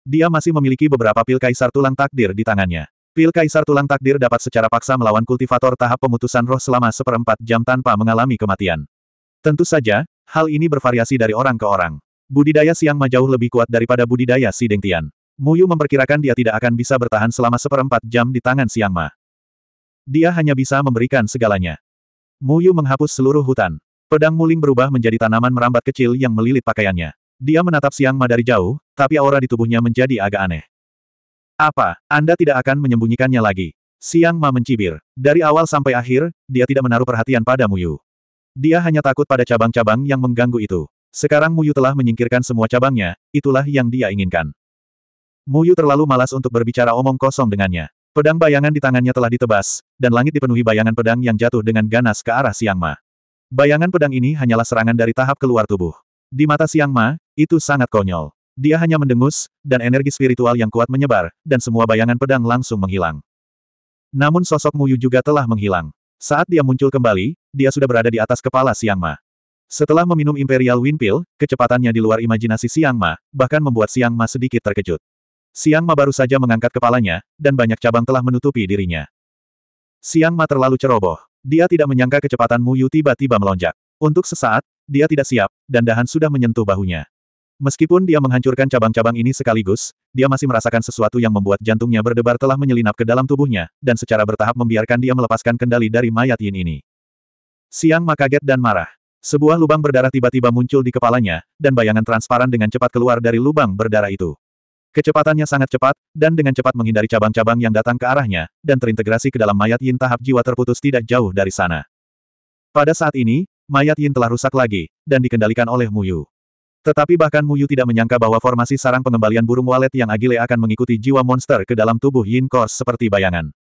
Dia masih memiliki beberapa pil kaisar tulang takdir di tangannya. Pil kaisar tulang takdir dapat secara paksa melawan kultivator tahap pemutusan roh selama seperempat jam tanpa mengalami kematian. Tentu saja, hal ini bervariasi dari orang ke orang. Budidaya Siang Ma jauh lebih kuat daripada budidaya Si Deng Dengtian. Muyu memperkirakan dia tidak akan bisa bertahan selama seperempat jam di tangan Siang Ma. Dia hanya bisa memberikan segalanya. Muyu menghapus seluruh hutan. Pedang muling berubah menjadi tanaman merambat kecil yang melilit pakaiannya. Dia menatap Siang Ma dari jauh, tapi aura di tubuhnya menjadi agak aneh. Apa, Anda tidak akan menyembunyikannya lagi? Siang Ma mencibir. Dari awal sampai akhir, dia tidak menaruh perhatian pada Muyu. Dia hanya takut pada cabang-cabang yang mengganggu itu. Sekarang Muyu telah menyingkirkan semua cabangnya, itulah yang dia inginkan. Muyu terlalu malas untuk berbicara omong kosong dengannya. Pedang bayangan di tangannya telah ditebas, dan langit dipenuhi bayangan pedang yang jatuh dengan ganas ke arah Siang Ma. Bayangan pedang ini hanyalah serangan dari tahap keluar tubuh. Di mata Siang Ma, itu sangat konyol. Dia hanya mendengus, dan energi spiritual yang kuat menyebar, dan semua bayangan pedang langsung menghilang. Namun sosok Muyu juga telah menghilang. Saat dia muncul kembali, dia sudah berada di atas kepala Siang Ma. Setelah meminum Imperial Wind kecepatannya di luar imajinasi Siang Ma, bahkan membuat Siang Ma sedikit terkejut. Siang Ma baru saja mengangkat kepalanya, dan banyak cabang telah menutupi dirinya. Siang Ma terlalu ceroboh. Dia tidak menyangka kecepatan Mu Yu tiba-tiba melonjak. Untuk sesaat, dia tidak siap, dan dahan sudah menyentuh bahunya. Meskipun dia menghancurkan cabang-cabang ini sekaligus, dia masih merasakan sesuatu yang membuat jantungnya berdebar telah menyelinap ke dalam tubuhnya, dan secara bertahap membiarkan dia melepaskan kendali dari mayat Yin ini. Siang Ma kaget dan marah. Sebuah lubang berdarah tiba-tiba muncul di kepalanya, dan bayangan transparan dengan cepat keluar dari lubang berdarah itu. Kecepatannya sangat cepat, dan dengan cepat menghindari cabang-cabang yang datang ke arahnya, dan terintegrasi ke dalam mayat Yin tahap jiwa terputus tidak jauh dari sana. Pada saat ini, mayat Yin telah rusak lagi, dan dikendalikan oleh Muyu. Tetapi bahkan Muyu tidak menyangka bahwa formasi sarang pengembalian burung walet yang agile akan mengikuti jiwa monster ke dalam tubuh Yin Kors seperti bayangan.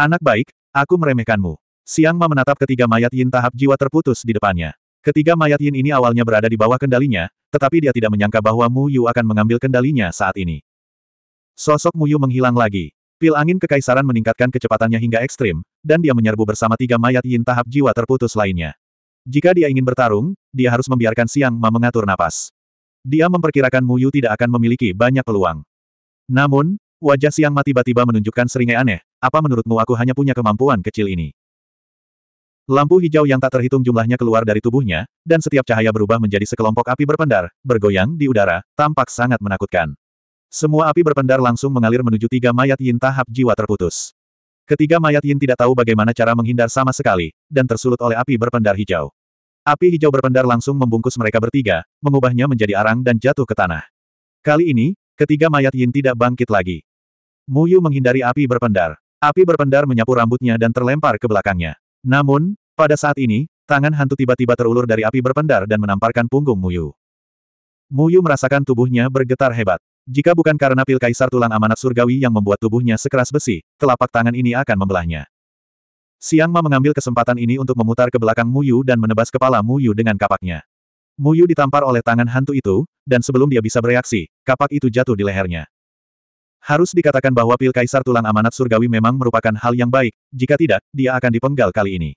Anak baik, aku meremehkanmu. Siang Ma menatap ketiga mayat Yin tahap jiwa terputus di depannya. Ketiga mayat Yin ini awalnya berada di bawah kendalinya, tetapi dia tidak menyangka bahwa Mu Yu akan mengambil kendalinya saat ini. Sosok Mu Yu menghilang lagi. Pil angin kekaisaran meningkatkan kecepatannya hingga ekstrim, dan dia menyerbu bersama tiga mayat Yin tahap jiwa terputus lainnya. Jika dia ingin bertarung, dia harus membiarkan Siang Ma mengatur napas. Dia memperkirakan Mu Yu tidak akan memiliki banyak peluang. Namun, wajah Siang Ma tiba-tiba menunjukkan seringai aneh, apa menurutmu aku hanya punya kemampuan kecil ini? Lampu hijau yang tak terhitung jumlahnya keluar dari tubuhnya, dan setiap cahaya berubah menjadi sekelompok api berpendar, bergoyang di udara, tampak sangat menakutkan. Semua api berpendar langsung mengalir menuju tiga mayat Yin tahap jiwa terputus. Ketiga mayat Yin tidak tahu bagaimana cara menghindar sama sekali, dan tersulut oleh api berpendar hijau. Api hijau berpendar langsung membungkus mereka bertiga, mengubahnya menjadi arang dan jatuh ke tanah. Kali ini, ketiga mayat Yin tidak bangkit lagi. Muyu menghindari api berpendar. Api berpendar menyapu rambutnya dan terlempar ke belakangnya. Namun, pada saat ini, tangan hantu tiba-tiba terulur dari api berpendar dan menamparkan punggung Muyu. Muyu merasakan tubuhnya bergetar hebat. Jika bukan karena pil kaisar tulang amanat surgawi yang membuat tubuhnya sekeras besi, telapak tangan ini akan membelahnya. Siang Ma mengambil kesempatan ini untuk memutar ke belakang Muyu dan menebas kepala Muyu dengan kapaknya. Muyu ditampar oleh tangan hantu itu, dan sebelum dia bisa bereaksi, kapak itu jatuh di lehernya. Harus dikatakan bahwa pil kaisar tulang amanat surgawi memang merupakan hal yang baik, jika tidak, dia akan dipenggal kali ini.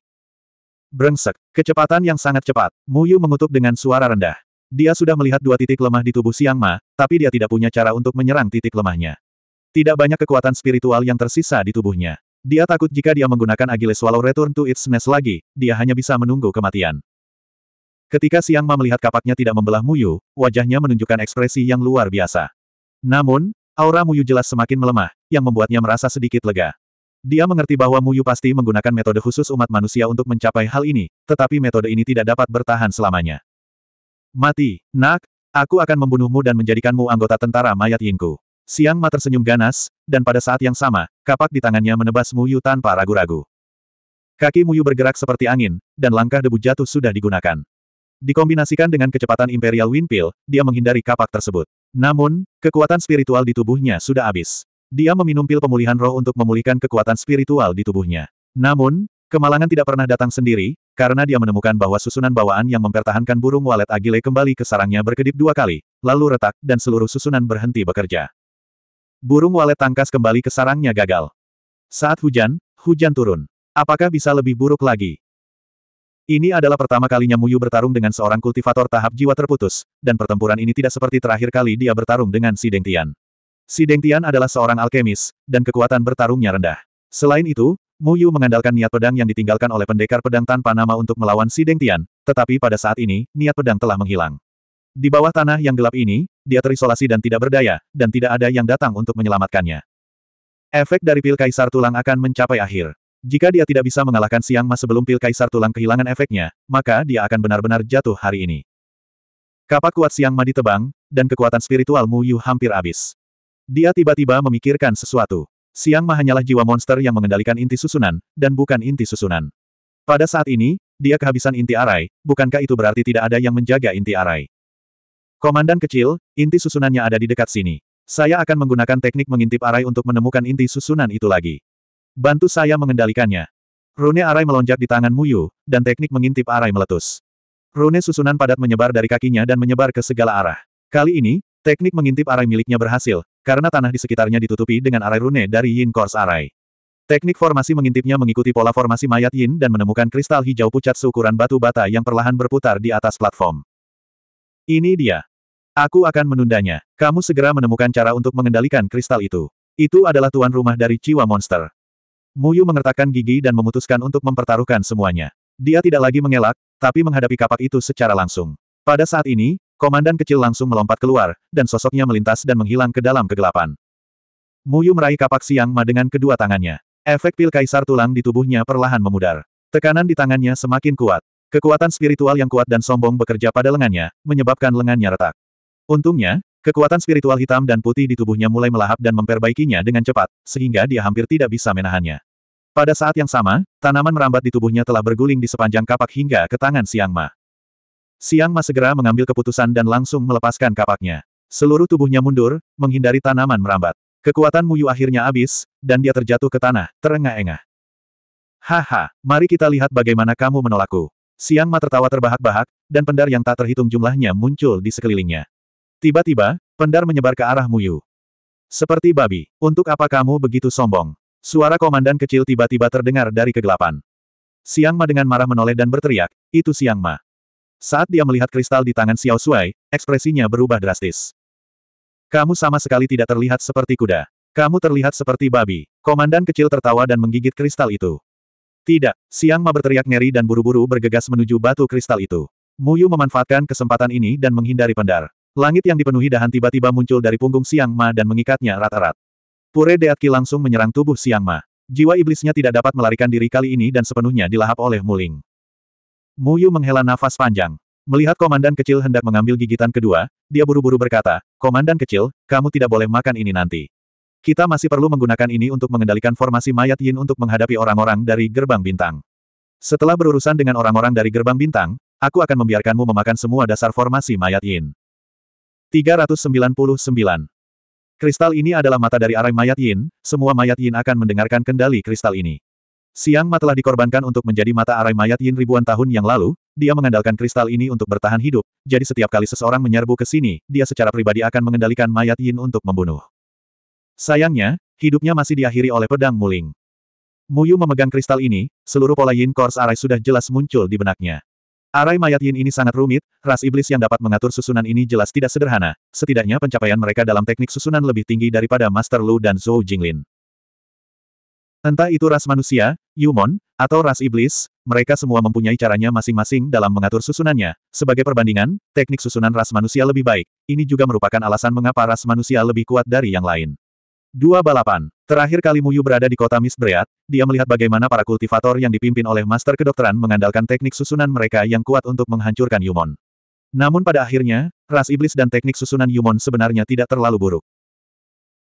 Brengsek, kecepatan yang sangat cepat, Muyu mengutuk dengan suara rendah. Dia sudah melihat dua titik lemah di tubuh Siang Ma, tapi dia tidak punya cara untuk menyerang titik lemahnya. Tidak banyak kekuatan spiritual yang tersisa di tubuhnya. Dia takut jika dia menggunakan Agile Swallow Return to its nest lagi, dia hanya bisa menunggu kematian. Ketika Siang Ma melihat kapaknya tidak membelah Muyu, wajahnya menunjukkan ekspresi yang luar biasa. Namun, Aura Muyu jelas semakin melemah, yang membuatnya merasa sedikit lega. Dia mengerti bahwa Muyu pasti menggunakan metode khusus umat manusia untuk mencapai hal ini, tetapi metode ini tidak dapat bertahan selamanya. Mati, nak, aku akan membunuhmu dan menjadikanmu anggota tentara mayat Yingku. Siang Ma tersenyum ganas, dan pada saat yang sama, kapak di tangannya menebas Muyu tanpa ragu-ragu. Kaki Muyu bergerak seperti angin, dan langkah debu jatuh sudah digunakan. Dikombinasikan dengan kecepatan Imperial Wind Pill, dia menghindari kapak tersebut. Namun, kekuatan spiritual di tubuhnya sudah habis. Dia meminum pil pemulihan roh untuk memulihkan kekuatan spiritual di tubuhnya. Namun, kemalangan tidak pernah datang sendiri, karena dia menemukan bahwa susunan bawaan yang mempertahankan burung walet Agile kembali ke sarangnya berkedip dua kali, lalu retak, dan seluruh susunan berhenti bekerja. Burung walet tangkas kembali ke sarangnya gagal. Saat hujan, hujan turun. Apakah bisa lebih buruk lagi? Ini adalah pertama kalinya Muyu bertarung dengan seorang kultivator tahap jiwa terputus, dan pertempuran ini tidak seperti terakhir kali dia bertarung dengan Si Dengtian. Si Dengtian adalah seorang alkemis, dan kekuatan bertarungnya rendah. Selain itu, Muyu mengandalkan niat pedang yang ditinggalkan oleh pendekar pedang tanpa nama untuk melawan Si Dengtian, tetapi pada saat ini, niat pedang telah menghilang. Di bawah tanah yang gelap ini, dia terisolasi dan tidak berdaya, dan tidak ada yang datang untuk menyelamatkannya. Efek dari pil kaisar tulang akan mencapai akhir. Jika dia tidak bisa mengalahkan Siang Mas sebelum pil kaisar tulang kehilangan efeknya, maka dia akan benar-benar jatuh hari ini. Kapak kuat Siang Ma ditebang, dan kekuatan spiritual Mu Yu hampir habis. Dia tiba-tiba memikirkan sesuatu. Siang Ma hanyalah jiwa monster yang mengendalikan inti susunan, dan bukan inti susunan. Pada saat ini, dia kehabisan inti arai, bukankah itu berarti tidak ada yang menjaga inti arai? Komandan kecil, inti susunannya ada di dekat sini. Saya akan menggunakan teknik mengintip arai untuk menemukan inti susunan itu lagi. Bantu saya mengendalikannya. Rune arai melonjak di tangan Muyu, dan teknik mengintip arai meletus. Rune susunan padat menyebar dari kakinya dan menyebar ke segala arah. Kali ini, teknik mengintip arai miliknya berhasil, karena tanah di sekitarnya ditutupi dengan arai rune dari Yin Kors Arai. Teknik formasi mengintipnya mengikuti pola formasi mayat yin dan menemukan kristal hijau pucat seukuran batu bata yang perlahan berputar di atas platform. Ini dia. Aku akan menundanya. Kamu segera menemukan cara untuk mengendalikan kristal itu. Itu adalah tuan rumah dari Ciwa Monster. Muyu mengertakkan gigi dan memutuskan untuk mempertaruhkan semuanya. Dia tidak lagi mengelak, tapi menghadapi kapak itu secara langsung. Pada saat ini, komandan kecil langsung melompat keluar, dan sosoknya melintas dan menghilang ke dalam kegelapan. Muyu meraih kapak siang ma dengan kedua tangannya. Efek pil kaisar tulang di tubuhnya perlahan memudar. Tekanan di tangannya semakin kuat. Kekuatan spiritual yang kuat dan sombong bekerja pada lengannya, menyebabkan lengannya retak. Untungnya, Kekuatan spiritual hitam dan putih di tubuhnya mulai melahap dan memperbaikinya dengan cepat, sehingga dia hampir tidak bisa menahannya. Pada saat yang sama, tanaman merambat di tubuhnya telah berguling di sepanjang kapak hingga ke tangan Siang Ma. Siang Ma segera mengambil keputusan dan langsung melepaskan kapaknya. Seluruh tubuhnya mundur, menghindari tanaman merambat. Kekuatan Muyu akhirnya habis, dan dia terjatuh ke tanah, terengah-engah. Haha, mari kita lihat bagaimana kamu menolakku. Siang Ma tertawa terbahak-bahak, dan pendar yang tak terhitung jumlahnya muncul di sekelilingnya. Tiba-tiba, pendar menyebar ke arah Muyu. Seperti babi, untuk apa kamu begitu sombong? Suara komandan kecil tiba-tiba terdengar dari kegelapan. Siang Ma dengan marah menoleh dan berteriak, itu Siang Ma. Saat dia melihat kristal di tangan Xiao Suai, ekspresinya berubah drastis. Kamu sama sekali tidak terlihat seperti kuda. Kamu terlihat seperti babi. Komandan kecil tertawa dan menggigit kristal itu. Tidak, Siang Ma berteriak ngeri dan buru-buru bergegas menuju batu kristal itu. Muyu memanfaatkan kesempatan ini dan menghindari pendar. Langit yang dipenuhi dahan tiba-tiba muncul dari punggung Siang Ma dan mengikatnya erat-erat. Pure Deatki langsung menyerang tubuh Siang Ma. Jiwa iblisnya tidak dapat melarikan diri kali ini dan sepenuhnya dilahap oleh Muling. Muyu menghela nafas panjang. Melihat komandan kecil hendak mengambil gigitan kedua, dia buru-buru berkata, Komandan kecil, kamu tidak boleh makan ini nanti. Kita masih perlu menggunakan ini untuk mengendalikan formasi mayat Yin untuk menghadapi orang-orang dari gerbang bintang. Setelah berurusan dengan orang-orang dari gerbang bintang, aku akan membiarkanmu memakan semua dasar formasi mayat Yin. 399. Kristal ini adalah mata dari arai mayat Yin, semua mayat Yin akan mendengarkan kendali kristal ini. Siang Ma telah dikorbankan untuk menjadi mata arai mayat Yin ribuan tahun yang lalu, dia mengandalkan kristal ini untuk bertahan hidup, jadi setiap kali seseorang menyerbu ke sini, dia secara pribadi akan mengendalikan mayat Yin untuk membunuh. Sayangnya, hidupnya masih diakhiri oleh pedang muling. Muyu memegang kristal ini, seluruh pola Yin Course Arai sudah jelas muncul di benaknya. Arai mayat yin ini sangat rumit, ras iblis yang dapat mengatur susunan ini jelas tidak sederhana, setidaknya pencapaian mereka dalam teknik susunan lebih tinggi daripada Master Lu dan Zhou Jinglin. Entah itu ras manusia, Yumon, atau ras iblis, mereka semua mempunyai caranya masing-masing dalam mengatur susunannya. Sebagai perbandingan, teknik susunan ras manusia lebih baik. Ini juga merupakan alasan mengapa ras manusia lebih kuat dari yang lain. Dua balapan. Terakhir kali Muyu berada di kota Misbreat, dia melihat bagaimana para kultivator yang dipimpin oleh Master Kedokteran mengandalkan teknik susunan mereka yang kuat untuk menghancurkan Yumon. Namun pada akhirnya, ras iblis dan teknik susunan Yumon sebenarnya tidak terlalu buruk.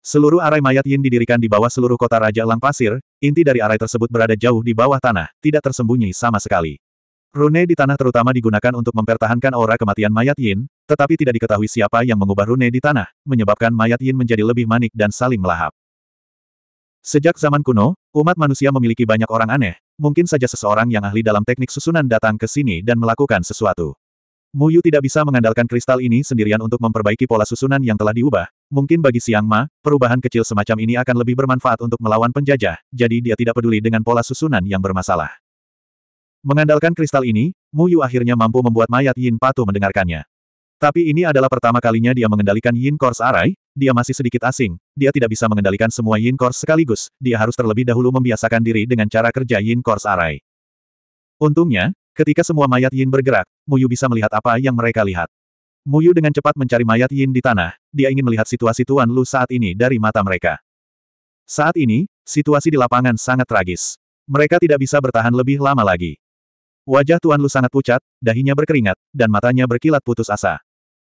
Seluruh arai mayat Yin didirikan di bawah seluruh kota Raja Lang Pasir, inti dari arai tersebut berada jauh di bawah tanah, tidak tersembunyi sama sekali. Rune di tanah terutama digunakan untuk mempertahankan aura kematian mayat Yin, tetapi tidak diketahui siapa yang mengubah rune di tanah, menyebabkan mayat Yin menjadi lebih manik dan saling melahap. Sejak zaman kuno, umat manusia memiliki banyak orang aneh, mungkin saja seseorang yang ahli dalam teknik susunan datang ke sini dan melakukan sesuatu. Muyu tidak bisa mengandalkan kristal ini sendirian untuk memperbaiki pola susunan yang telah diubah. Mungkin bagi Siang Ma, perubahan kecil semacam ini akan lebih bermanfaat untuk melawan penjajah, jadi dia tidak peduli dengan pola susunan yang bermasalah. Mengandalkan kristal ini, Mu Yu akhirnya mampu membuat mayat Yin patuh mendengarkannya. Tapi ini adalah pertama kalinya dia mengendalikan Yin Kors Arai, dia masih sedikit asing, dia tidak bisa mengendalikan semua Yin Kors sekaligus, dia harus terlebih dahulu membiasakan diri dengan cara kerja Yin Kors Arai. Untungnya, ketika semua mayat Yin bergerak, Mu Yu bisa melihat apa yang mereka lihat. Mu Yu dengan cepat mencari mayat Yin di tanah, dia ingin melihat situasi Tuan Lu saat ini dari mata mereka. Saat ini, situasi di lapangan sangat tragis. Mereka tidak bisa bertahan lebih lama lagi. Wajah Tuan Lu sangat pucat, dahinya berkeringat, dan matanya berkilat putus asa.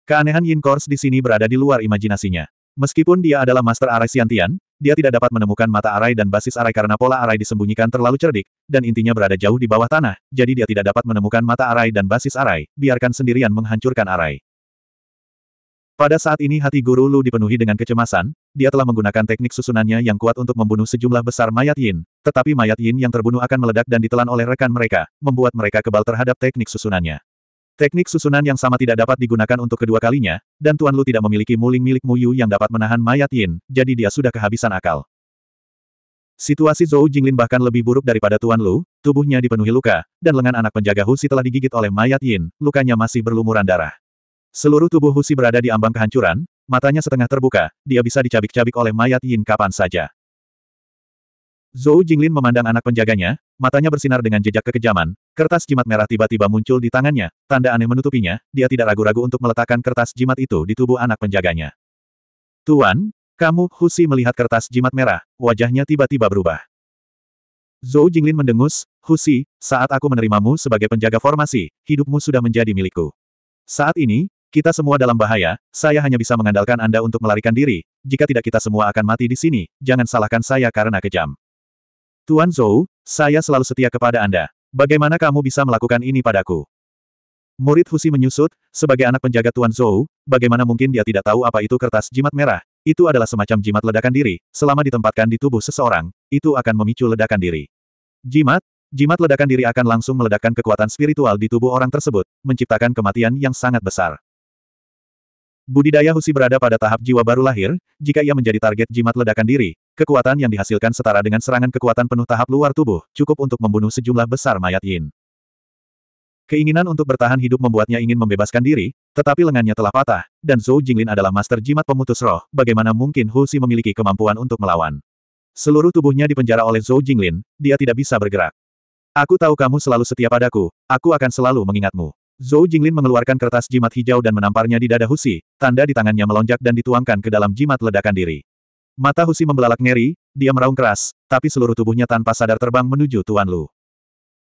Keanehan Yin Kors di sini berada di luar imajinasinya. Meskipun dia adalah Master Arai Siantian, dia tidak dapat menemukan mata arai dan basis arai karena pola arai disembunyikan terlalu cerdik, dan intinya berada jauh di bawah tanah, jadi dia tidak dapat menemukan mata arai dan basis arai, biarkan sendirian menghancurkan arai. Pada saat ini hati Guru Lu dipenuhi dengan kecemasan, dia telah menggunakan teknik susunannya yang kuat untuk membunuh sejumlah besar mayat yin, tetapi mayat yin yang terbunuh akan meledak dan ditelan oleh rekan mereka, membuat mereka kebal terhadap teknik susunannya. Teknik susunan yang sama tidak dapat digunakan untuk kedua kalinya, dan Tuan Lu tidak memiliki muling milik Mu Yu yang dapat menahan mayat yin, jadi dia sudah kehabisan akal. Situasi Zhou Jinglin bahkan lebih buruk daripada Tuan Lu, tubuhnya dipenuhi luka, dan lengan anak penjaga Husi telah digigit oleh mayat yin, lukanya masih berlumuran darah. Seluruh tubuh Husi berada di ambang kehancuran, Matanya setengah terbuka, dia bisa dicabik-cabik oleh mayat Yin kapan saja. Zhou Jinglin memandang anak penjaganya, matanya bersinar dengan jejak kekejaman, kertas jimat merah tiba-tiba muncul di tangannya, tanda aneh menutupinya, dia tidak ragu-ragu untuk meletakkan kertas jimat itu di tubuh anak penjaganya. Tuan, kamu, Husi melihat kertas jimat merah, wajahnya tiba-tiba berubah. Zhou Jinglin mendengus, Husi, saat aku menerimamu sebagai penjaga formasi, hidupmu sudah menjadi milikku. Saat ini, kita semua dalam bahaya, saya hanya bisa mengandalkan Anda untuk melarikan diri, jika tidak kita semua akan mati di sini, jangan salahkan saya karena kejam. Tuan Zhou, saya selalu setia kepada Anda. Bagaimana kamu bisa melakukan ini padaku? Murid Husi menyusut, sebagai anak penjaga Tuan Zhou, bagaimana mungkin dia tidak tahu apa itu kertas jimat merah? Itu adalah semacam jimat ledakan diri, selama ditempatkan di tubuh seseorang, itu akan memicu ledakan diri. Jimat, Jimat ledakan diri akan langsung meledakkan kekuatan spiritual di tubuh orang tersebut, menciptakan kematian yang sangat besar. Budidaya Husi berada pada tahap jiwa baru lahir, jika ia menjadi target jimat ledakan diri, kekuatan yang dihasilkan setara dengan serangan kekuatan penuh tahap luar tubuh, cukup untuk membunuh sejumlah besar mayat Yin. Keinginan untuk bertahan hidup membuatnya ingin membebaskan diri, tetapi lengannya telah patah, dan Zhou Jinglin adalah master jimat pemutus roh, bagaimana mungkin Husi memiliki kemampuan untuk melawan. Seluruh tubuhnya dipenjara oleh Zhou Jinglin, dia tidak bisa bergerak. Aku tahu kamu selalu setia padaku, aku akan selalu mengingatmu. Zhou Jinglin mengeluarkan kertas jimat hijau dan menamparnya di dada Husi, tanda di tangannya melonjak dan dituangkan ke dalam jimat ledakan diri. Mata Husi membelalak ngeri, dia meraung keras, tapi seluruh tubuhnya tanpa sadar terbang menuju Tuan Lu.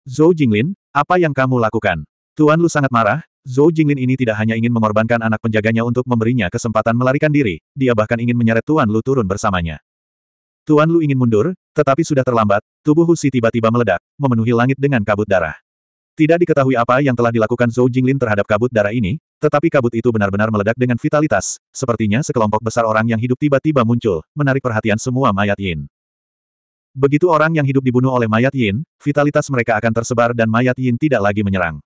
Zhou Jinglin, apa yang kamu lakukan? Tuan Lu sangat marah, Zhou Jinglin ini tidak hanya ingin mengorbankan anak penjaganya untuk memberinya kesempatan melarikan diri, dia bahkan ingin menyeret Tuan Lu turun bersamanya. Tuan Lu ingin mundur, tetapi sudah terlambat, tubuh Husi tiba-tiba meledak, memenuhi langit dengan kabut darah. Tidak diketahui apa yang telah dilakukan Zhou Jinglin terhadap kabut darah ini, tetapi kabut itu benar-benar meledak dengan vitalitas, sepertinya sekelompok besar orang yang hidup tiba-tiba muncul, menarik perhatian semua mayat Yin. Begitu orang yang hidup dibunuh oleh mayat Yin, vitalitas mereka akan tersebar dan mayat Yin tidak lagi menyerang.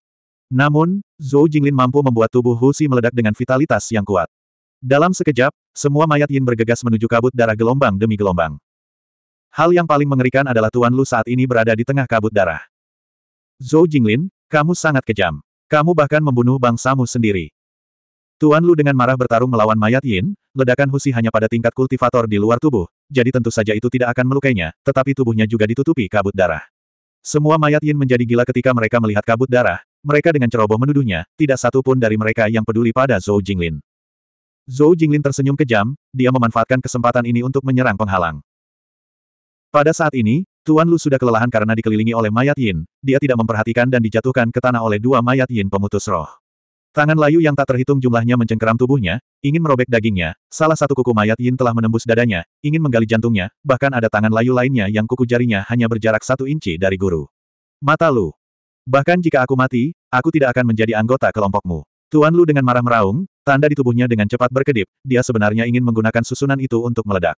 Namun, Zhou Jinglin mampu membuat tubuh Hu Si meledak dengan vitalitas yang kuat. Dalam sekejap, semua mayat Yin bergegas menuju kabut darah gelombang demi gelombang. Hal yang paling mengerikan adalah Tuan Lu saat ini berada di tengah kabut darah. Zhou Jinglin, kamu sangat kejam. Kamu bahkan membunuh bangsamu sendiri. Tuan Lu dengan marah bertarung melawan mayat Yin, ledakan Husi hanya pada tingkat kultivator di luar tubuh, jadi tentu saja itu tidak akan melukainya, tetapi tubuhnya juga ditutupi kabut darah. Semua mayat Yin menjadi gila ketika mereka melihat kabut darah, mereka dengan ceroboh menuduhnya, tidak satu pun dari mereka yang peduli pada Zhou Jinglin. Zhou Jinglin tersenyum kejam, dia memanfaatkan kesempatan ini untuk menyerang penghalang. Pada saat ini, Tuan Lu sudah kelelahan karena dikelilingi oleh mayat Yin, dia tidak memperhatikan dan dijatuhkan ke tanah oleh dua mayat Yin pemutus roh. Tangan layu yang tak terhitung jumlahnya mencengkeram tubuhnya, ingin merobek dagingnya, salah satu kuku mayat Yin telah menembus dadanya, ingin menggali jantungnya, bahkan ada tangan layu lainnya yang kuku jarinya hanya berjarak satu inci dari guru. Mata Lu. Bahkan jika aku mati, aku tidak akan menjadi anggota kelompokmu. Tuan Lu dengan marah meraung, tanda di tubuhnya dengan cepat berkedip, dia sebenarnya ingin menggunakan susunan itu untuk meledak.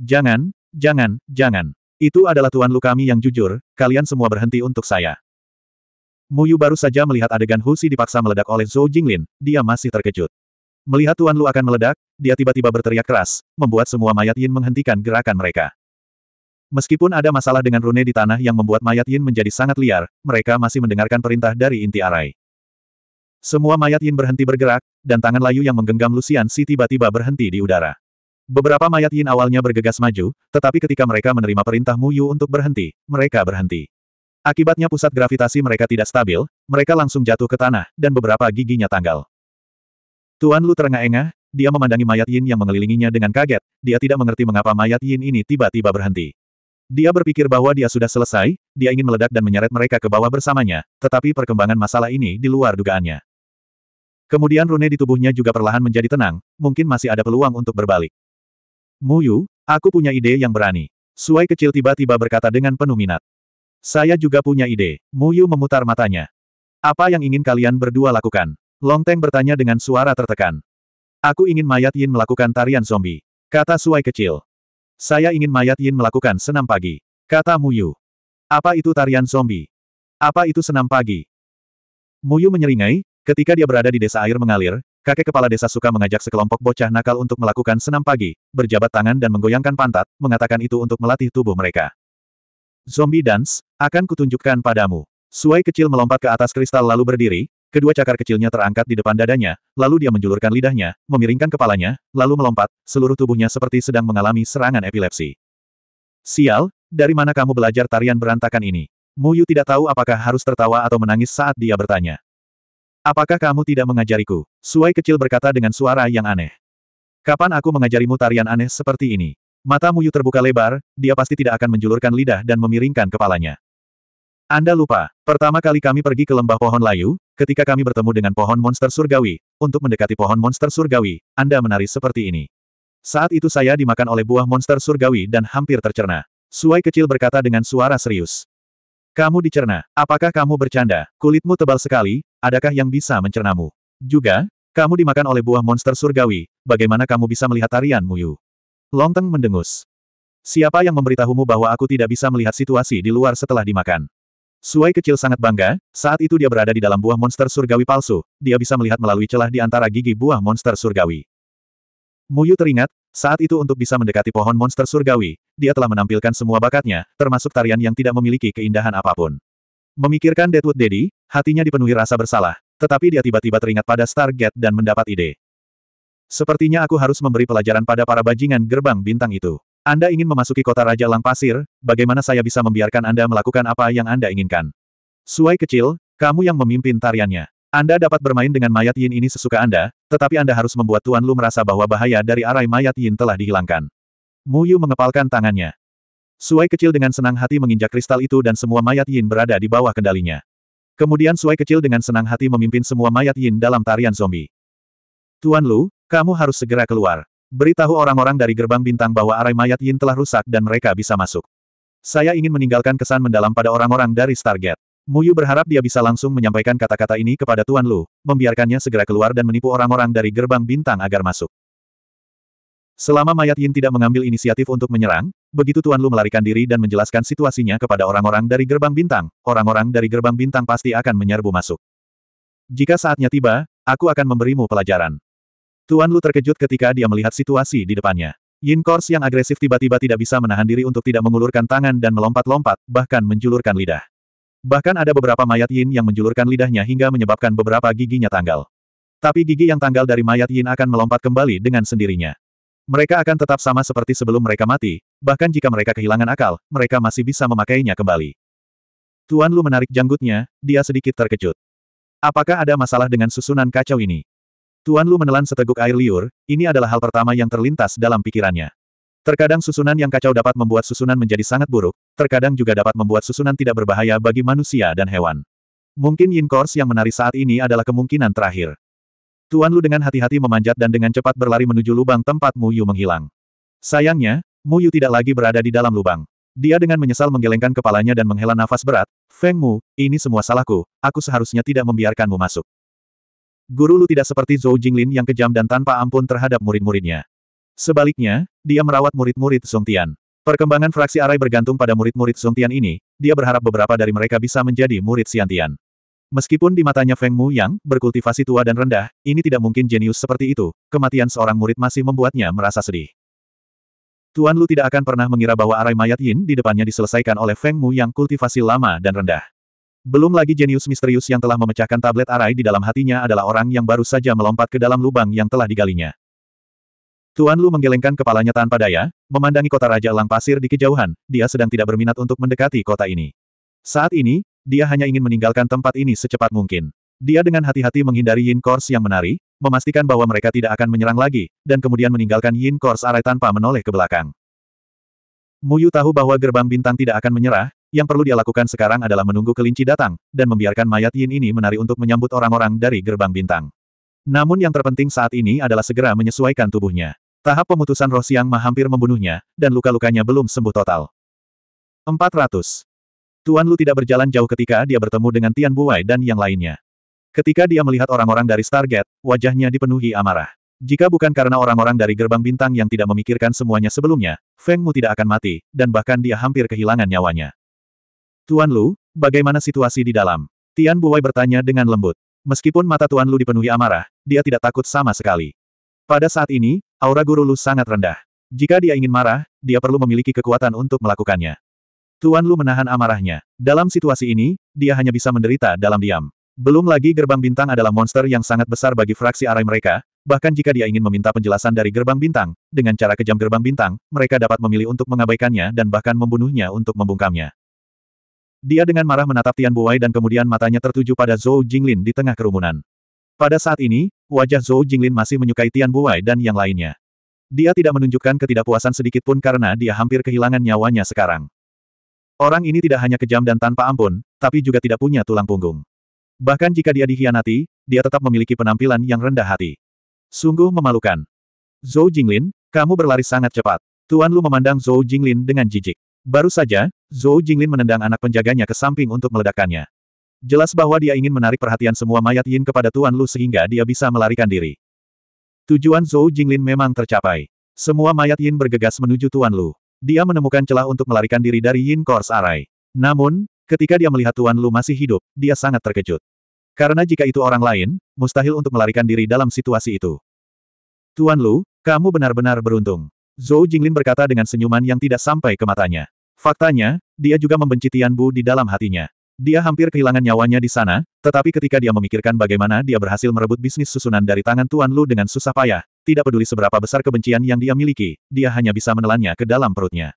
Jangan, jangan, jangan. Itu adalah Tuan Lu kami yang jujur, kalian semua berhenti untuk saya. Mu Yu baru saja melihat adegan Husi dipaksa meledak oleh Zhou Jinglin, dia masih terkejut. Melihat Tuan Lu akan meledak, dia tiba-tiba berteriak keras, membuat semua mayat Yin menghentikan gerakan mereka. Meskipun ada masalah dengan rune di tanah yang membuat mayat Yin menjadi sangat liar, mereka masih mendengarkan perintah dari inti arai. Semua mayat Yin berhenti bergerak, dan tangan layu yang menggenggam Lucian Si tiba-tiba berhenti di udara. Beberapa mayat Yin awalnya bergegas maju, tetapi ketika mereka menerima perintah Mu Yu untuk berhenti, mereka berhenti. Akibatnya pusat gravitasi mereka tidak stabil, mereka langsung jatuh ke tanah, dan beberapa giginya tanggal. Tuan Lu terengah-engah, dia memandangi mayat Yin yang mengelilinginya dengan kaget, dia tidak mengerti mengapa mayat Yin ini tiba-tiba berhenti. Dia berpikir bahwa dia sudah selesai, dia ingin meledak dan menyeret mereka ke bawah bersamanya, tetapi perkembangan masalah ini di luar dugaannya. Kemudian rune di tubuhnya juga perlahan menjadi tenang, mungkin masih ada peluang untuk berbalik. Muyu, aku punya ide yang berani. Suai kecil tiba-tiba berkata dengan penuh minat. Saya juga punya ide. Muyu memutar matanya. Apa yang ingin kalian berdua lakukan? Longteng bertanya dengan suara tertekan. Aku ingin mayat Yin melakukan tarian zombie. Kata Suai kecil. Saya ingin mayat Yin melakukan senam pagi. Kata Muyu. Apa itu tarian zombie? Apa itu senam pagi? Muyu menyeringai, ketika dia berada di desa air mengalir, kakek kepala desa suka mengajak sekelompok bocah nakal untuk melakukan senam pagi, berjabat tangan dan menggoyangkan pantat, mengatakan itu untuk melatih tubuh mereka. Zombie dance, akan kutunjukkan padamu. Suai kecil melompat ke atas kristal lalu berdiri, kedua cakar kecilnya terangkat di depan dadanya, lalu dia menjulurkan lidahnya, memiringkan kepalanya, lalu melompat, seluruh tubuhnya seperti sedang mengalami serangan epilepsi. Sial, dari mana kamu belajar tarian berantakan ini? Muyu tidak tahu apakah harus tertawa atau menangis saat dia bertanya. Apakah kamu tidak mengajariku? Suai kecil berkata dengan suara yang aneh. Kapan aku mengajarimu tarian aneh seperti ini? Mata Muyu terbuka lebar, dia pasti tidak akan menjulurkan lidah dan memiringkan kepalanya. Anda lupa, pertama kali kami pergi ke lembah pohon layu, ketika kami bertemu dengan pohon monster surgawi, untuk mendekati pohon monster surgawi, Anda menari seperti ini. Saat itu saya dimakan oleh buah monster surgawi dan hampir tercerna. Suai kecil berkata dengan suara serius. Kamu dicerna, apakah kamu bercanda? Kulitmu tebal sekali, Adakah yang bisa mencernamu? Juga, kamu dimakan oleh buah monster surgawi, bagaimana kamu bisa melihat tarian Muyu? Longteng mendengus. Siapa yang memberitahumu bahwa aku tidak bisa melihat situasi di luar setelah dimakan? Suai kecil sangat bangga, saat itu dia berada di dalam buah monster surgawi palsu, dia bisa melihat melalui celah di antara gigi buah monster surgawi. Muyu teringat, saat itu untuk bisa mendekati pohon monster surgawi, dia telah menampilkan semua bakatnya, termasuk tarian yang tidak memiliki keindahan apapun. Memikirkan Deadwood Daddy, hatinya dipenuhi rasa bersalah, tetapi dia tiba-tiba teringat pada Stargate dan mendapat ide. Sepertinya aku harus memberi pelajaran pada para bajingan gerbang bintang itu. Anda ingin memasuki kota Raja Lang Pasir, bagaimana saya bisa membiarkan Anda melakukan apa yang Anda inginkan? Suai kecil, kamu yang memimpin tariannya. Anda dapat bermain dengan mayat yin ini sesuka Anda, tetapi Anda harus membuat Tuan Lu merasa bahwa bahaya dari arai mayat yin telah dihilangkan. Mu Yu mengepalkan tangannya. Suai kecil dengan senang hati menginjak kristal itu dan semua mayat Yin berada di bawah kendalinya. Kemudian Suai kecil dengan senang hati memimpin semua mayat Yin dalam tarian zombie. Tuan Lu, kamu harus segera keluar. Beritahu orang-orang dari gerbang bintang bahwa arai mayat Yin telah rusak dan mereka bisa masuk. Saya ingin meninggalkan kesan mendalam pada orang-orang dari Stargate. Muyu berharap dia bisa langsung menyampaikan kata-kata ini kepada Tuan Lu, membiarkannya segera keluar dan menipu orang-orang dari gerbang bintang agar masuk. Selama mayat Yin tidak mengambil inisiatif untuk menyerang, Begitu Tuan Lu melarikan diri dan menjelaskan situasinya kepada orang-orang dari gerbang bintang, orang-orang dari gerbang bintang pasti akan menyerbu masuk. Jika saatnya tiba, aku akan memberimu pelajaran. Tuan Lu terkejut ketika dia melihat situasi di depannya. Yin Kors yang agresif tiba-tiba tidak bisa menahan diri untuk tidak mengulurkan tangan dan melompat-lompat, bahkan menjulurkan lidah. Bahkan ada beberapa mayat Yin yang menjulurkan lidahnya hingga menyebabkan beberapa giginya tanggal. Tapi gigi yang tanggal dari mayat Yin akan melompat kembali dengan sendirinya. Mereka akan tetap sama seperti sebelum mereka mati, bahkan jika mereka kehilangan akal, mereka masih bisa memakainya kembali. Tuan Lu menarik janggutnya, dia sedikit terkejut. Apakah ada masalah dengan susunan kacau ini? Tuan Lu menelan seteguk air liur, ini adalah hal pertama yang terlintas dalam pikirannya. Terkadang susunan yang kacau dapat membuat susunan menjadi sangat buruk, terkadang juga dapat membuat susunan tidak berbahaya bagi manusia dan hewan. Mungkin Yin Kors yang menari saat ini adalah kemungkinan terakhir. Tuan Lu dengan hati-hati memanjat dan dengan cepat berlari menuju lubang tempat Mu Yu menghilang. Sayangnya, Mu Yu tidak lagi berada di dalam lubang. Dia dengan menyesal menggelengkan kepalanya dan menghela nafas berat, Feng Mu, ini semua salahku, aku seharusnya tidak membiarkanmu masuk. Guru Lu tidak seperti Zhou Jinglin yang kejam dan tanpa ampun terhadap murid-muridnya. Sebaliknya, dia merawat murid-murid Song Tian. Perkembangan fraksi arai bergantung pada murid-murid Song Tian ini, dia berharap beberapa dari mereka bisa menjadi murid Xian Tian. Meskipun di matanya Feng Mu yang berkultivasi tua dan rendah, ini tidak mungkin jenius seperti itu, kematian seorang murid masih membuatnya merasa sedih. Tuan Lu tidak akan pernah mengira bahwa arai mayat Yin di depannya diselesaikan oleh Feng Mu yang kultivasi lama dan rendah. Belum lagi jenius misterius yang telah memecahkan tablet arai di dalam hatinya adalah orang yang baru saja melompat ke dalam lubang yang telah digalinya. Tuan Lu menggelengkan kepalanya tanpa daya, memandangi kota Raja Elang Pasir di kejauhan, dia sedang tidak berminat untuk mendekati kota ini. Saat ini, dia hanya ingin meninggalkan tempat ini secepat mungkin. Dia dengan hati-hati menghindari Yin Kors yang menari, memastikan bahwa mereka tidak akan menyerang lagi, dan kemudian meninggalkan Yin Kors arai tanpa menoleh ke belakang. Muyu tahu bahwa gerbang bintang tidak akan menyerah, yang perlu dia lakukan sekarang adalah menunggu kelinci datang, dan membiarkan mayat Yin ini menari untuk menyambut orang-orang dari gerbang bintang. Namun yang terpenting saat ini adalah segera menyesuaikan tubuhnya. Tahap pemutusan roh siang mah hampir membunuhnya, dan luka-lukanya belum sembuh total. 400. Tuan Lu tidak berjalan jauh ketika dia bertemu dengan Tian Buwei dan yang lainnya. Ketika dia melihat orang-orang dari Stargate, wajahnya dipenuhi amarah. Jika bukan karena orang-orang dari gerbang bintang yang tidak memikirkan semuanya sebelumnya, Feng Mu tidak akan mati, dan bahkan dia hampir kehilangan nyawanya. Tuan Lu, bagaimana situasi di dalam? Tian Buwei bertanya dengan lembut. Meskipun mata Tuan Lu dipenuhi amarah, dia tidak takut sama sekali. Pada saat ini, aura guru Lu sangat rendah. Jika dia ingin marah, dia perlu memiliki kekuatan untuk melakukannya. Tuan Lu menahan amarahnya. Dalam situasi ini, dia hanya bisa menderita dalam diam. Belum lagi gerbang bintang adalah monster yang sangat besar bagi fraksi arai mereka, bahkan jika dia ingin meminta penjelasan dari gerbang bintang, dengan cara kejam gerbang bintang, mereka dapat memilih untuk mengabaikannya dan bahkan membunuhnya untuk membungkamnya. Dia dengan marah menatap Tian Buai dan kemudian matanya tertuju pada Zhou Jinglin di tengah kerumunan. Pada saat ini, wajah Zhou Jinglin masih menyukai Tian Buai dan yang lainnya. Dia tidak menunjukkan ketidakpuasan sedikitpun karena dia hampir kehilangan nyawanya sekarang. Orang ini tidak hanya kejam dan tanpa ampun, tapi juga tidak punya tulang punggung. Bahkan jika dia dikhianati, dia tetap memiliki penampilan yang rendah hati. Sungguh memalukan. Zhou Jinglin, kamu berlari sangat cepat. Tuan Lu memandang Zhou Jinglin dengan jijik. Baru saja, Zhou Jinglin menendang anak penjaganya ke samping untuk meledakkannya. Jelas bahwa dia ingin menarik perhatian semua mayat Yin kepada Tuan Lu sehingga dia bisa melarikan diri. Tujuan Zhou Jinglin memang tercapai. Semua mayat Yin bergegas menuju Tuan Lu. Dia menemukan celah untuk melarikan diri dari Yin Kors Array. Namun, ketika dia melihat Tuan Lu masih hidup, dia sangat terkejut. Karena jika itu orang lain, mustahil untuk melarikan diri dalam situasi itu. Tuan Lu, kamu benar-benar beruntung. Zhou Jinglin berkata dengan senyuman yang tidak sampai ke matanya. Faktanya, dia juga membenci Tian Bu di dalam hatinya. Dia hampir kehilangan nyawanya di sana, tetapi ketika dia memikirkan bagaimana dia berhasil merebut bisnis susunan dari tangan Tuan Lu dengan susah payah, tidak peduli seberapa besar kebencian yang dia miliki, dia hanya bisa menelannya ke dalam perutnya.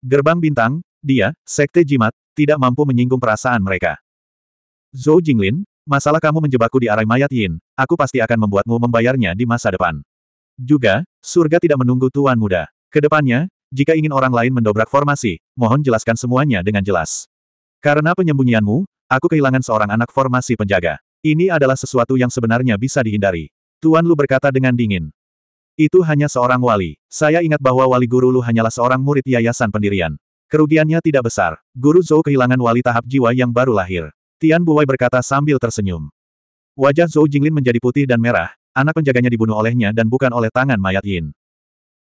Gerbang bintang, dia, sekte jimat, tidak mampu menyinggung perasaan mereka. Zhou Jinglin, masalah kamu menjebakku di arai mayat Yin, aku pasti akan membuatmu membayarnya di masa depan. Juga, surga tidak menunggu tuan muda. Kedepannya, jika ingin orang lain mendobrak formasi, mohon jelaskan semuanya dengan jelas. Karena penyembunyianmu, aku kehilangan seorang anak formasi penjaga. Ini adalah sesuatu yang sebenarnya bisa dihindari. Tuan Lu berkata dengan dingin. Itu hanya seorang wali. Saya ingat bahwa wali guru Lu hanyalah seorang murid yayasan pendirian. Kerugiannya tidak besar. Guru Zhou kehilangan wali tahap jiwa yang baru lahir. Tian Buwei berkata sambil tersenyum. Wajah Zhou Jinglin menjadi putih dan merah, anak penjaganya dibunuh olehnya dan bukan oleh tangan mayat Yin.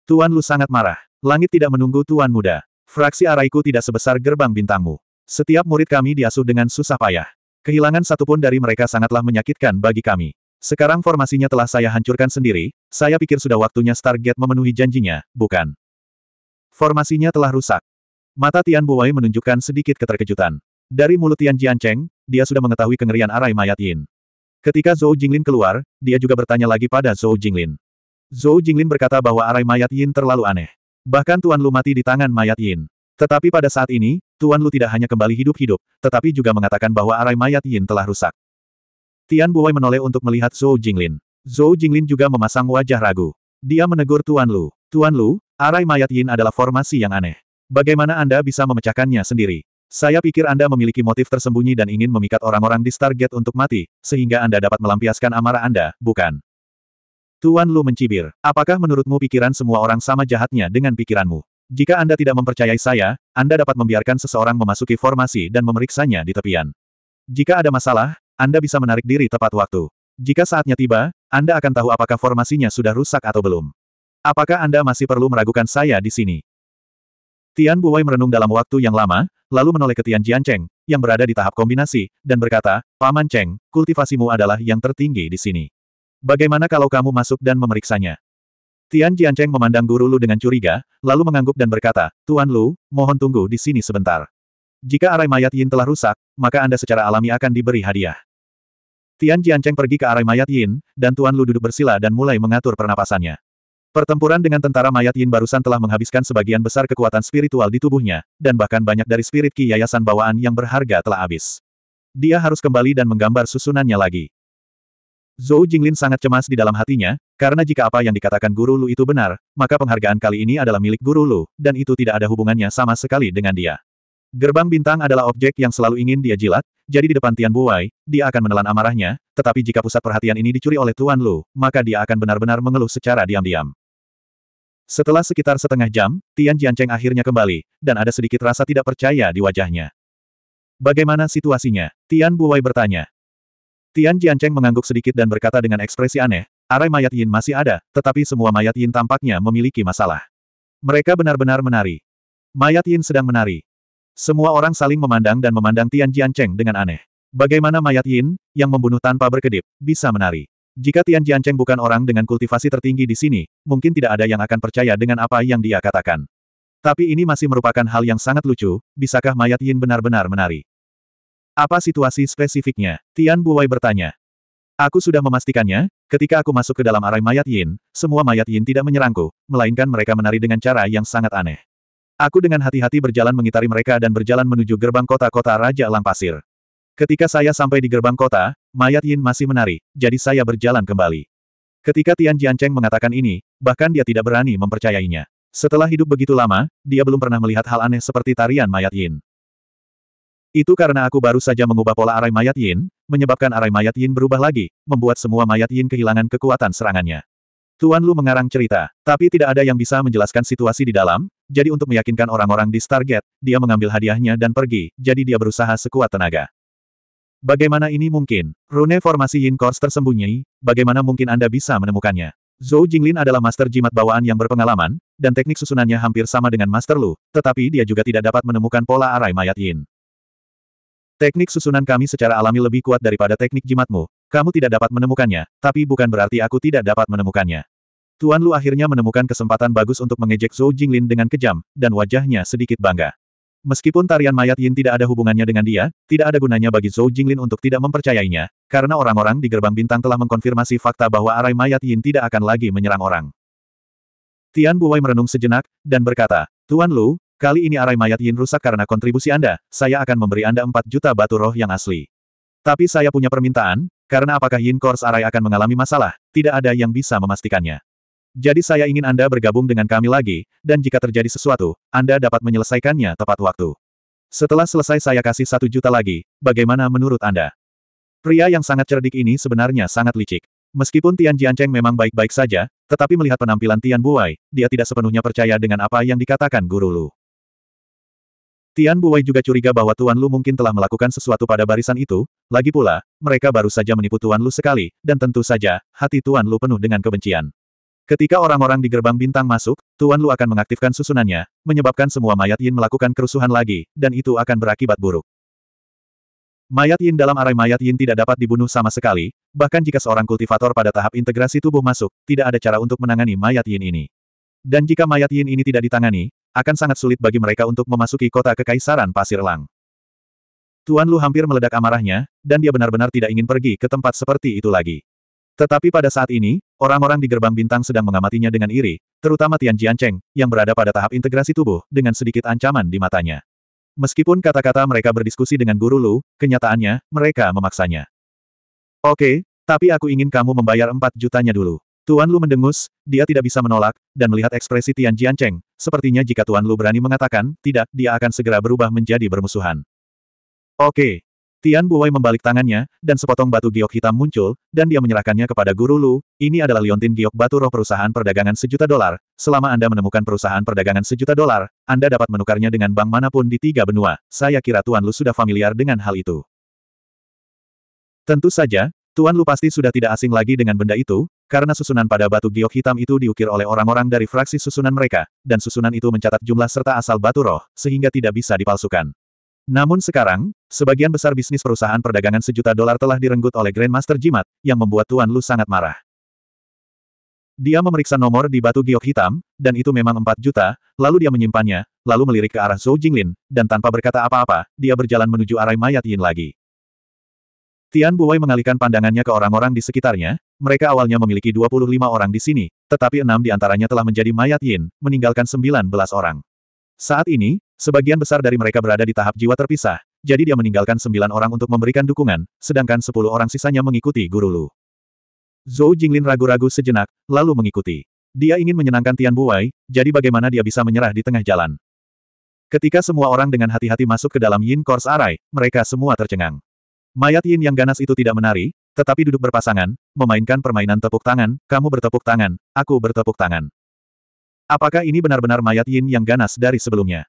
Tuan Lu sangat marah. Langit tidak menunggu Tuan Muda. Fraksi araiku tidak sebesar gerbang bintangmu. Setiap murid kami diasuh dengan susah payah. Kehilangan satupun dari mereka sangatlah menyakitkan bagi kami. Sekarang formasinya telah saya hancurkan sendiri, saya pikir sudah waktunya Stargate memenuhi janjinya, bukan? Formasinya telah rusak. Mata Tian Buwei menunjukkan sedikit keterkejutan. Dari mulut Tian Jiancheng, dia sudah mengetahui kengerian arai mayat Yin. Ketika Zhou Jinglin keluar, dia juga bertanya lagi pada Zhou Jinglin. Zhou Jinglin berkata bahwa arai mayat Yin terlalu aneh. Bahkan Tuan Lu mati di tangan mayat Yin. Tetapi pada saat ini, Tuan Lu tidak hanya kembali hidup-hidup, tetapi juga mengatakan bahwa arai mayat Yin telah rusak. Tian Buwei menoleh untuk melihat Zhou Jinglin. Zhou Jinglin juga memasang wajah ragu. Dia menegur Tuan Lu. Tuan Lu, arai mayat Yin adalah formasi yang aneh. Bagaimana Anda bisa memecahkannya sendiri? Saya pikir Anda memiliki motif tersembunyi dan ingin memikat orang-orang di target untuk mati, sehingga Anda dapat melampiaskan amarah Anda, bukan? Tuan Lu mencibir. Apakah menurutmu pikiran semua orang sama jahatnya dengan pikiranmu? Jika Anda tidak mempercayai saya, Anda dapat membiarkan seseorang memasuki formasi dan memeriksanya di tepian. Jika ada masalah, anda bisa menarik diri tepat waktu. Jika saatnya tiba, Anda akan tahu apakah formasinya sudah rusak atau belum. Apakah Anda masih perlu meragukan saya di sini? Tian Buwei merenung dalam waktu yang lama, lalu menoleh ke Tian Jiancheng, yang berada di tahap kombinasi, dan berkata, Paman Cheng, kultivasimu adalah yang tertinggi di sini. Bagaimana kalau kamu masuk dan memeriksanya? Tian Jiancheng memandang guru Lu dengan curiga, lalu mengangguk dan berkata, Tuan Lu, mohon tunggu di sini sebentar. Jika arai mayat Yin telah rusak, maka Anda secara alami akan diberi hadiah. Tian Jiancheng pergi ke arah mayat Yin, dan Tuan Lu duduk bersila dan mulai mengatur pernapasannya. Pertempuran dengan tentara mayat Yin barusan telah menghabiskan sebagian besar kekuatan spiritual di tubuhnya, dan bahkan banyak dari spirit ki yayasan bawaan yang berharga telah habis. Dia harus kembali dan menggambar susunannya lagi. Zhou Jinglin sangat cemas di dalam hatinya, karena jika apa yang dikatakan guru Lu itu benar, maka penghargaan kali ini adalah milik guru Lu, dan itu tidak ada hubungannya sama sekali dengan dia. Gerbang bintang adalah objek yang selalu ingin dia jilat, jadi di depan Tian Buai, dia akan menelan amarahnya, tetapi jika pusat perhatian ini dicuri oleh Tuan Lu, maka dia akan benar-benar mengeluh secara diam-diam. Setelah sekitar setengah jam, Tian Jiancheng akhirnya kembali, dan ada sedikit rasa tidak percaya di wajahnya. Bagaimana situasinya? Tian Buai bertanya. Tian Jiancheng mengangguk sedikit dan berkata dengan ekspresi aneh, arai mayat Yin masih ada, tetapi semua mayat Yin tampaknya memiliki masalah. Mereka benar-benar menari. Mayat Yin sedang menari. Semua orang saling memandang dan memandang Tian Jiancheng dengan aneh. Bagaimana mayat Yin, yang membunuh tanpa berkedip, bisa menari? Jika Tian Jiancheng bukan orang dengan kultivasi tertinggi di sini, mungkin tidak ada yang akan percaya dengan apa yang dia katakan. Tapi ini masih merupakan hal yang sangat lucu, bisakah mayat Yin benar-benar menari? Apa situasi spesifiknya? Tian Buwei bertanya. Aku sudah memastikannya, ketika aku masuk ke dalam arai mayat Yin, semua mayat Yin tidak menyerangku, melainkan mereka menari dengan cara yang sangat aneh. Aku dengan hati-hati berjalan mengitari mereka dan berjalan menuju gerbang kota-kota Raja Elang Pasir. Ketika saya sampai di gerbang kota, mayat Yin masih menari, jadi saya berjalan kembali. Ketika Tian Jiancheng mengatakan ini, bahkan dia tidak berani mempercayainya. Setelah hidup begitu lama, dia belum pernah melihat hal aneh seperti tarian mayat Yin. Itu karena aku baru saja mengubah pola arai mayat Yin, menyebabkan arai mayat Yin berubah lagi, membuat semua mayat Yin kehilangan kekuatan serangannya. Tuan Lu mengarang cerita, tapi tidak ada yang bisa menjelaskan situasi di dalam, jadi untuk meyakinkan orang-orang di Stargate, dia mengambil hadiahnya dan pergi, jadi dia berusaha sekuat tenaga. Bagaimana ini mungkin? Rune formasi Yin Kors tersembunyi, bagaimana mungkin Anda bisa menemukannya? Zhou Jinglin adalah master jimat bawaan yang berpengalaman, dan teknik susunannya hampir sama dengan Master Lu, tetapi dia juga tidak dapat menemukan pola arai mayat Yin. Teknik susunan kami secara alami lebih kuat daripada teknik jimatmu. Kamu tidak dapat menemukannya, tapi bukan berarti aku tidak dapat menemukannya. Tuan Lu akhirnya menemukan kesempatan bagus untuk mengejek Zhou Jinglin dengan kejam, dan wajahnya sedikit bangga. Meskipun tarian mayat Yin tidak ada hubungannya dengan dia, tidak ada gunanya bagi Zhou Jinglin untuk tidak mempercayainya, karena orang-orang di gerbang bintang telah mengkonfirmasi fakta bahwa arai mayat Yin tidak akan lagi menyerang orang. Tian Buwei merenung sejenak, dan berkata, Tuan Lu, kali ini arai mayat Yin rusak karena kontribusi Anda, saya akan memberi Anda 4 juta batu roh yang asli. Tapi saya punya permintaan, karena apakah Yin Kors arai akan mengalami masalah, tidak ada yang bisa memastikannya. Jadi saya ingin Anda bergabung dengan kami lagi, dan jika terjadi sesuatu, Anda dapat menyelesaikannya tepat waktu. Setelah selesai saya kasih satu juta lagi, bagaimana menurut Anda? Pria yang sangat cerdik ini sebenarnya sangat licik. Meskipun Tian Jiancheng memang baik-baik saja, tetapi melihat penampilan Tian Buai, dia tidak sepenuhnya percaya dengan apa yang dikatakan Guru Lu. Tian Buai juga curiga bahwa Tuan Lu mungkin telah melakukan sesuatu pada barisan itu, lagi pula, mereka baru saja menipu Tuan Lu sekali, dan tentu saja, hati Tuan Lu penuh dengan kebencian. Ketika orang-orang di gerbang bintang masuk, Tuan Lu akan mengaktifkan susunannya, menyebabkan semua mayat Yin melakukan kerusuhan lagi, dan itu akan berakibat buruk. Mayat Yin dalam arai mayat Yin tidak dapat dibunuh sama sekali, bahkan jika seorang kultivator pada tahap integrasi tubuh masuk, tidak ada cara untuk menangani mayat Yin ini. Dan jika mayat Yin ini tidak ditangani, akan sangat sulit bagi mereka untuk memasuki kota kekaisaran Pasir Lang. Tuan Lu hampir meledak amarahnya, dan dia benar-benar tidak ingin pergi ke tempat seperti itu lagi. Tetapi pada saat ini, Orang-orang di gerbang bintang sedang mengamatinya dengan iri, terutama Tian Jiancheng, yang berada pada tahap integrasi tubuh, dengan sedikit ancaman di matanya. Meskipun kata-kata mereka berdiskusi dengan Guru Lu, kenyataannya, mereka memaksanya. Oke, tapi aku ingin kamu membayar 4 jutanya dulu. Tuan Lu mendengus, dia tidak bisa menolak, dan melihat ekspresi Tian Jiancheng, sepertinya jika Tuan Lu berani mengatakan, tidak, dia akan segera berubah menjadi bermusuhan. Oke, Tian Buwei membalik tangannya, dan sepotong batu giok hitam muncul, dan dia menyerahkannya kepada Guru Lu, ini adalah liontin giok batu roh perusahaan perdagangan sejuta dolar, selama Anda menemukan perusahaan perdagangan sejuta dolar, Anda dapat menukarnya dengan bank manapun di tiga benua, saya kira Tuan Lu sudah familiar dengan hal itu. Tentu saja, Tuan Lu pasti sudah tidak asing lagi dengan benda itu, karena susunan pada batu giok hitam itu diukir oleh orang-orang dari fraksi susunan mereka, dan susunan itu mencatat jumlah serta asal batu roh, sehingga tidak bisa dipalsukan. Namun sekarang, Sebagian besar bisnis perusahaan perdagangan sejuta dolar telah direnggut oleh Grandmaster Jimat, yang membuat Tuan Lu sangat marah. Dia memeriksa nomor di batu giok hitam, dan itu memang empat juta, lalu dia menyimpannya, lalu melirik ke arah Zhou Jinglin, dan tanpa berkata apa-apa, dia berjalan menuju arai mayat Yin lagi. Tian Buwei mengalihkan pandangannya ke orang-orang di sekitarnya, mereka awalnya memiliki 25 orang di sini, tetapi enam di antaranya telah menjadi mayat Yin, meninggalkan 19 orang. Saat ini, sebagian besar dari mereka berada di tahap jiwa terpisah, jadi dia meninggalkan sembilan orang untuk memberikan dukungan, sedangkan sepuluh orang sisanya mengikuti Guru Lu. Zhou Jinglin ragu-ragu sejenak, lalu mengikuti. Dia ingin menyenangkan Tian Buwei, jadi bagaimana dia bisa menyerah di tengah jalan. Ketika semua orang dengan hati-hati masuk ke dalam Yin Kors Arai, mereka semua tercengang. Mayat Yin yang ganas itu tidak menari, tetapi duduk berpasangan, memainkan permainan tepuk tangan, kamu bertepuk tangan, aku bertepuk tangan. Apakah ini benar-benar mayat Yin yang ganas dari sebelumnya?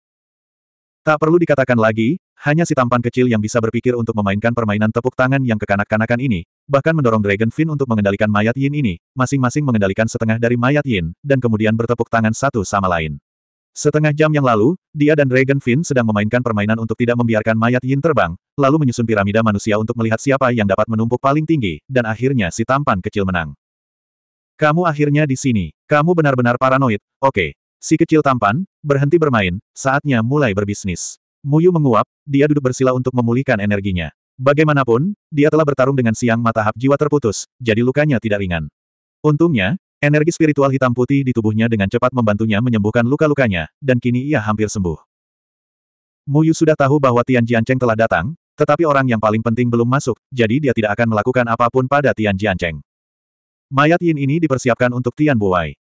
Tak perlu dikatakan lagi, hanya si tampan kecil yang bisa berpikir untuk memainkan permainan tepuk tangan yang kekanak-kanakan ini, bahkan mendorong Dragon Fin untuk mengendalikan mayat Yin ini, masing-masing mengendalikan setengah dari mayat Yin, dan kemudian bertepuk tangan satu sama lain. Setengah jam yang lalu, dia dan Dragon Fin sedang memainkan permainan untuk tidak membiarkan mayat Yin terbang, lalu menyusun piramida manusia untuk melihat siapa yang dapat menumpuk paling tinggi, dan akhirnya si tampan kecil menang. Kamu akhirnya di sini. Kamu benar-benar paranoid. Oke, Si kecil tampan, berhenti bermain, saatnya mulai berbisnis. Muyu menguap, dia duduk bersila untuk memulihkan energinya. Bagaimanapun, dia telah bertarung dengan siang matahap jiwa terputus, jadi lukanya tidak ringan. Untungnya, energi spiritual hitam putih di tubuhnya dengan cepat membantunya menyembuhkan luka-lukanya, dan kini ia hampir sembuh. Muyu sudah tahu bahwa Tian Jiancheng telah datang, tetapi orang yang paling penting belum masuk, jadi dia tidak akan melakukan apapun pada Tian Jiancheng. Mayat Yin ini dipersiapkan untuk Tian Buwai.